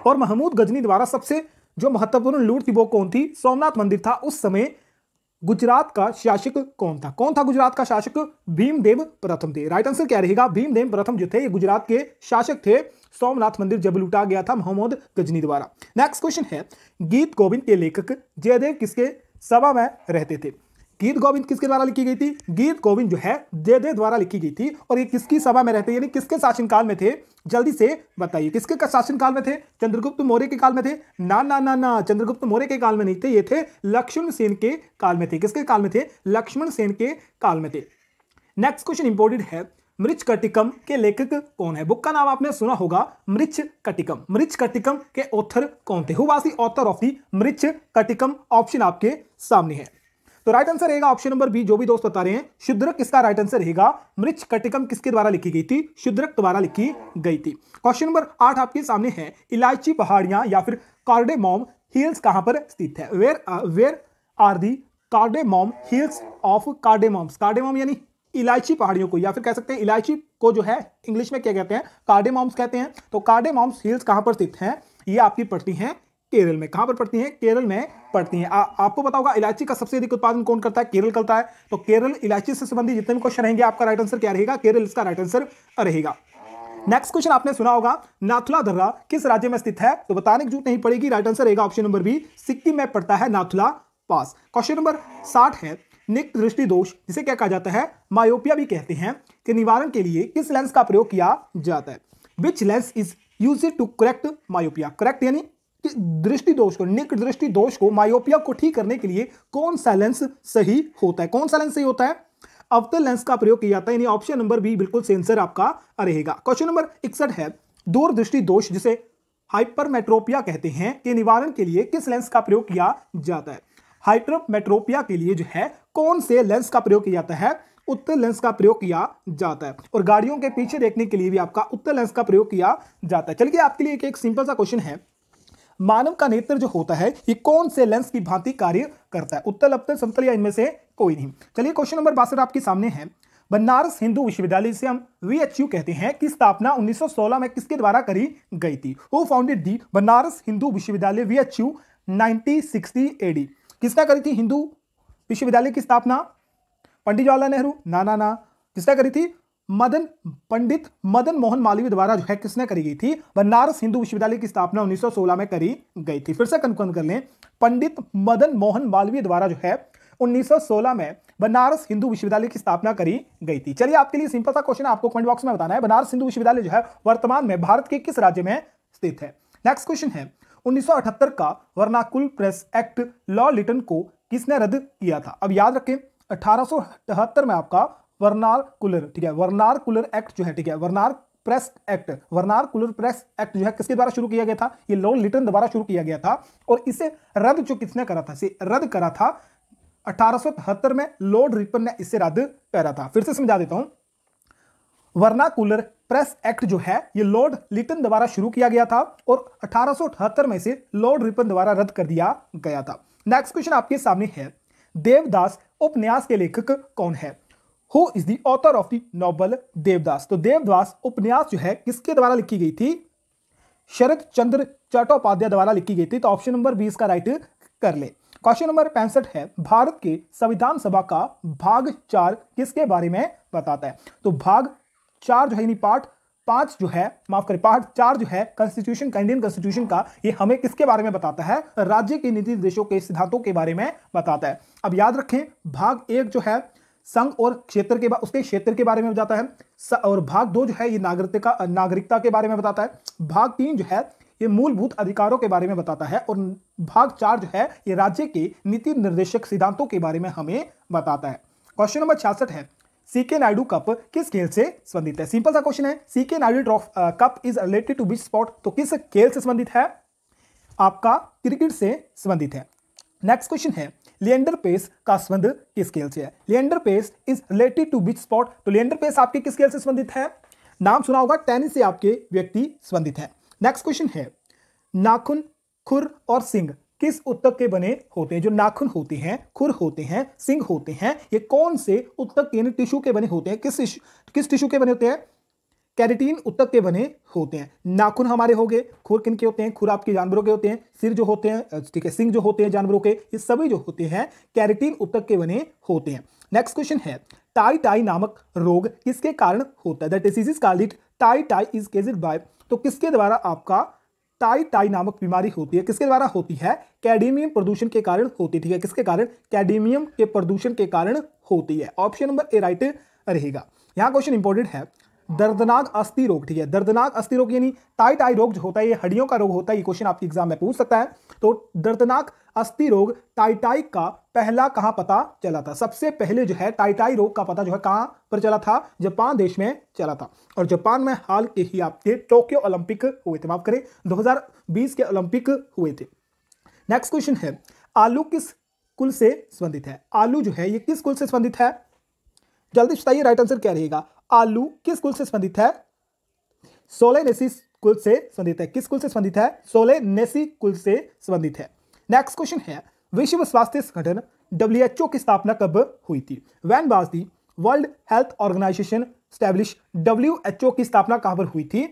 और महमूद गजनी द्वारा सबसे जो महत्वपूर्ण लूट थी वो कौन थी सोमनाथ मंदिर था उस समय गुजरात का शासक कौन था कौन था गुजरात का शासक भीमदेव प्रथम थे राइट आंसर क्या रहेगा भीमदेव प्रथम जो थे ये गुजरात के शासक थे सोमनाथ मंदिर जब लूटा गया था मोहम्मद गजनी द्वारा नेक्स्ट क्वेश्चन है गीत गोविंद के लेखक जयदेव किसके सभा में रहते थे गीत गोविंद किसके द्वारा लिखी गई थी गीत गोविंद जो है दे दे द्वारा लिखी गई थी और ये किसकी सभा में रहते यानी किसके शासनकाल में थे जल्दी से बताइए किसके शासनकाल में थे चंद्रगुप्त मौर्य के काल में थे ना ना ना ना चंद्रगुप्त मौर्य के काल में नहीं थे ये थे लक्ष्मण सेन के काल में थे किसके काल में थे लक्ष्मण सेन के काल में थे नेक्स्ट क्वेश्चन इंपोर्टेंट है मृच कटिकम के लेखक कौन है बुक का नाम आपने सुना होगा मृच कटिकम मृच कटिकम के ऑथर कौन थे हुआ author of the Mrichchhakatikam option आपके सामने है तो राइट आंसर रहेगा ऑप्शन नंबर बी जो भी दोस्त बता रहे हैं शुद्रक किसका राइट आंसर रहेगा मृच कटिकम किसके द्वारा लिखी गई थी शुद्रक द्वारा लिखी गई थी क्वेश्चन नंबर आठ आपके सामने है इलायची पहाड़ियां या फिर कार्डेमोम हिल्स कहां पर स्थित है where where are the cardamom hills of cardamoms cardamom यानी इलायची पहाड़ियों को या फिर कह सकते हैं इलायची को जो है इंग्लिश में क्या कहते हैं कार्डेमोम्स कहते हैं तो कार्डेमोम्स हिल्स कहां पर स्थित हैं ये आपकी पट्टी हैं केरल में कहां पर पड़ती हैं केरल में पड़ती हैं आपको बताओगा इलायची का सबसे अधिक उत्पादन कौन करता है केरल करता है तो केरल इलायची से संबंधित जितने भी क्वेश्चन रहेंगे आपका राइट आंसर क्या रहेगा केरल इसका राइट आंसर रहेगा नेक्स्ट क्वेश्चन आपने सुना होगा नाथुला दर्रा किस राज्य में स्थित है तो बताने की जरूरत नहीं पड़ेगी राइट आंसर रहेगा ऑप्शन नंबर बी सिक्किम में पड़ता है नाथुला पास क्वेश्चन नंबर साठ है निक दृष्टि दोष जिसे क्या कहा जाता है मायोपिया भी कहते हैं कि निवारण के लिए किस लेंस का प्रयोग किया जाता है which lens is use to correct myopia correct यानी कि दृष्टि दोष को निक दृष्टि दोष को माओपिया को ठीक करने के लिए कौन सा लेंस सही होता है कौन सा लेंस सही होता है अवतल तो लेंस का प्रयोग किया जाता है यानी ऑप्शन नंबर बी बिल्कुल सेंसर आपका रहेगा क्वेश्चन नंबर इकसठ है दूरदृष्टि दोष जिसे हाइपरमेट्रोपिया कहते हैं के निवारण के लिए किस लेंस का प्रयोग किया जाता है हाइपरमेट्रोपिया के लिए जो है कौन से लेंस का प्रयोग किया जाता है उत्तर लेंस का प्रयोग किया जाता है और गाड़ियों के पीछे देखने के लिए भी आपका उत्तर लेंस का प्रयोग किया जाता है चलिए आपके लिए एक एक सिंपल सा क्वेश्चन है मानव का नेत्र जो होता है ये कौन से लेंस की भांति कार्य करता है उत्तल अपतल समतल या इनमें से कोई नहीं चलिए क्वेश्चन नंबर बासठ आपके सामने है बनारस हिंदू विश्वविद्यालय से हम वी कहते हैं कि स्थापना 1916 में किसके द्वारा करी गई थी वो फाउंडेड दी बनारस हिंदू विश्वविद्यालय वी एच यू एडी किसने करी थी हिंदू विश्वविद्यालय की स्थापना पंडित जवाहरलाल नेहरू ना ना ना किसने करी थी मदन पंडित मदन मोहन मालवीय द्वारा जो है किसने करी गई थी बनारस हिंदू विश्वविद्यालय की स्थापना 1916 में करी गई थी फिर से कंफर्म कर लें पंडित मदन मोहन मालवीय द्वारा जो है 1916 में बनारस हिंदू विश्वविद्यालय की स्थापना करी गई थी चलिए आपके लिए सिंपल सा क्वेश्चन आपको कमेंट बॉक्स में बताना है बनारस हिंदू विश्वविद्यालय जो है वर्तमान में भारत के किस राज्य में स्थित है नेक्स्ट क्वेश्चन है उन्नीस का vernacular press act lord Lytton को किसने रद्द किया था अब याद रखें अठारह में आपका वर्नार कुलर ठीक है वर्नार कुलर एक्ट जो है ठीक है vernacular press act vernacular press act जो है किसके द्वारा शुरू किया गया था ये लॉर्ड लिटन द्वारा शुरू किया गया था और इसे रद्द जो किसने करा था इसे रद्द करा था अठारह में लॉर्ड रिपन ने इसे रद्द करा था फिर से समझा देता हूं वर्नाकुलर प्रेस एक्ट जो है ये लॉर्ड लिटन द्वारा शुरू किया गया था और अठारह में से लॉर्ड रिपन द्वारा रद्द कर दिया गया था नेक्स्ट क्वेश्चन आपके सामने है देवदास उपन्यास के लेखक कौन है who is the author of the novel Devdas तो देवदास उपन्यास जो है किसके द्वारा लिखी गई थी शरद चंद्र चट्टोपाध्याय द्वारा लिखी गई थी तो ऑप्शन नंबर बीस का राइट कर ले क्वेश्चन नंबर पैंसठ है भारत के संविधान सभा का भाग चार किसके बारे में बताता है तो भाग चार जो है पार्ट पांच जो है माफ करें पार्ट चार जो है कॉन्स्टिट्यूशन का इंडियन कॉन्स्टिट्यूशन का ये हमें किसके बारे में बताता है राज्य के नीति निर्देशों के सिद्धांतों के बारे में बताता है अब याद रखें भाग एक जो है संघ और क्षेत्र के उसके क्षेत्र के बारे में बताता है और भाग दो जो है ये नागरिकता नागरिकता के बारे में बताता है भाग तीन जो है ये मूलभूत अधिकारों के बारे में बताता है और भाग चार जो है ये राज्य के नीति निर्देशक सिद्धांतों के बारे में हमें बताता है क्वेश्चन नंबर छियासठ है सीके नायडू कप किस खेल से संबंधित है सिंपल सा क्वेश्चन है C K Naidu cup is related to which sport तो किस खेल से संबंधित है आपका क्रिकेट से संबंधित है नेक्स्ट क्वेश्चन है लियंडर पेस का संबंध किस स्केल से है Leander Paes is related to which sport तो लियंडर पेस आपके किस स्केल से संबंधित है नाम सुना होगा टेनिस से आपके व्यक्ति संबंधित है नेक्स्ट क्वेश्चन है नाखून खुर और सिंह किस उत्तक के बने होते हैं जो नाखून होते हैं खुर होते हैं सिंह होते हैं ये कौन से उत्तक यानी टिश्यू के बने होते हैं किस किस टिश्यू के बने होते हैं कैरेटीन उत्तक के बने होते हैं नाखून हमारे हो गए खुर किन के होते हैं खुर आपके जानवरों के होते हैं सिर जो होते हैं ठीक है सिंह जो होते हैं जानवरों के ये सभी जो होते हैं कैरेटीन उत्तक के बने होते हैं नेक्स्ट क्वेश्चन है टाई टाई नामक रोग किसके कारण होता है द इज कॉल्ड इट टाई टाई इज केज बाय तो किसके द्वारा आपका टाई टाई नामक बीमारी होती है किसके द्वारा होती है कैडमियम प्रदूषण के कारण होती है ठीक है किसके कारण कैडमियम के प्रदूषण के कारण होती है ऑप्शन नंबर ए राइट रहेगा यहाँ क्वेश्चन इंपॉर्टेंट है दर्दनाक अस्थि रोग ठीक है दर्दनाक अस्थि रोग यानी टाइट आई रोग जो होता है ये हड्डियों का रोग होता है ये क्वेश्चन आपके एग्जाम में पूछ सकता है तो दर्दनाक अस्थि रोग टाइटाई का पहला कहाँ पता चला था सबसे पहले जो है टाइटाई रोग का पता जो है कहाँ पर चला था जापान देश में चला था और जापान में हाल के ही आपके टोक्यो ओलंपिक हुए थे माफ करें 2020 के ओलंपिक हुए थे नेक्स्ट क्वेश्चन है आलू किस कुल से संबंधित है आलू जो है ये किस कुल से संबंधित है जल्दी बताइए राइट आंसर क्या रहेगा आलू किस कुल से संबंधित है सोलेनेसी कुल से संबंधित है किस कुल से संबंधित है सोलेनेसी कुल से संबंधित है नेक्स्ट क्वेश्चन है विश्व स्वास्थ्य संगठन डब्ल्यूएचओ की स्थापना कब हुई थी when was the world health organisation establish WHO की स्थापना कहां पर हुई थी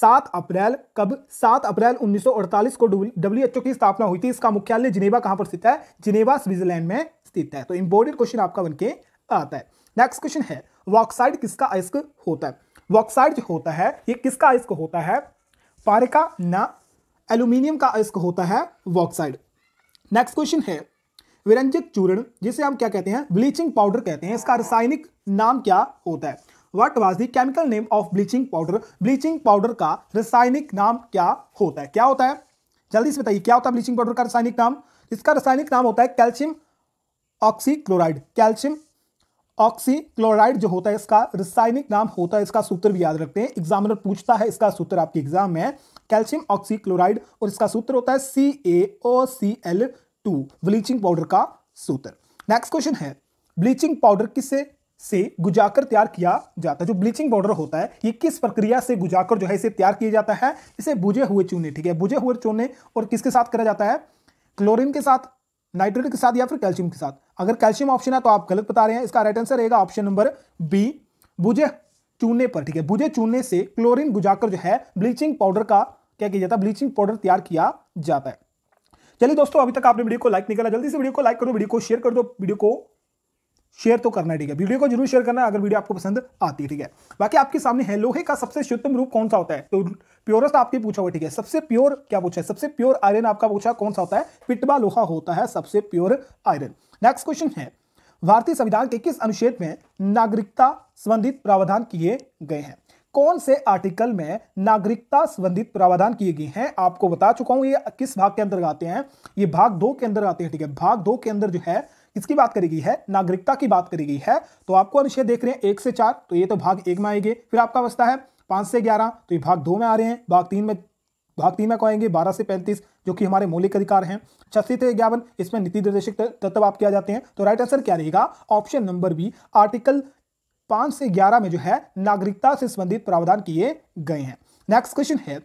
सात अप्रैल कब सात अप्रैल 1948 को डब्ल्यू डब्ल्यूएचओ की स्थापना हुई थी इसका मुख्यालय जिनेवा कहां पर स्थित है जिनेवा स्विट्जरलैंड में स्थित है तो इंपोर्टेंट क्वेश्चन आपका बनके आता है नेक्स्ट क्वेश्चन है वॉक्साइड किसका अयस्क होता है वॉक्साइड जो होता है ये किसका अयस्क होता है पारे का ना एल्यूमिनियम का अयस्क होता है वॉक्साइड नेक्स्ट क्वेश्चन है विरंजित चूर्ण जिसे हम क्या कहते हैं ब्लीचिंग पाउडर कहते हैं इसका रासायनिक नाम क्या होता है what was the chemical name of bleaching powder bleaching powder का रासायनिक नाम क्या होता है क्या होता है जल्दी से बताइए क्या होता है ब्लीचिंग पाउडर का रासायनिक नाम इसका रासायनिक नाम होता है calcium oxychloride calcium oxy chloride जो होता है इसका रासायनिक नाम होता है इसका सूत्र भी याद रखते हैं एग्जामिनर पूछता है इसका सूत्र आपके एग्जाम में कैल्शियम ऑक्सी क्लोराइड और इसका सूत्र होता है C A O C L two bleaching powder का सूत्र नेक्स्ट क्वेश्चन है ब्लीचिंग पाउडर किससे से गुजाकर तैयार किया जाता है जो ब्लीचिंग पाउडर होता है ये किस प्रक्रिया से गुजाकर जो है इसे तैयार किया जाता है इसे बुझे हुए चूने ठीक है बुझे हुए चूने और किसके साथ करा जाता है क्लोरीन के साथ नाइट्रोजन के साथ या फिर कैल्शियम के साथ अगर कैल्शियम ऑप्शन है तो आप गलत बता रहे हैं इसका राइट आंसर रहेगा ऑप्शन नंबर बी बुझे चूने पर ठीक है बुझे चूने से क्लोरीन बुझाकर जो है ब्लीचिंग पाउडर का क्या किया जाता है ब्लीचिंग पाउडर तैयार किया जाता है चलिए दोस्तों अभी तक आपने वीडियो को लाइक नहीं जल्दी से वीडियो को लाइक करो वीडियो को शेयर कर दो वीडियो को शेयर तो करना है ठीक है वीडियो को जरूर शेयर करना अगर वीडियो आपको पसंद आती है ठीक है बाकी आपके सामने है लोहे का सबसे शुद्धम रूप कौन सा होता है तो प्योरस्ट आपके पूछा हुआ ठीक है सबसे प्योर क्या पूछा है सबसे प्योर आयरन आपका पूछा कौन सा होता है पिटबा लोहा होता है सबसे प्योर आयरन नेक्स्ट क्वेश्चन है भारतीय संविधान के किस अनुच्छेद में नागरिकता संबंधित प्रावधान किए गए हैं कौन से आर्टिकल में नागरिकता संबंधित प्रावधान किए गए हैं आपको बता चुका हूं ये किस भाग के अंदर आते हैं ये भाग दो के अंदर आते हैं ठीक है भाग दो के अंदर जो है इसकी बात करी गई है नागरिकता की बात करी गई है तो आपको अनुच्छेद देख रहे हैं एक से चार तो ये तो भाग एक में आएंगे फिर आपका अवस्था है पाँच से ग्यारह तो ये भाग दो में आ रहे हैं भाग तीन में भाग तीन में को आएंगे बारह से पैंतीस जो कि हमारे मौलिक अधिकार हैं छत्तीस से ग्यावन इसमें नीति निर्देशक तत्व आप किया जाते हैं तो राइट आंसर क्या रहेगा ऑप्शन नंबर बी आर्टिकल पाँच से ग्यारह में जो है नागरिकता से संबंधित प्रावधान किए गए हैं नेक्स्ट क्वेश्चन है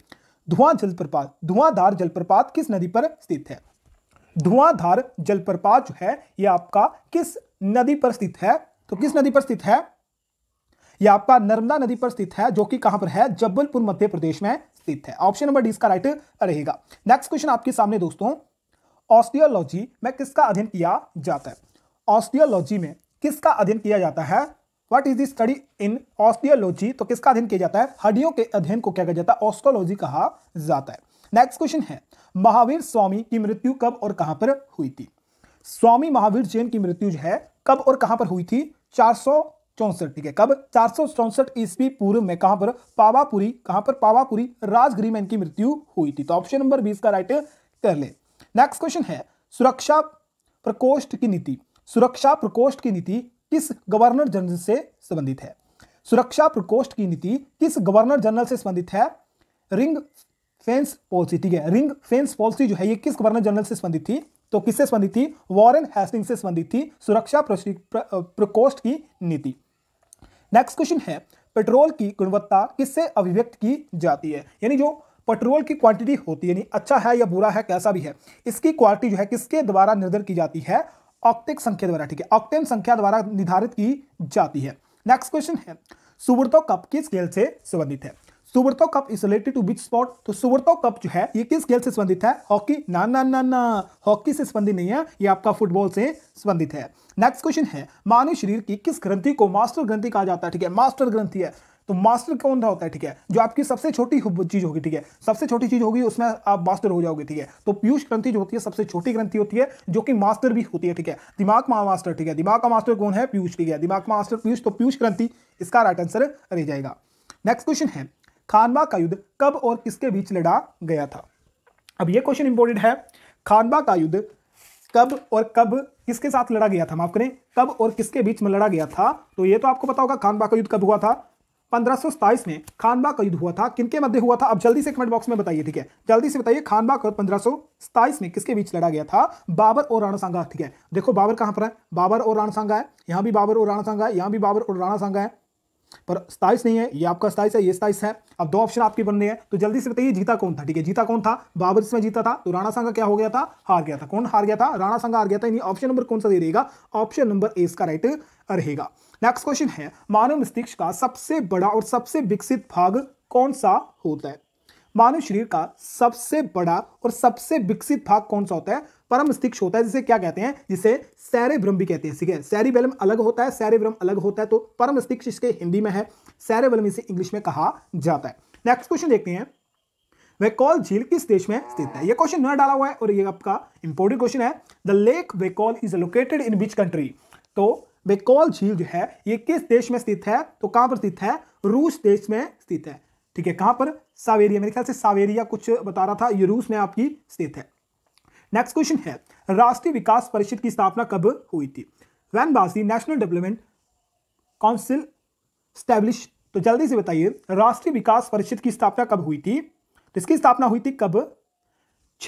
धुआं जलप्रपात धुआंधार जलप्रपात किस नदी पर स्थित है धुआंधार जलप्रपात जो है यह आपका किस नदी पर स्थित है तो किस नदी पर स्थित है यह आपका नर्मदा नदी पर स्थित है जो कि कहां पर है जबलपुर मध्य प्रदेश में स्थित है ऑप्शन नंबर डी इसका राइट रहेगा नेक्स्ट क्वेश्चन आपके सामने दोस्तों ऑस्टियोलॉजी में किसका अध्ययन किया जाता है ऑस्टियोलॉजी में किसका अध्ययन किया जाता है what is the study in osteology तो किसका अध्ययन किया जाता है हड्डियों के अध्ययन को क्या कहा जाता है ऑस्टोलॉजी कहा जाता है नेक्स्ट क्वेश्चन है महावीर स्वामी की मृत्यु कब और कहां पर हुई थी स्वामी महावीर जैन की मृत्यु है कब और कहां पर हुई थी चार चौसठ ठीक है कब चार सौ चौसठ ईस्वी पूर्व में कहां पर पावापुरी कहां पर पावापुरी राजगृह में इनकी मृत्यु हुई थी तो ऑप्शन नंबर बीस का राइट कर ले नेक्स्ट क्वेश्चन है सुरक्षा प्रकोष्ठ की नीति सुरक्षा प्रकोष्ठ की नीति किस गवर्नर जनरल से संबंधित है सुरक्षा प्रकोष्ठ की नीति किस गवर्नर जनरल से संबंधित है रिंग फेंस पॉलिसी ठीक है रिंग फेंस पॉलिसी जो है ये किस गवर्नर जनरल से संबंधित थी तो किससे संबंधित थी वॉरेन हेस्टिंग से संबंधित थी सुरक्षा प्रकोष्ठ की नीति नेक्स्ट क्वेश्चन है पेट्रोल की गुणवत्ता किससे अभिव्यक्त की जाती है यानी जो पेट्रोल की क्वांटिटी होती है यानी अच्छा है या बुरा है कैसा भी है इसकी क्वालिटी जो है किसके द्वारा निर्धारित की जाती है औक्तिक संख्या द्वारा ठीक है ऑक्टेन संख्या द्वारा निर्धारित की जाती है नेक्स्ट क्वेश्चन है सुब्रतो कप किस खेल से संबंधित है Subroto cup is related to which sport तो सुवर्तो कप जो है ये किस खेल से संबंधित है हॉकी ना ना ना ना हॉकी से संबंधित नहीं है ये आपका फुटबॉल से संबंधित है नेक्स्ट क्वेश्चन है मानव शरीर की किस ग्रंथि को मास्टर ग्रंथि कहा जाता है ठीक है मास्टर ग्रंथि है तो मास्टर कौन सा होता है ठीक है जो आपकी सबसे छोटी चीज होगी ठीक है सबसे छोटी चीज होगी उसमें आप मास्टर हो जाओगे ठीक है तो पीयूष ग्रंथि जो होती है सबसे छोटी ग्रंथि होती है जो कि मास्टर भी होती है ठीक है दिमाग का मास्टर ठीक है दिमाग का मास्टर कौन है पीयूष ठीक है दिमाग का मास्टर पीयूष तो पीयूष ग्रंथि इसका राइट आंसर रह जाएगा नेक्स्ट क्वेश्चन है खानवा का युद्ध कब और किसके बीच लड़ा गया था अब ये क्वेश्चन इंपोर्टेंट है खानवा का युद्ध कब और कब किसके साथ लड़ा गया था माफ करें कब और किसके बीच में लड़ा गया था तो ये तो आपको पता होगा खानबा का युद्ध कब हुआ था पंद्रह में खानबा का युद्ध हुआ था किनके मध्य हुआ था अब जल्दी से कमेंट बॉक्स में बताइए ठीक है जल्दी से बताइए खानबा का पंद्रह में किसके बीच लड़ा गया था बाबर और राणा सांगा ठीक है देखो बाबर कहां पर है बाबर और राणा सांगा है यहां भी बाबर और राणा सांगा है यहाँ भी बाबर और राणा सांगा है पर सताइस नहीं है ये आपका सताइस है ये सताइस है अब दो ऑप्शन आपके बनने हैं तो जल्दी से बताइए जीता कौन था ठीक है जीता कौन था बाबर इसमें जीता था तो राणा संघा क्या हो गया था हार गया था कौन हार गया था राणा संघा हार गया था यानी ऑप्शन नंबर कौन सा दे रहेगा ऑप्शन नंबर ए इसका राइट रहेगा नेक्स्ट क्वेश्चन है मानव मस्तिष्क का सबसे बड़ा और सबसे विकसित भाग कौन सा होता है मानव शरीर का सबसे बड़ा और सबसे विकसित भाग कौन सा होता है परम स्थिक्ष होता है जिसे क्या कहते हैं जिसे सैरे ब्रम भी कहते हैं ठीक है सैरी अलग होता है सैरे ब्रम अलग होता है तो परम स्थिक्ष इसके हिंदी में है सैरे बेलम इसे इंग्लिश में कहा जाता है नेक्स्ट क्वेश्चन देखते हैं वेकॉल झील किस देश में स्थित है ये क्वेश्चन न डाला हुआ है और ये आपका इंपॉर्टेंट क्वेश्चन है the lake Baikal is located in which country तो वेकॉल झील जो है ये किस देश में स्थित है तो कहां पर स्थित है रूस देश में स्थित है ठीक है कहां पर सावेरिया मेरे ख्याल से सावेरिया कुछ बता रहा था ये रूस में आपकी स्थित है नेक्स्ट क्वेश्चन है राष्ट्रीय विकास परिषद की स्थापना कब हुई थी वैन बासी नेशनल डेवलपमेंट काउंसिल स्टैब्लिश तो जल्दी से बताइए राष्ट्रीय विकास परिषद की स्थापना कब हुई थी तो इसकी स्थापना हुई थी कब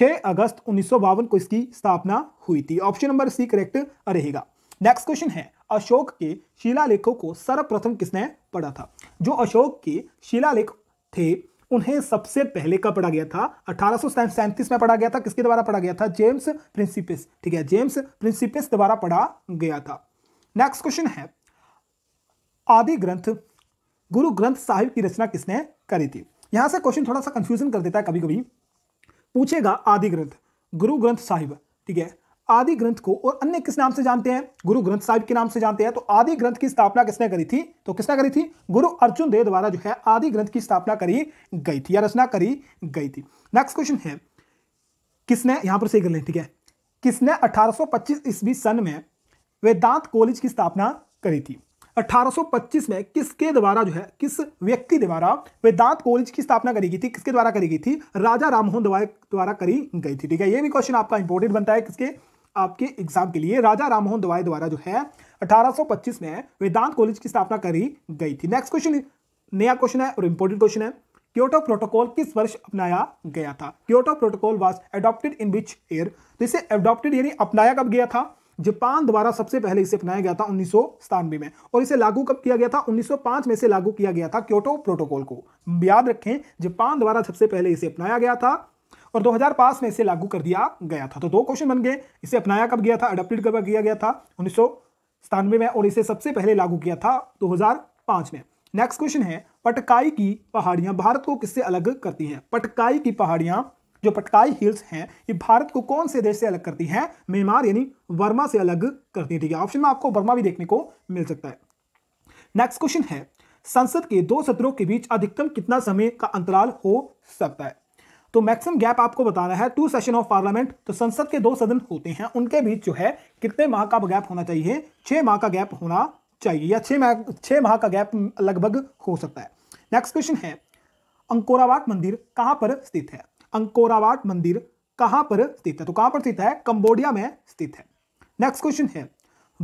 6 अगस्त उन्नीस को इसकी स्थापना हुई थी ऑप्शन नंबर सी करेक्ट रहेगा नेक्स्ट क्वेश्चन है अशोक के शिलालेखों को सर्वप्रथम किसने पढ़ा था जो अशोक के शिलालेख थे उन्हें सबसे पहले कब पढ़ा गया था अठारह में पढ़ा गया था किसके द्वारा पढ़ा गया था जेम्स प्रिंसिपिस ठीक है जेम्स प्रिंसिपिस द्वारा पढ़ा गया था नेक्स्ट क्वेश्चन है आदि ग्रंथ गुरु ग्रंथ साहिब की रचना किसने करी थी यहां से क्वेश्चन थोड़ा सा कंफ्यूजन कर देता है कभी कभी पूछेगा आदि ग्रंथ गुरु ग्रंथ साहिब ठीक है आदि ग्रंथ को और अन्य किस नाम से जानते हैं गुरु ग्रंथ साहिब के नाम से जानते हैं तो आदि ग्रंथ की स्थापना किसने करी थी तो किसने करी थी गुरु अर्जुन देव द्वारा जो है आदि ग्रंथ की स्थापना करी गई थी या रचना करी गई थी नेक्स्ट क्वेश्चन है किसने यहां पर सही कर लें ठीक है किसने अठारह ईस्वी सन में वेदांत कॉलेज की स्थापना करी थी 1825 में किसके द्वारा जो है किस व्यक्ति द्वारा वेदांत कॉलेज की स्थापना करी गई थी किसके द्वारा करी गई थी राजा राममोहन द्वारा करी गई थी ठीक है ये भी क्वेश्चन आपका इंपोर्टेंट बनता है किसके आपके एग्जाम के लिए राजा राममोहन दवाई द्वारा जो है 1825 में वेदांत कॉलेज की स्थापना करी गई थी नेक्स्ट क्वेश्चन नया क्वेश्चन है और इंपॉर्टेंट क्वेश्चन है क्योटो प्रोटोकॉल किस वर्ष अपनाया गया था Kyoto protocol was adopted in which year तो इसे एडॉप्टेड यानी अपनाया कब गया था जापान द्वारा सबसे पहले इसे अपनाया गया था उन्नीस में और इसे लागू कब किया गया था 1905 में से लागू किया गया था क्योटो प्रोटोकॉल को याद रखें जापान द्वारा सबसे पहले इसे अपनाया गया था और 2005 में इसे लागू कर दिया गया था तो दो क्वेश्चन बन गए इसे अपनाया कब गया था अडोप्टेड कब किया गया था उन्नीस में और इसे सबसे पहले लागू किया था पांच में नेक्स्ट क्वेश्चन है पटकाई की पहाड़ियां भारत को किससे अलग करती हैं पटकाई की पहाड़ियां जो पटकाई हिल्स हैं ये भारत को कौन से देश से अलग करती हैं म्यांमार यानी वर्मा से अलग करती है ठीक है ऑप्शन में आपको वर्मा भी देखने को मिल सकता है नेक्स्ट क्वेश्चन है संसद के दो सत्रों के बीच अधिकतम कितना समय का अंतराल हो सकता है तो मैक्सिमम गैप आपको बताना है टू सेशन ऑफ पार्लियामेंट तो संसद के दो सदन होते हैं उनके बीच जो है कितने माह का गैप होना चाहिए छः माह का गैप होना चाहिए या छः माह छः माह का गैप लगभग हो सकता है नेक्स्ट क्वेश्चन है अंकोरावाट मंदिर कहाँ पर स्थित है अंकोरावाट मंदिर कहाँ पर स्थित है तो कहाँ पर स्थित है कंबोडिया में स्थित है नेक्स्ट क्वेश्चन है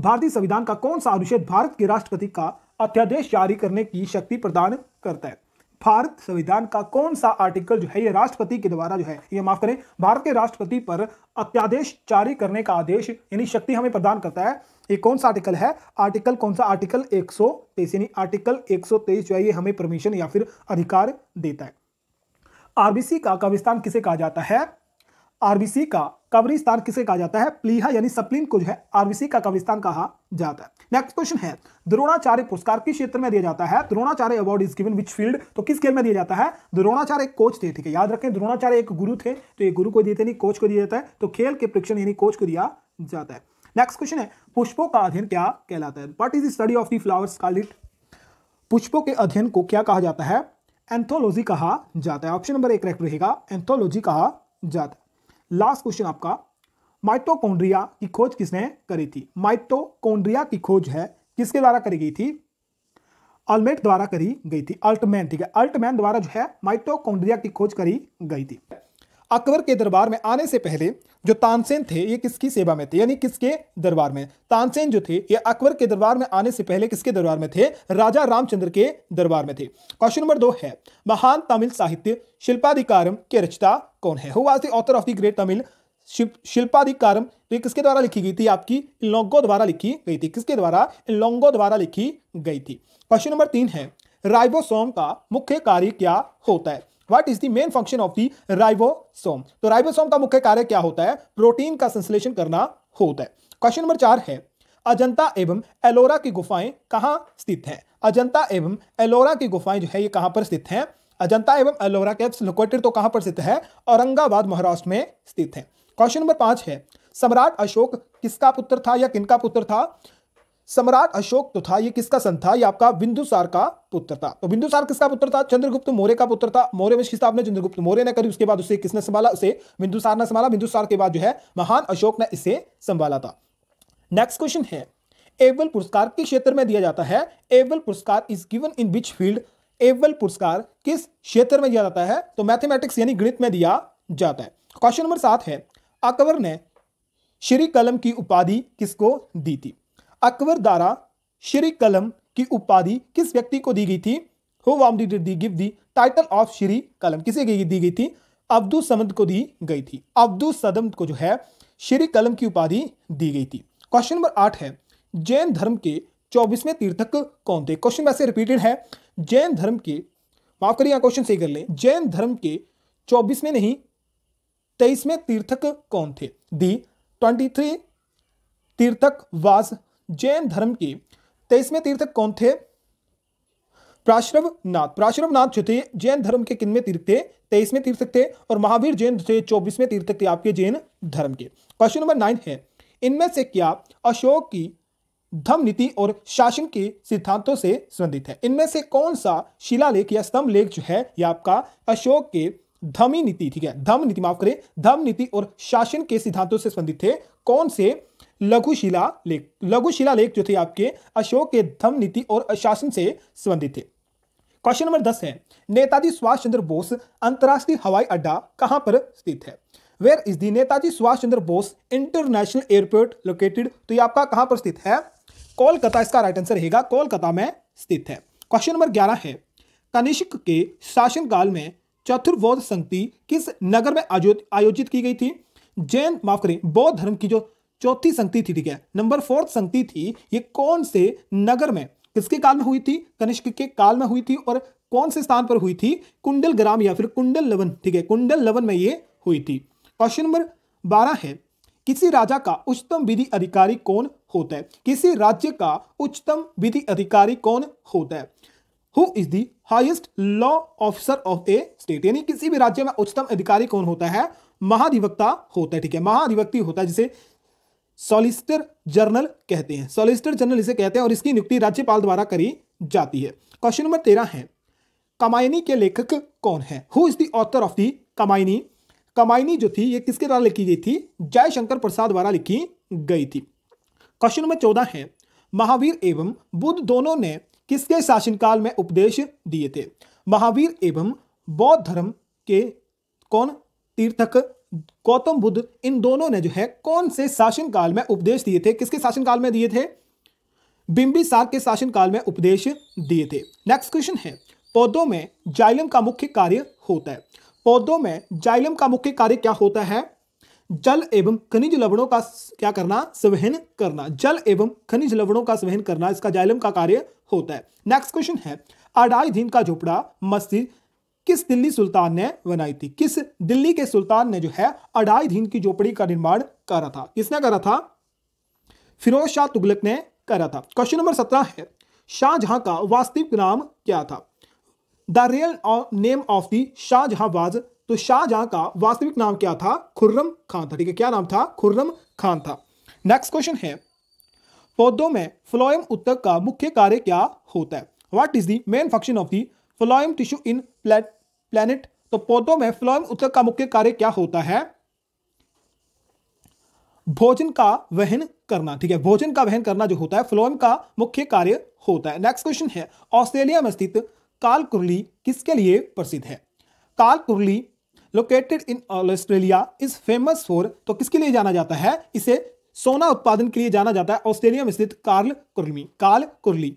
भारतीय संविधान का कौन सा अनुच्छेद भारत के राष्ट्रपति का अध्यादेश जारी करने की शक्ति प्रदान करता है भारत संविधान का कौन सा आर्टिकल जो है ये राष्ट्रपति के द्वारा जो है ये माफ करें भारत के राष्ट्रपति पर अत्यादेश जारी करने का आदेश यानी शक्ति हमें प्रदान करता है ये कौन सा आर्टिकल है आर्टिकल कौन सा आर्टिकल एक यानी आर्टिकल 123 जो है ये हमें परमिशन या फिर अधिकार देता है आरबीसी का कब्रिस्तान किसे कहा जाता है आरबीसी का कब्रिस्तान किसे कहा जाता है प्लीहा यानी सप्लीन को जो है आरबीसी का कब्रिस्तान कहा जाता है नेक्स्ट क्वेश्चन है द्रोणाचार्य पुरस्कार किस क्षेत्र में दिया जाता है Dronacharya award is given which field तो किस खेल में दिया जाता है द्रोणाचार्य एक कोच थे ठीक है याद रखें द्रोणाचार्य एक गुरु थे तो ये गुरु को दिए थे नहीं कोच को दिया जाता है तो खेल के प्रशिक्षण यानी कोच को दिया जाता है नेक्स्ट क्वेश्चन है पुष्पों का अध्ययन क्या कहलाता है what is the study of the flowers call it पुष्पों के अध्ययन को क्या कहा जाता है एंथोलॉजी कहा जाता है ऑप्शन नंबर एक करेक्ट रहेगा एंथोलॉजी कहा जाता है लास्ट क्वेश्चन आपका माइटोकोन्ड्रिया की खोज किसने करी थी माइटोकोन्ड्रिया की खोज है किसके द्वारा करी गई थी अल्मेट द्वारा करी गई थी अल्टमैन ठीक है अल्टमैन द्वारा जो है माइटोकोन्ड्रिया की खोज करी गई थी अकबर के दरबार में आने से पहले जो तानसेन थे ये किसकी सेवा में थे यानी किसके दरबार में तानसेन जो थे ये अकबर के दरबार में आने से पहले किसके दरबार में थे राजा रामचंद्र के दरबार में थे क्वेश्चन नंबर दो है महान तमिल साहित्य शिल्पाधिकारम के रचता कौन है who was the author of the great Tamil Silappadikaram तो ये किसके द्वारा लिखी गई थी आपकी लोंगो द्वारा लिखी गई थी किसके द्वारा लोंगो द्वारा लिखी गई थी क्वेश्चन नंबर तीन है राइबोसोम का मुख्य कार्य क्या होता है what is the main function of the ribosome तो राइबोसोम का मुख्य कार्य क्या होता है प्रोटीन का संश्लेषण करना होता है क्वेश्चन नंबर चार है अजंता एवं एलोरा की गुफाएं कहाँ स्थित हैं अजंता एवं एलोरा की गुफाएं जो है ये कहाँ पर स्थित हैं अजंता एवं एलोरा के लोकेटेड तो कहाँ पर स्थित है औरंगाबाद महाराष्ट्र में स्थित है क्वेश्चन नंबर पांच है सम्राट अशोक किसका पुत्र था या किनका पुत्र था सम्राट अशोक तो था ये किसका सन था ये आपका बिंदुसार का पुत्र था तो बिंदुसार किसका पुत्र था चंद्रगुप्त मौर्य का पुत्र था मौर्य वंश की स्थापना चंद्रगुप्त मौर्य ने करी उसके बाद उसे किसने संभाला उसे बिंदुसार ने संभाला बिंदुसार के बाद जो है महान अशोक ने इसे संभाला था नेक्स्ट क्वेश्चन है एवल पुरस्कार किस क्षेत्र में दिया जाता है एवल पुरस्कार is given in which field Abel पुरस्कार किस क्षेत्र में दिया जाता है तो मैथमेटिक्स यानी गणित में दिया जाता है क्वेश्चन नंबर सात है अकबर ने श्री कलम की उपाधि किसको दी थी अकबर द्वारा श्री कलम की उपाधि किस व्यक्ति को दी गई थी who whom give the title of Shri Kalam किसे दी गई थी अब्दुल समद को दी गई थी अब्दुल सदम को जो है श्री कलम की उपाधि दी गई थी क्वेश्चन नंबर आठ है जैन धर्म के चौबीसवें तीर्थक कौन थे क्वेश्चन वैसे रिपीटेड है जैन धर्म के माफ करिए क्वेश्चन सही कर ले जैन धर्म के चौबीसवें नहीं तेईसवें तीर्थक कौन थे दी ट्वेंटी थ्री तीर्थक वास जैन धर्म के तेईसवें तीर्थक कौन थे प्राश्रवनाथ प्राश्रवनाथ जो थे जैन धर्म के किनमें तीर्थ थे तेईसवें तीर्थक थे और महावीर जैन थे चौबीसवें तीर्थक थे आपके जैन धर्म के क्वेश्चन नंबर नाइन है इनमें से क्या अशोक की धम नीति और शासन के सिद्धांतों से संबंधित है इनमें से कौन सा शिलालेख या स्तंभ लेख जो है यह आपका अशोक के धमी नीति ठीक है धम नीति माफ करें धम नीति और शासन के सिद्धांतों से संबंधित थे कौन से लघुशिला लेख लघुशिला लेख जो थे आपके अशोक के धम नीति और शासन से संबंधित थे क्वेश्चन नंबर दस है नेताजी सुभाष चंद्र बोस अंतर्राष्ट्रीय हवाई अड्डा कहां पर स्थित है where is the Netaji Subhash Chandra Bose international airport located तो ये आपका कहां पर स्थित है कोलकाता इसका राइट आंसर रहेगा कोलकाता में स्थित है क्वेश्चन नंबर ग्यारह है कनिष्क के शासनकाल में चतुर्बौद्ध संगति किस नगर में आयोजित की गई थी जैन माफ करें बौद्ध धर्म की जो चौथी संगति थी ठीक है नंबर फोर्थ संगति थी ये कौन से नगर में किसके काल में हुई थी कनिष्क के काल में हुई थी और कौन से स्थान पर हुई थी कुंडल ग्राम या फिर कुंडल लवन ठीक है कुंडल लवन में ये हुई थी क्वेश्चन नंबर बारह है किसी राजा का उच्चतम विधि अधिकारी कौन होता है किसी राज्य का उच्चतम विधि अधिकारी कौन होता है who is the highest law officer of a state यानी किसी भी राज्य में उच्चतम अधिकारी कौन होता है महाधिवक्ता होता है ठीक है महाधिवक्ति होता है जिसे सॉलिसिटर जनरल कहते हैं सॉलिसिटर जनरल इसे कहते हैं और इसकी नियुक्ति राज्यपाल द्वारा करी जाती है क्वेश्चन नंबर तेरह है कमायनी के लेखक कौन है who is the author of the Kamayani Kamayani जो थी ये किसके द्वारा लिखी गई थी जयशंकर प्रसाद द्वारा लिखी गई थी क्वेश्चन नंबर चौदह है महावीर एवं बुद्ध दोनों ने किसके शासनकाल में उपदेश दिए थे महावीर एवं बौद्ध धर्म के कौन तीर्थक गौतम बुद्ध इन दोनों ने जो है कौन से शासनकाल में उपदेश दिए थे किसके शासनकाल में दिए थे बिंबिसार के शासनकाल में उपदेश दिए थे नेक्स्ट क्वेश्चन है पौधों में जाइलम का मुख्य कार्य होता है पौधों में जाइलम का मुख्य कार्य क्या होता है जल एवं खनिज लवणों का क्या करना सवहन करना जल एवं खनिज लवणों का सवहन करना इसका जाइलम का कार्य होता है नेक्स्ट क्वेश्चन है अढ़ाई दिन का झोपड़ा मस्जिद किस दिल्ली सुल्तान ने बनाई थी किस दिल्ली के सुल्तान ने जो है अढ़ाई दिन की झोपड़ी का निर्माण करा था किसने करा था फिरोज शाह तुगलक ने करा था क्वेश्चन नंबर सत्रह है शाहजहां का वास्तविक नाम क्या था the real name of the Shahjahan was तो शाहजहां का वास्तविक नाम क्या था खुर्रम खान था ठीक है क्या नाम था खुर्रम खान था नेक्स्ट क्वेश्चन है पौधों में फ्लोएम उत्तक का मुख्य कार्य क्या होता है what is the main function of the phloem tissue in planet तो पौधों में फ्लोएम उत्तक का मुख्य कार्य क्या होता है भोजन का वहन करना ठीक है भोजन का वहन करना जो होता है फ्लोएम का मुख्य कार्य होता है नेक्स्ट क्वेश्चन है ऑस्ट्रेलिया में स्थित काल कुरली किसके लिए प्रसिद्ध है Kalgoorlie located in Australia is famous for तो किसके लिए जाना जाता है इसे सोना उत्पादन के लिए जाना जाता है ऑस्ट्रेलिया में स्थित Kalgoorlie Kalgoorlie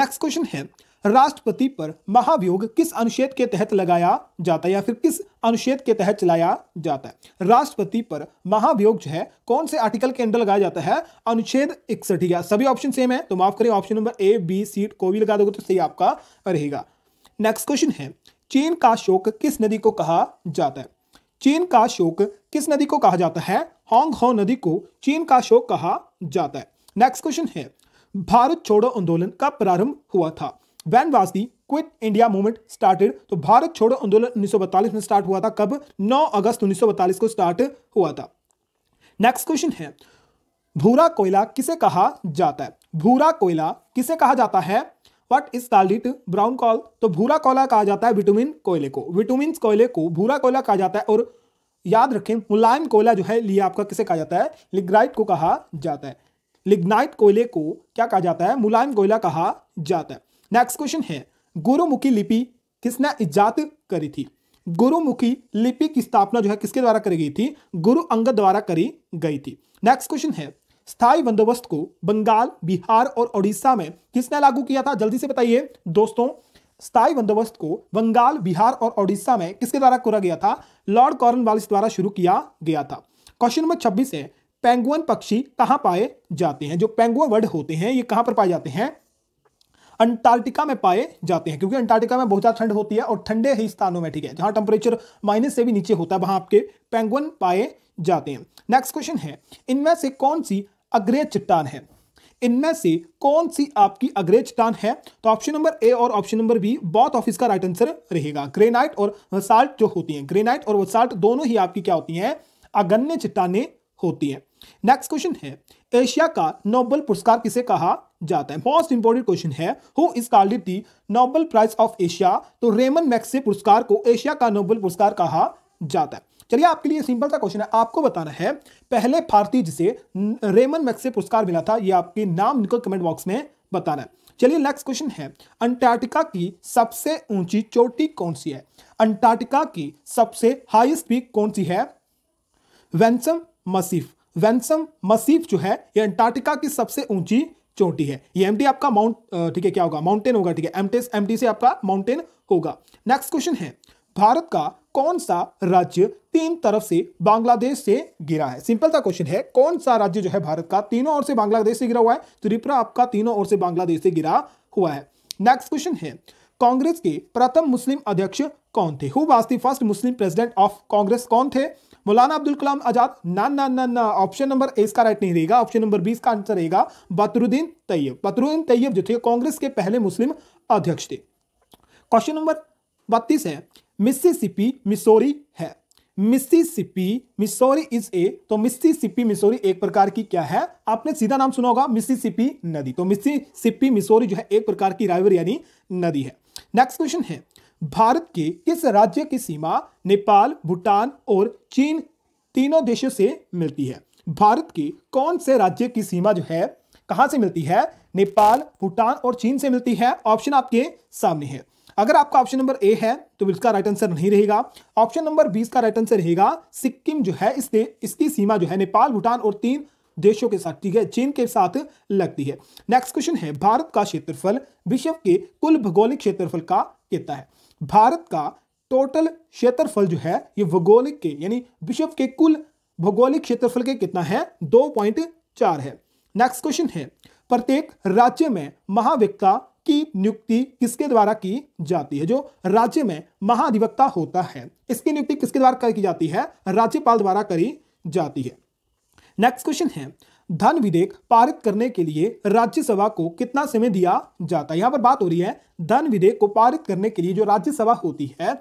next question है राष्ट्रपति पर महाभियोग किस अनुच्छेद के तहत लगाया जाता है या फिर किस अनुच्छेद के तहत चलाया जाता है राष्ट्रपति पर महाभियोग जो है कौन से आर्टिकल के अंडर लगाया जाता है अनुच्छेद इकसठ या सभी ऑप्शन सेम है तो माफ करें option number A B C को भी लगा दोगे तो सही आपका रहेगा नेक्स्ट क्वेश्चन है चीन का शोक किस नदी को कहा जाता है चीन का शोक किस नदी को कहा जाता है हॉन्ग हो नदी को चीन का शोक कहा जाता है नेक्स्ट क्वेश्चन है भारत छोड़ो आंदोलन का प्रारंभ हुआ था when was quit India movement started तो भारत छोड़ो आंदोलन उन्नीस में स्टार्ट हुआ था कब 9 अगस्त 1942 को स्टार्ट हुआ था नेक्स्ट क्वेश्चन है भूरा कोयला किसे कहा जाता है भूरा कोयला किसे कहा जाता है what is called it brown coal तो भूरा कोयला कहा जाता है विटामिन कोयले को विटामिन कोयले को भूरा कोयला कहा जाता है और याद रखें मुलायम कोयला जो है लिए आपका किसे कहा जाता है लिग्नाइट को कहा जाता है लिग्नाइट कोयले को क्या कहा जाता है मुलायम कोयला कहा जाता है नेक्स्ट क्वेश्चन है गुरुमुखी लिपि किसने इजात करी थी गुरुमुखी लिपि की स्थापना जो है किसके द्वारा करी गई थी गुरु अंगद द्वारा करी गई थी नेक्स्ट क्वेश्चन है स्थायी बंदोबस्त को बंगाल बिहार और ओडिशा में किसने लागू किया था जल्दी से बताइए दोस्तों स्थायी बंदोबस्त को बंगाल बिहार और ओडिशा में किसके द्वारा करा गया था लॉर्ड कॉर्न द्वारा शुरू किया गया था क्वेश्चन नंबर छब्बीस है पेंगुअन पक्षी कहाँ पाए जाते हैं जो पेंगुअन वर्ड होते हैं ये कहाँ पर पाए जाते हैं अंटार्कटिका में पाए जाते हैं क्योंकि अंटार्कटिका में बहुत ज़्यादा ठंड होती है और ठंडे ही स्थानों में ठीक है जहाँ टेम्परेचर माइनस से भी नीचे होता है वहाँ आपके पेंगुअन पाए जाते हैं नेक्स्ट क्वेश्चन है इनमें से कौन सी अग्रे चट्टान है इनमें से कौन सी आपकी अग्रे चट्टान है तो ऑप्शन नंबर ए और option number B both of इसका राइट आंसर रहेगा ग्रेनाइट और वसाल्ट जो होती हैं ग्रेनाइट और वसाल्ट दोनों ही आपकी क्या होती हैं अगन्य चट्टाने होती हैं नेक्स्ट क्वेश्चन है एशिया का नोबल पुरस्कार किसे कहा जाता है मोस्ट इंपॉर्टेंट क्वेश्चन है who is called the Nobel prize of Asia तो रेमन मैक्से पुरस्कार को एशिया का नोबल पुरस्कार कहा जाता है चलिए आपके लिए सिंपल सा क्वेश्चन है आपको बताना है पहले भारतीय जिसे रेमन मैक्स से पुरस्कार मिला था ये आपके नाम निकल कमेंट बॉक्स में बताना है चलिए नेक्स्ट क्वेश्चन है अंटार्कटिका की सबसे ऊंची चोटी कौन सी है अंटार्कटिका की सबसे हाईएस्ट पीक कौन सी है वेंसम मसीफ वेंसम मसीफ जो है ये अंटार्कटिका की सबसे ऊंची चोटी है ये एमटी आपका माउंट ठीक है क्या होगा माउंटेन होगा ठीक है एमटीस एमटी से आपका माउंटेन होगा नेक्स्ट क्वेश्चन है भारत का कौन सा राज्य तीन तरफ से बांग्लादेश से गिरा है सिंपल सा क्वेश्चन है कौन सा राज्य जो है भारत का तीनों ओर से बांग्लादेश से गिरा हुआ है त्रिपुरा आपका तीनों ओर से बांग्लादेश से गिरा हुआ है नेक्स्ट क्वेश्चन है कांग्रेस के प्रथम मुस्लिम अध्यक्ष कौन थे who was the first Muslim president of Congress कौन थे मौलाना अब्दुल कलाम आजाद ना ना ना ना ऑप्शन नंबर ए इसका राइट नहीं रहेगा ऑप्शन नंबर बी इसका आंसर रहेगा बतरुद्दीन तैयब बतरुद्दीन तैयब जो थे कांग्रेस के पहले मुस्लिम अध्यक्ष थे क्वेश्चन नंबर बत्तीस है मिसिसिपी मिसोरी है मिसिसिपी मिसोरी इज ए तो मिसिसिपी मिसोरी एक प्रकार की क्या है आपने सीधा नाम सुना होगा मिसिसिपी नदी तो मिसिसिपी मिसोरी जो है एक प्रकार की राइवर यानी नदी है नेक्स्ट क्वेश्चन है भारत के किस राज्य की सीमा नेपाल भूटान और चीन तीनों देशों से मिलती है भारत के कौन से राज्य की सीमा जो है कहां से मिलती है नेपाल भूटान और चीन से मिलती है ऑप्शन आपके सामने है अगर आपका ऑप्शन नंबर ए है तो इसका राइट आंसर नहीं रहेगा ऑप्शन नंबर बीस का राइट आंसर रहेगा सिक्किम जो है इसके इसकी सीमा जो है नेपाल भूटान और तीन देशों के साथ ठीक है चीन के साथ लगती है नेक्स्ट क्वेश्चन है भारत का क्षेत्रफल विश्व के कुल भौगोलिक क्षेत्रफल का कितना है भारत का टोटल क्षेत्रफल जो है ये भौगोलिक के यानी विश्व के कुल भौगोलिक क्षेत्रफल के कितना है दो पॉइंट चार है नेक्स्ट क्वेश्चन है प्रत्येक राज्य में महाविकता की नियुक्ति किसके द्वारा की जाती है जो राज्य में महाधिवक्ता होता है इसकी नियुक्ति किसके द्वारा की जाती है राज्यपाल द्वारा करी जाती है नेक्स्ट क्वेश्चन है धन विधेयक पारित करने के लिए राज्यसभा को कितना समय दिया जाता है यहां पर बात हो रही है धन विधेयक को पारित करने के लिए जो राज्यसभा होती है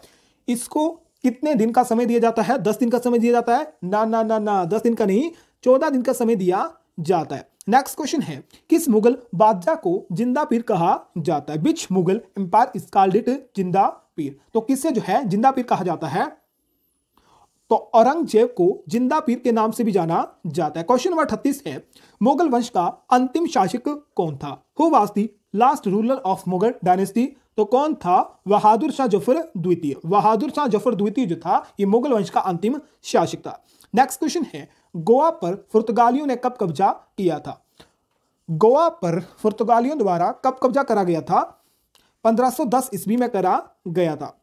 इसको कितने दिन का समय दिया जाता है दस दिन का समय दिया जाता है ना ना ना ना दस दिन का नहीं चौदह दिन का समय दिया जाता है नेक्स्ट क्वेश्चन है किस मुगल बादशाह को जिंदा पीर कहा जाता है which Mughal empire is called it जिंदा पीर तो किससे जो है जिंदा पीर कहा जाता है तो औरंगजेब को जिंदा पीर के नाम से भी जाना जाता है क्वेश्चन नंबर अठतीस है मुगल वंश का अंतिम शासक कौन था who was the last ruler of Mughal dynasty तो कौन था बहादुर शाह जफर द्वितीय बहादुर शाह जफर द्वितीय जो था ये मुगल वंश का अंतिम शासक था नेक्स्ट क्वेश्चन है गोवा पर पुर्तगालियों ने कब कब्जा किया था गोवा पर पुर्तगालियों द्वारा कब कब्जा करा गया था 1510 ईस्वी में करा गया था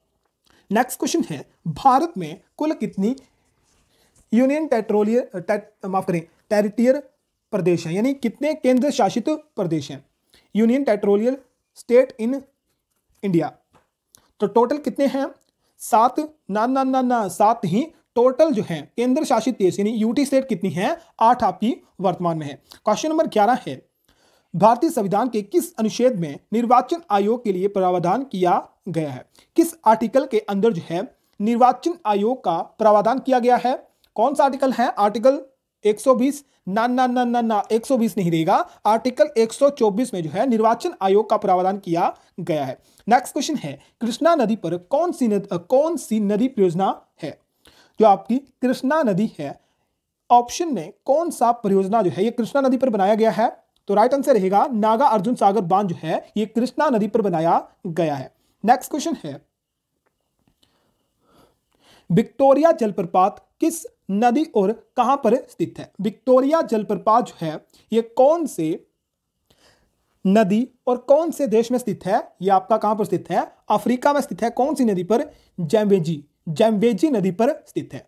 नेक्स्ट क्वेश्चन है भारत में कुल कितनी यूनियन टेट्रोलियर टेट माफ करें टेरिटियर प्रदेश हैं यानी कितने केंद्र शासित प्रदेश हैं union territory state in India तो टोटल कितने हैं सात ना ना ना ना सात ही टोटल जो है केंद्र शासित देश यानी यूटी स्टेट कितनी है आठ आपकी वर्तमान में है क्वेश्चन नंबर ग्यारह है भारतीय संविधान के किस अनुच्छेद में निर्वाचन आयोग के लिए प्रावधान किया गया है किस आर्टिकल के अंदर जो है निर्वाचन आयोग का प्रावधान किया गया है कौन सा आर्टिकल है आर्टिकल 120 ना ना ना ना ना 120 नहीं रहेगा आर्टिकल 124 में जो है निर्वाचन आयोग का प्रावधान किया गया है नेक्स्ट क्वेश्चन है कृष्णा नदी पर कौन सी नद, कौन सी नदी परियोजना जो आपकी कृष्णा नदी है ऑप्शन में कौन सा परियोजना जो है ये कृष्णा नदी पर बनाया गया है तो राइट आंसर रहेगा नागा अर्जुन सागर बांध जो है ये कृष्णा नदी पर बनाया गया है नेक्स्ट क्वेश्चन है विक्टोरिया जलप्रपात किस नदी और कहां पर स्थित है विक्टोरिया जलप्रपात जो है ये कौन से नदी और कौन से देश में स्थित है ये आपका कहां पर स्थित है अफ्रीका में स्थित है कौन सी नदी पर जैम्बेजी जैमवेजी नदी पर स्थित है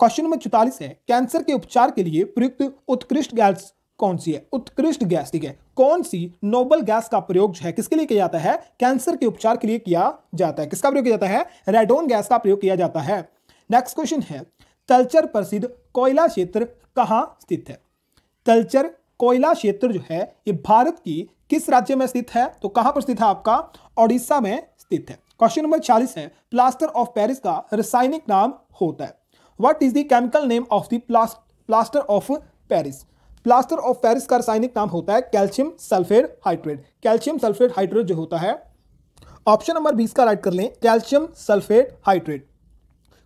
क्वेश्चन नंबर चौतालीस है कैंसर के उपचार के लिए प्रयुक्त उत्कृष्ट गैस कौन सी है उत्कृष्ट गैस ठीक है कौन सी नोबल गैस का प्रयोग है किसके लिए किया जाता है कैंसर के उपचार के लिए किया जाता है किसका प्रयोग किया जाता है रेडोन गैस का प्रयोग किया जाता है नेक्स्ट क्वेश्चन है तलचर प्रसिद्ध कोयला क्षेत्र कहाँ स्थित है तलचर कोयला क्षेत्र जो है ये भारत की किस राज्य में स्थित है तो कहाँ पर स्थित है आपका ओडिशा में स्थित है क्वेश्चन नंबर चालीस है प्लास्टर ऑफ पेरिस का रासायनिक नाम होता है what is the chemical name of the plaster of Paris plaster of Paris का रासायनिक नाम होता है calcium sulphate hydrate calcium sulphate hydrate जो होता है ऑप्शन नंबर बीस का राइट कर लें calcium sulphate hydrate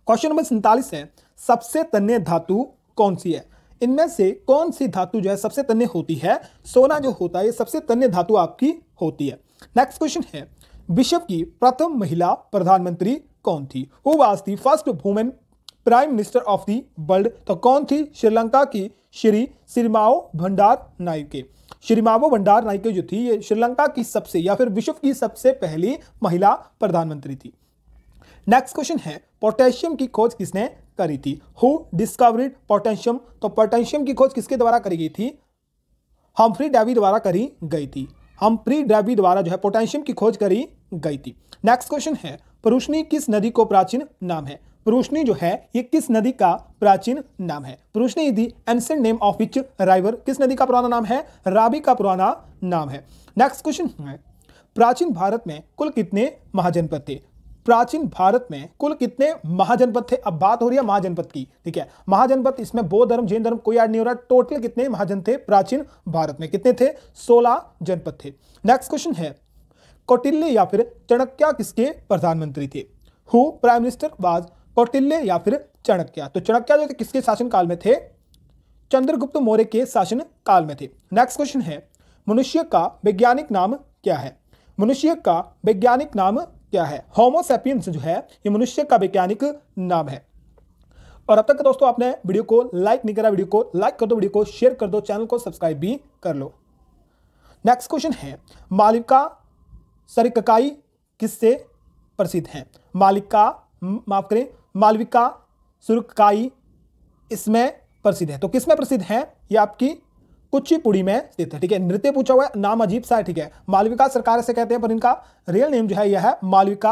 question number सैंतालीस है सबसे तन्य धातु कौन सी है इनमें से कौन सी धातु जो है सबसे तन्य होती है सोना जो होता है ये सबसे तन्य धातु आपकी होती है नेक्स्ट क्वेश्चन है विश्व की प्रथम महिला प्रधानमंत्री कौन थी who was the first women prime minister of the world तो कौन थी श्रीलंका की श्री श्रीमाओ भंडार नाइके श्रीमाओ भंडार नाइके जो थी ये श्रीलंका की सबसे या फिर विश्व की सबसे पहली महिला प्रधानमंत्री थी नेक्स्ट क्वेश्चन है पोटेशियम की खोज किसने करी थी हु डिस्कवरीड पोटेशियम तो पोटेशियम की खोज किसके द्वारा करी गई थी हमफ्री डेवी द्वारा करी गई थी हम ड्रैवी द्वारा जो है पोटेशियम की खोज करी गई थी नेक्स्ट क्वेश्चन है पुरुषनी किस नदी को प्राचीन नाम है पुरुषनी जो है ये किस नदी का प्राचीन नाम है Parushni the ancient name of which river किस नदी का पुराना नाम है राबी का पुराना नाम है नेक्स्ट क्वेश्चन है प्राचीन भारत में कुल कितने महाजनपद थे प्राचीन भारत में कुल कितने महाजनपद थे अब बात हो रही है महाजनपद की ठीक है महाजनपद इसमें बौद्ध धर्म जैन धर्म कोई ऐड नहीं हो रहा टोटल कितने महाजन थे प्राचीन भारत में कितने थे सोलह जनपद थे नेक्स्ट क्वेश्चन है कौटिल्य या फिर चणक्या किसके प्रधानमंत्री थे who prime minister was Kautilya या फिर चणक्या तो चणक्या जो थे किसके शासनकाल में थे चंद्रगुप्त मौर्य के शासन काल में थे नेक्स्ट क्वेश्चन है मनुष्य का वैज्ञानिक नाम क्या है मनुष्य का वैज्ञानिक नाम क्या है होमोसेपियंस जो है ये मनुष्य का वैज्ञानिक नाम है और अब तक तो दोस्तों आपने वीडियो को लाइक नहीं करा वीडियो को लाइक कर दो वीडियो को शेयर कर दो चैनल को सब्सक्राइब भी कर लो नेक्स्ट क्वेश्चन है मालिका सरिककाई किससे प्रसिद्ध हैं मालिका माफ करें मालविका सुरकाई इसमें प्रसिद्ध है तो किसमें प्रसिद्ध है ये आपकी कुचिपुड़ी में स्थित है ठीक है नृत्य पूछा हुआ है नाम अजीब सा है ठीक है मालविका सरकार से कहते हैं पर इनका रियल नेम जो है यह है मालविका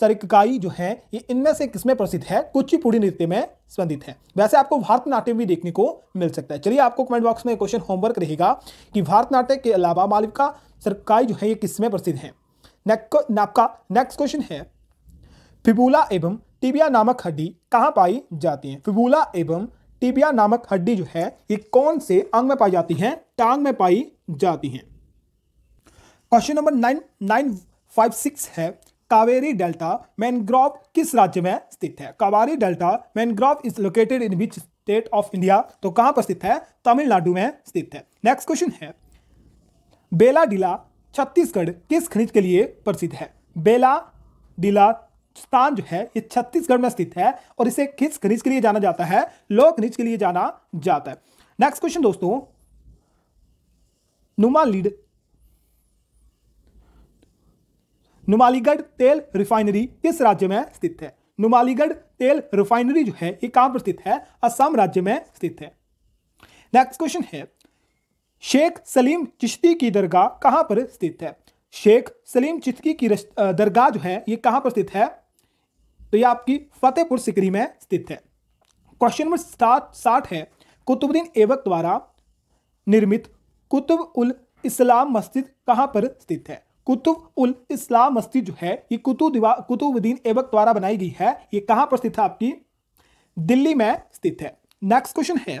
सरिकाई जो है ये इनमें से किसमें प्रसिद्ध है कुचिपुड़ी नृत्य में संबंधित है वैसे आपको भारतनाट्यम भी देखने को मिल सकता है चलिए आपको कमेंट बॉक्स में क्वेश्चन होमवर्क रहेगा कि भारतनाट्य के अलावा मालविका सरकाई जो है ये किसमें प्रसिद्ध है आपका नेक्स्ट क्वेश्चन है फिबूला एवं टिबिया नामक हड्डी कहाँ पाई जाती है फिबूला एवं टीबिया नामक हड्डी जो है ये कौन से अंग में पाई जाती है टांग में पाई जाती है question number nine nine five six है कावेरी डेल्टा मैनग्रोव किस राज्य में स्थित है Kaveri delta mangrove is located in which state of India तो कहां पर स्थित है तमिलनाडु में स्थित है नेक्स्ट क्वेश्चन है बेला डीला छत्तीसगढ़ किस खनिज के लिए प्रसिद्ध है बेला डीला स्थान जो है ये छत्तीसगढ़ में स्थित है और इसे किस खनिज के लिए जाना जाता है लोह खनिज के लिए जाना जाता है नेक्स्ट क्वेश्चन दोस्तों नुमालीड नुमालीगढ़ तेल रिफाइनरी किस राज्य में स्थित है नुमालीगढ़ तेल रिफाइनरी जो है ये कहां पर स्थित है असम राज्य में स्थित है नेक्स्ट क्वेश्चन है शेख सलीम चिश्ती की दरगाह कहां पर स्थित है शेख सलीम चिश्ती की दरगाह जो है ये कहां पर स्थित है तो ये आपकी फतेहपुर सिकरी में स्थित है क्वेश्चन नंबर सात साठ है कुतुबुद्दीन ऐबक द्वारा निर्मित कुतुब उल इस्लाम मस्जिद कहाँ पर स्थित है कुतुब उल इस्लाम मस्जिद जो है ये कुतुब दिवा कुतुबुद्दीन ऐबक द्वारा बनाई गई है ये कहाँ पर स्थित है आपकी दिल्ली में स्थित है नेक्स्ट क्वेश्चन है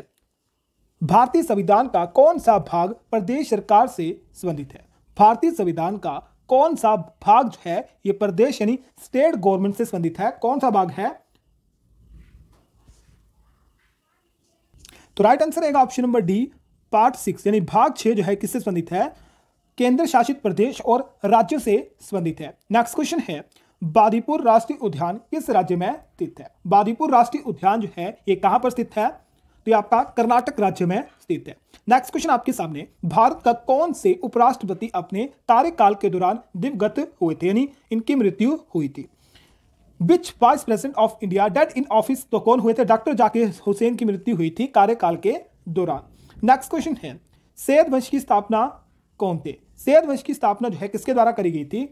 भारतीय संविधान का कौन सा भाग प्रदेश सरकार से संबंधित है भारतीय संविधान का कौन सा भाग जो है ये प्रदेश यानी स्टेट गवर्नमेंट से संबंधित है कौन सा भाग है तो राइट आंसर रहेगा option number D part six यानी भाग छह जो है किससे संबंधित है केंद्र शासित प्रदेश और राज्यों से संबंधित है नेक्स्ट क्वेश्चन है बादीपुर राष्ट्रीय उद्यान किस राज्य में स्थित है बादीपुर राष्ट्रीय उद्यान जो है ये कहां पर स्थित है तो ये आपका कर्नाटक राज्य में स्थित है नेक्स्ट क्वेश्चन आपके सामने भारत का कौन से उपराष्ट्रपति अपने कार्यकाल के दौरान दिवगत हुए थे यानी इनकी मृत्यु हुई थी which vice president of India dead in office तो कौन हुए थे डॉक्टर जाकिर हुसैन की मृत्यु हुई थी कार्यकाल के दौरान नेक्स्ट क्वेश्चन है सैद वंश की स्थापना कौन थे सैद वंश की स्थापना जो है किसके द्वारा करी गई थी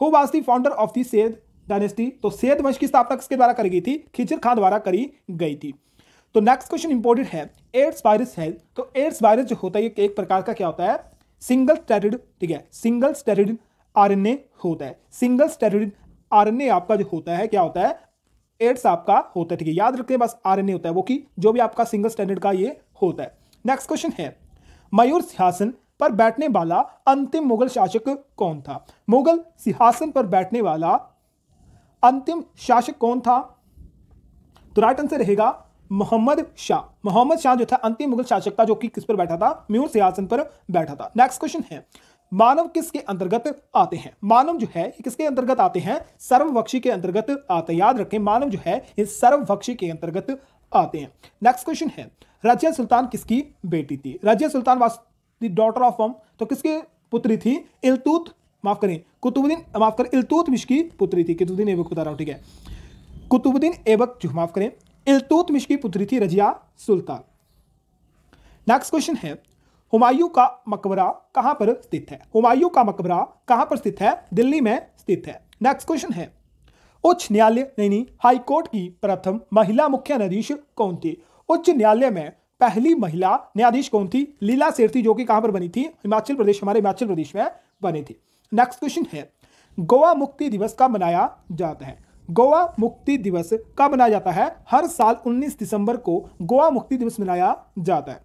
who was the founder of the Sayyid dynasty तो सैद वंश की स्थापना किसके द्वारा करी गई थी खिचर खान द्वारा करी गई थी तो नेक्स्ट क्वेश्चन इंपॉर्टेंट है एड्स वायरस है तो एड्स वायरस जो होता है ये एक प्रकार का क्या होता है सिंगल स्टेरिड ठीक है सिंगल स्टेरिड आर होता है सिंगल स्टेरिड आर आपका जो होता है क्या होता है एड्स आपका होता है ठीक है याद रखते हैं बस आर होता है वो कि जो भी आपका सिंगल स्टैंडर्ड का ये होता है नेक्स्ट क्वेश्चन है मयूर सिंहासन पर बैठने वाला अंतिम मुगल शासक कौन था मुगल सिंहासन पर बैठने वाला अंतिम शासक कौन था तो राइट आंसर रहेगा मोहम्मद शाह मोहम्मद शाह जो था अंतिम मुगल शासक था जो कि किस पर बैठा था म्यूर सियासन पर बैठा था नेक्स्ट क्वेश्चन है मानव किसके अंतर्गत आते हैं मानव जो है किसके अंतर्गत आते हैं सर्वभक्षी के अंतर्गत आते याद रखें मानव जो है इस सर्वभक्षी के अंतर्गत आते हैं नेक्स्ट क्वेश्चन है रजिया सुल्तान किसकी बेटी थी रजिया सुल्तान वास डॉटर ऑफ हम तो किसकी पुत्री थी इलतूत माफ करें कुतुबुद्दीन माफ करें इलतूत मिश की पुत्री थी कुतुबुद्दीन ऐबक बता रहा हूँ ठीक है कुतुबुद्दीन ऐबक जो माफ करें इलतुतमिश की पुत्री थी रजिया सुल्तान नेक्स्ट क्वेश्चन है हुमायूं का मकबरा कहां पर स्थित है हुमायूं का मकबरा कहां पर स्थित है दिल्ली में स्थित है नेक्स्ट क्वेश्चन है उच्च न्यायालय यानी हाईकोर्ट की प्रथम महिला मुख्य न्यायाधीश कौन थी उच्च न्यायालय में पहली महिला न्यायाधीश कौन थी लीला सेठी जो कि कहां पर बनी थी हिमाचल प्रदेश हमारे हिमाचल प्रदेश में बनी थी नेक्स्ट क्वेश्चन है गोवा मुक्ति दिवस का मनाया जाता है गोवा मुक्ति दिवस कब मनाया जाता है हर साल 19 दिसंबर को गोवा मुक्ति दिवस मनाया जाता है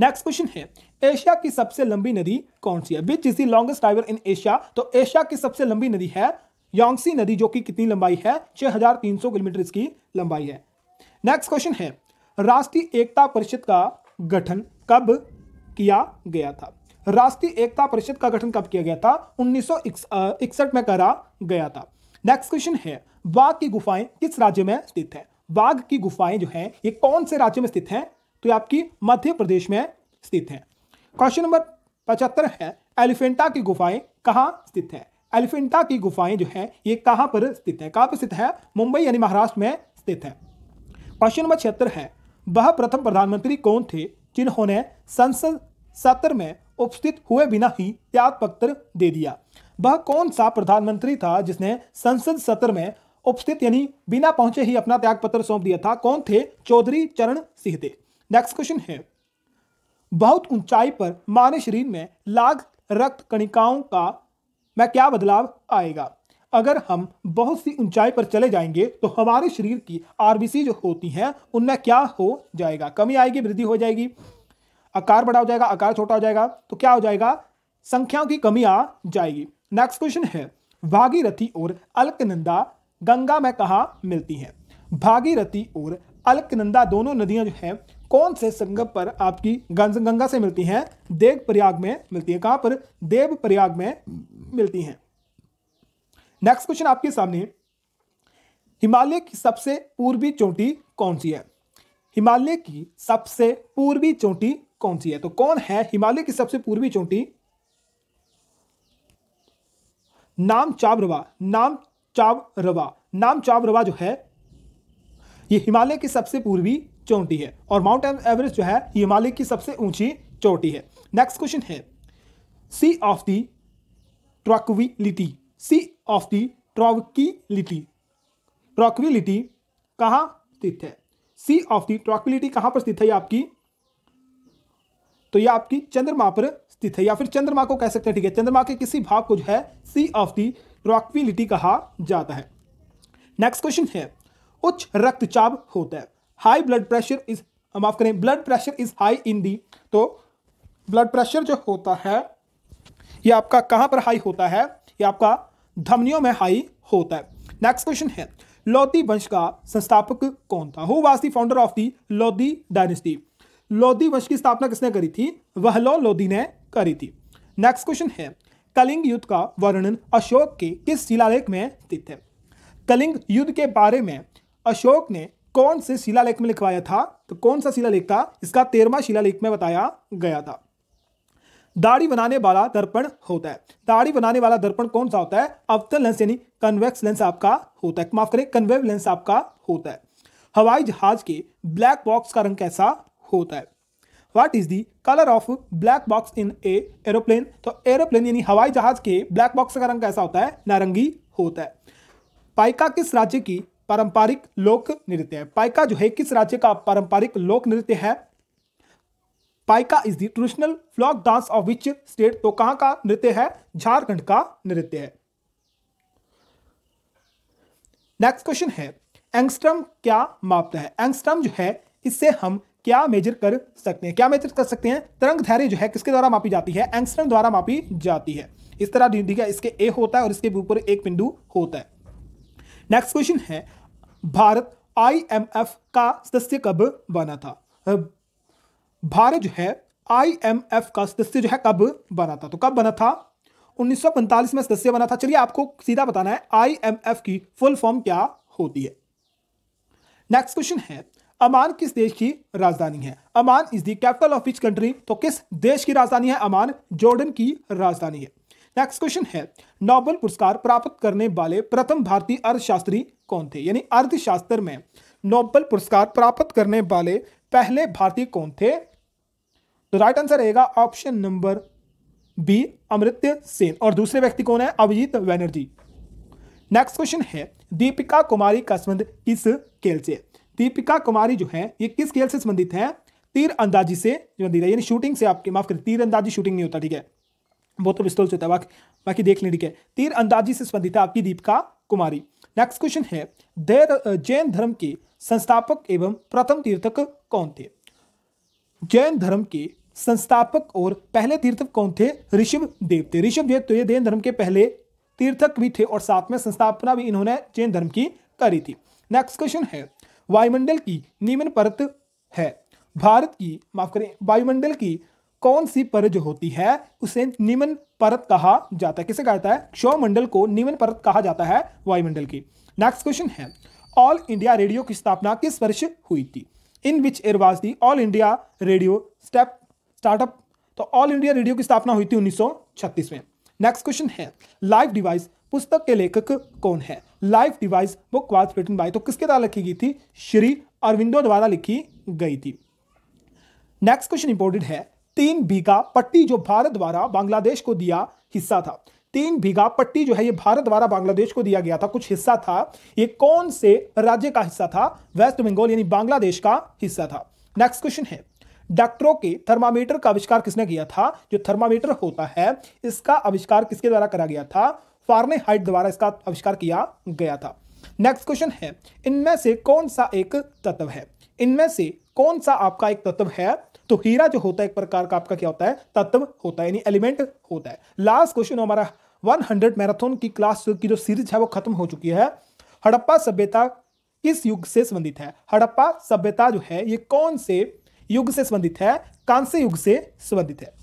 नेक्स्ट क्वेश्चन है एशिया की सबसे लंबी नदी कौन सी है which is the longest river in Asia तो एशिया की सबसे लंबी नदी है योंगसी नदी जो कि कितनी लंबाई है 6300 किलोमीटर इसकी लंबाई है नेक्स्ट क्वेश्चन है राष्ट्रीय एकता परिषद का गठन कब किया गया था राष्ट्रीय एकता परिषद का गठन कब किया गया था उन्नीस में करा गया था नेक्स्ट क्वेश्चन है वाघ की गुफाएं किस राज्य में स्थित है वाघ की गुफाएं जो है ये कौन से राज्य में स्थित है तो ये आपकी मध्य प्रदेश में स्थित है क्वेश्चन नंबर पचहत्तर है एलिफेंटा की गुफाएं कहाँ स्थित है एलिफेंटा की गुफाएं जो है ये कहाँ पर स्थित है कहाँ पर स्थित है मुंबई यानी महाराष्ट्र में स्थित है क्वेश्चन नंबर छिहत्तर है वह प्रथम प्रधानमंत्री कौन थे जिन्होंने संसद सत्र में उपस्थित हुए बिना ही त्याग पत्र दे दिया वह कौन सा प्रधानमंत्री था जिसने संसद सत्र में उपस्थित यानी बिना पहुंचे ही अपना त्याग पत्र सौंप दिया था कौन थे चौधरी चरण थे नेक्स्ट क्वेश्चन है बहुत ऊंचाई पर मानव शरीर में लाग रक्त कणिकाओं का में क्या बदलाव आएगा अगर हम बहुत सी ऊंचाई पर चले जाएंगे तो हमारे शरीर की आरबीसी जो होती हैं उनमें क्या हो जाएगा कमी आएगी वृद्धि हो जाएगी आकार बड़ा हो जाएगा आकार छोटा हो जाएगा तो क्या हो जाएगा संख्याओं की कमी आ जाएगी नेक्स्ट क्वेश्चन है भागीरथी और अलकनंदा गंगा में कहा मिलती हैं भागीरथी और अलकनंदा दोनों नदियां जो हैं कौन से संगम पर आपकी गंगा से मिलती हैं देव प्रयाग में मिलती है कहां पर देव प्रयाग में मिलती हैं नेक्स्ट क्वेश्चन आपके सामने हिमालय की सबसे पूर्वी चोटी कौन सी है हिमालय की सबसे पूर्वी चोटी कौन सी है तो कौन है हिमालय की सबसे पूर्वी चोटी नाम चाब्रवा नाम चावरवा नाम चावरवा जो है ये हिमालय की सबसे पूर्वी चोटी है और माउंट एवरेस्ट जो है हिमालय की सबसे ऊंची चोटी है नेक्स्ट क्वेश्चन है सी of the ट्रॉक्विलिटी C of the ट्रॉक्विलिटी ट्रॉक्विलिटी कहाँ स्थित है सी ऑफ दी ट्रॉक्विलिटी कहाँ पर स्थित है ये आपकी तो ये आपकी चंद्रमा पर स्थित है या फिर चंद्रमा को कह सकते हैं ठीक है चंद्रमा के किसी भाग को जो है सी ऑफ दी प्रोक्विलिटी कहा जाता है नेक्स्ट क्वेश्चन है उच्च रक्तचाप होता है हाई ब्लड प्रेशर इज माफ करें blood pressure is high in the तो ब्लड प्रेशर जो होता है ये आपका कहां पर हाई होता है ये आपका धमनियों में हाई होता है नेक्स्ट क्वेश्चन है लोधी वंश का संस्थापक कौन था who was the founder of the Lodhi dynasty Lodhi वंश की स्थापना किसने करी थी वहलो लोधी ने करी थी नेक्स्ट क्वेश्चन है कलिंग युद्ध का वर्णन अशोक के किस शिलालेख में स्थित है कलिंग युद्ध के बारे में अशोक ने कौन से शिलालेख में लिखवाया था तो कौन सा शिलालेख था इसका तेरवा शिलालेख में बताया गया था दाढ़ी बनाने वाला दर्पण होता है दाढ़ी बनाने वाला दर्पण कौन सा होता है अवतल लेंस यानी कन्वेक्स लेंस आपका होता है माफ करें कन्वेव लेंस आपका होता है हवाई जहाज के ब्लैक बॉक्स का रंग कैसा होता है what is the colour of black box in a aeroplane तो एरोप्लेन यानी हवाई जहाज के ब्लैक बॉक्स का रंग कैसा होता है नारंगी होता है पाइका किस राज्य की पारंपरिक लोक नृत्य है पाइका जो है किस राज्य का पारंपरिक लोक नृत्य है Paika is the traditional folk dance of which state तो कहां का नृत्य है झारखंड का नृत्य है नेक्स्ट क्वेश्चन है एंगस्ट्रम क्या मापता है एंगस्ट्रम जो है इससे हम क्या मेजर कर सकते हैं क्या मेजर कर सकते हैं तरंग धैर्य जो है किसके द्वारा मापी जाती है एंगस्ट्रम द्वारा मापी जाती है इस तरह ठीक है इसके ए होता है और इसके ऊपर एक बिंदु होता है नेक्स्ट क्वेश्चन है भारत आईएमएफ का सदस्य कब बना था भारत जो है आईएमएफ का सदस्य जो है कब बना था तो कब बना था 1945 में सदस्य बना था चलिए आपको सीधा बताना है आईएमएफ की फुल फॉर्म क्या होती है नेक्स्ट क्वेश्चन है अमान किस देश की राजधानी है Amman is the capital of which country तो किस देश की राजधानी है अमान जॉर्डन की राजधानी है नेक्स्ट क्वेश्चन है नोबेल पुरस्कार प्राप्त करने वाले प्रथम भारतीय अर्थशास्त्री कौन थे यानी अर्थशास्त्र में नोबेल पुरस्कार प्राप्त करने वाले पहले भारतीय कौन थे तो राइट आंसर रहेगा option number B Amartya Sen और दूसरे व्यक्ति कौन है अभिजीत बैनर्जी नेक्स्ट क्वेश्चन है दीपिका कुमारी का संबंध किस खेल से दीपिका कुमारी जो है ये किस खेल से संबंधित है तीर अंदाजी से संबंधित है यानी शूटिंग से आपके माफ करें तीर अंदाजी शूटिंग नहीं होता ठीक है बहुत तो पिस्तौल से होता है बाकी देख लें ठीक है तीर अंदाजी से संबंधित है आपकी दीपिका कुमारी नेक्स्ट क्वेश्चन है जैन धर्म के संस्थापक एवं प्रथम तीर्थक कौन थे जैन धर्म के संस्थापक और पहले तीर्थक कौन थे ऋषभ देव थे ऋषभ देव तो ये जैन धर्म के पहले तीर्थक भी थे और साथ में संस्थापना भी इन्होंने जैन धर्म की करी थी नेक्स्ट क्वेश्चन है वायुमंडल की निम्न परत है भारत की माफ करें वायुमंडल की कौन सी परत जो होती है उसे निम्न परत कहा जाता है किसे कहा जाता है क्षौमंडल को निम्न परत कहा जाता है वायुमंडल की नेक्स्ट क्वेश्चन है ऑल इंडिया रेडियो की स्थापना किस वर्ष हुई थी in which year was the All India Radio step startup तो ऑल इंडिया रेडियो की स्थापना हुई थी 1936 में नेक्स्ट क्वेश्चन है लाइव डिवाइस पुस्तक के लेखक कौन है life divine book was written by तो किसके द्वारा लिखी गई थी श्री अरविंदो द्वारा लिखी गई थी नेक्स्ट क्वेश्चन इंपोर्टेंट है तीन बीघा पट्टी जो भारत द्वारा बांग्लादेश को दिया हिस्सा था तीन बीघा पट्टी जो है ये भारत द्वारा बांग्लादेश को दिया गया था कुछ हिस्सा था ये कौन से राज्य का हिस्सा था वेस्ट बंगाल यानी बांग्लादेश का हिस्सा था नेक्स्ट क्वेश्चन है डॉक्टरों के थर्मामीटर का आविष्कार किसने किया था जो थर्मामीटर होता है इसका आविष्कार किसके द्वारा करा गया था फार्ने हाइट द्वारा इसका आविष्कार किया गया था नेक्स्ट क्वेश्चन है इनमें से कौन सा एक तत्व है इनमें से कौन सा आपका एक तत्व है तो हीरा जो होता है एक प्रकार का आपका क्या होता है तत्व होता है यानी एलिमेंट होता है लास्ट क्वेश्चन हमारा 100 मैराथन की क्लास की जो सीरीज है वो खत्म हो चुकी है हड़प्पा सभ्यता किस युग से संबंधित है हड़प्पा सभ्यता जो है ये कौन से युग से संबंधित है कांस्य युग से संबंधित है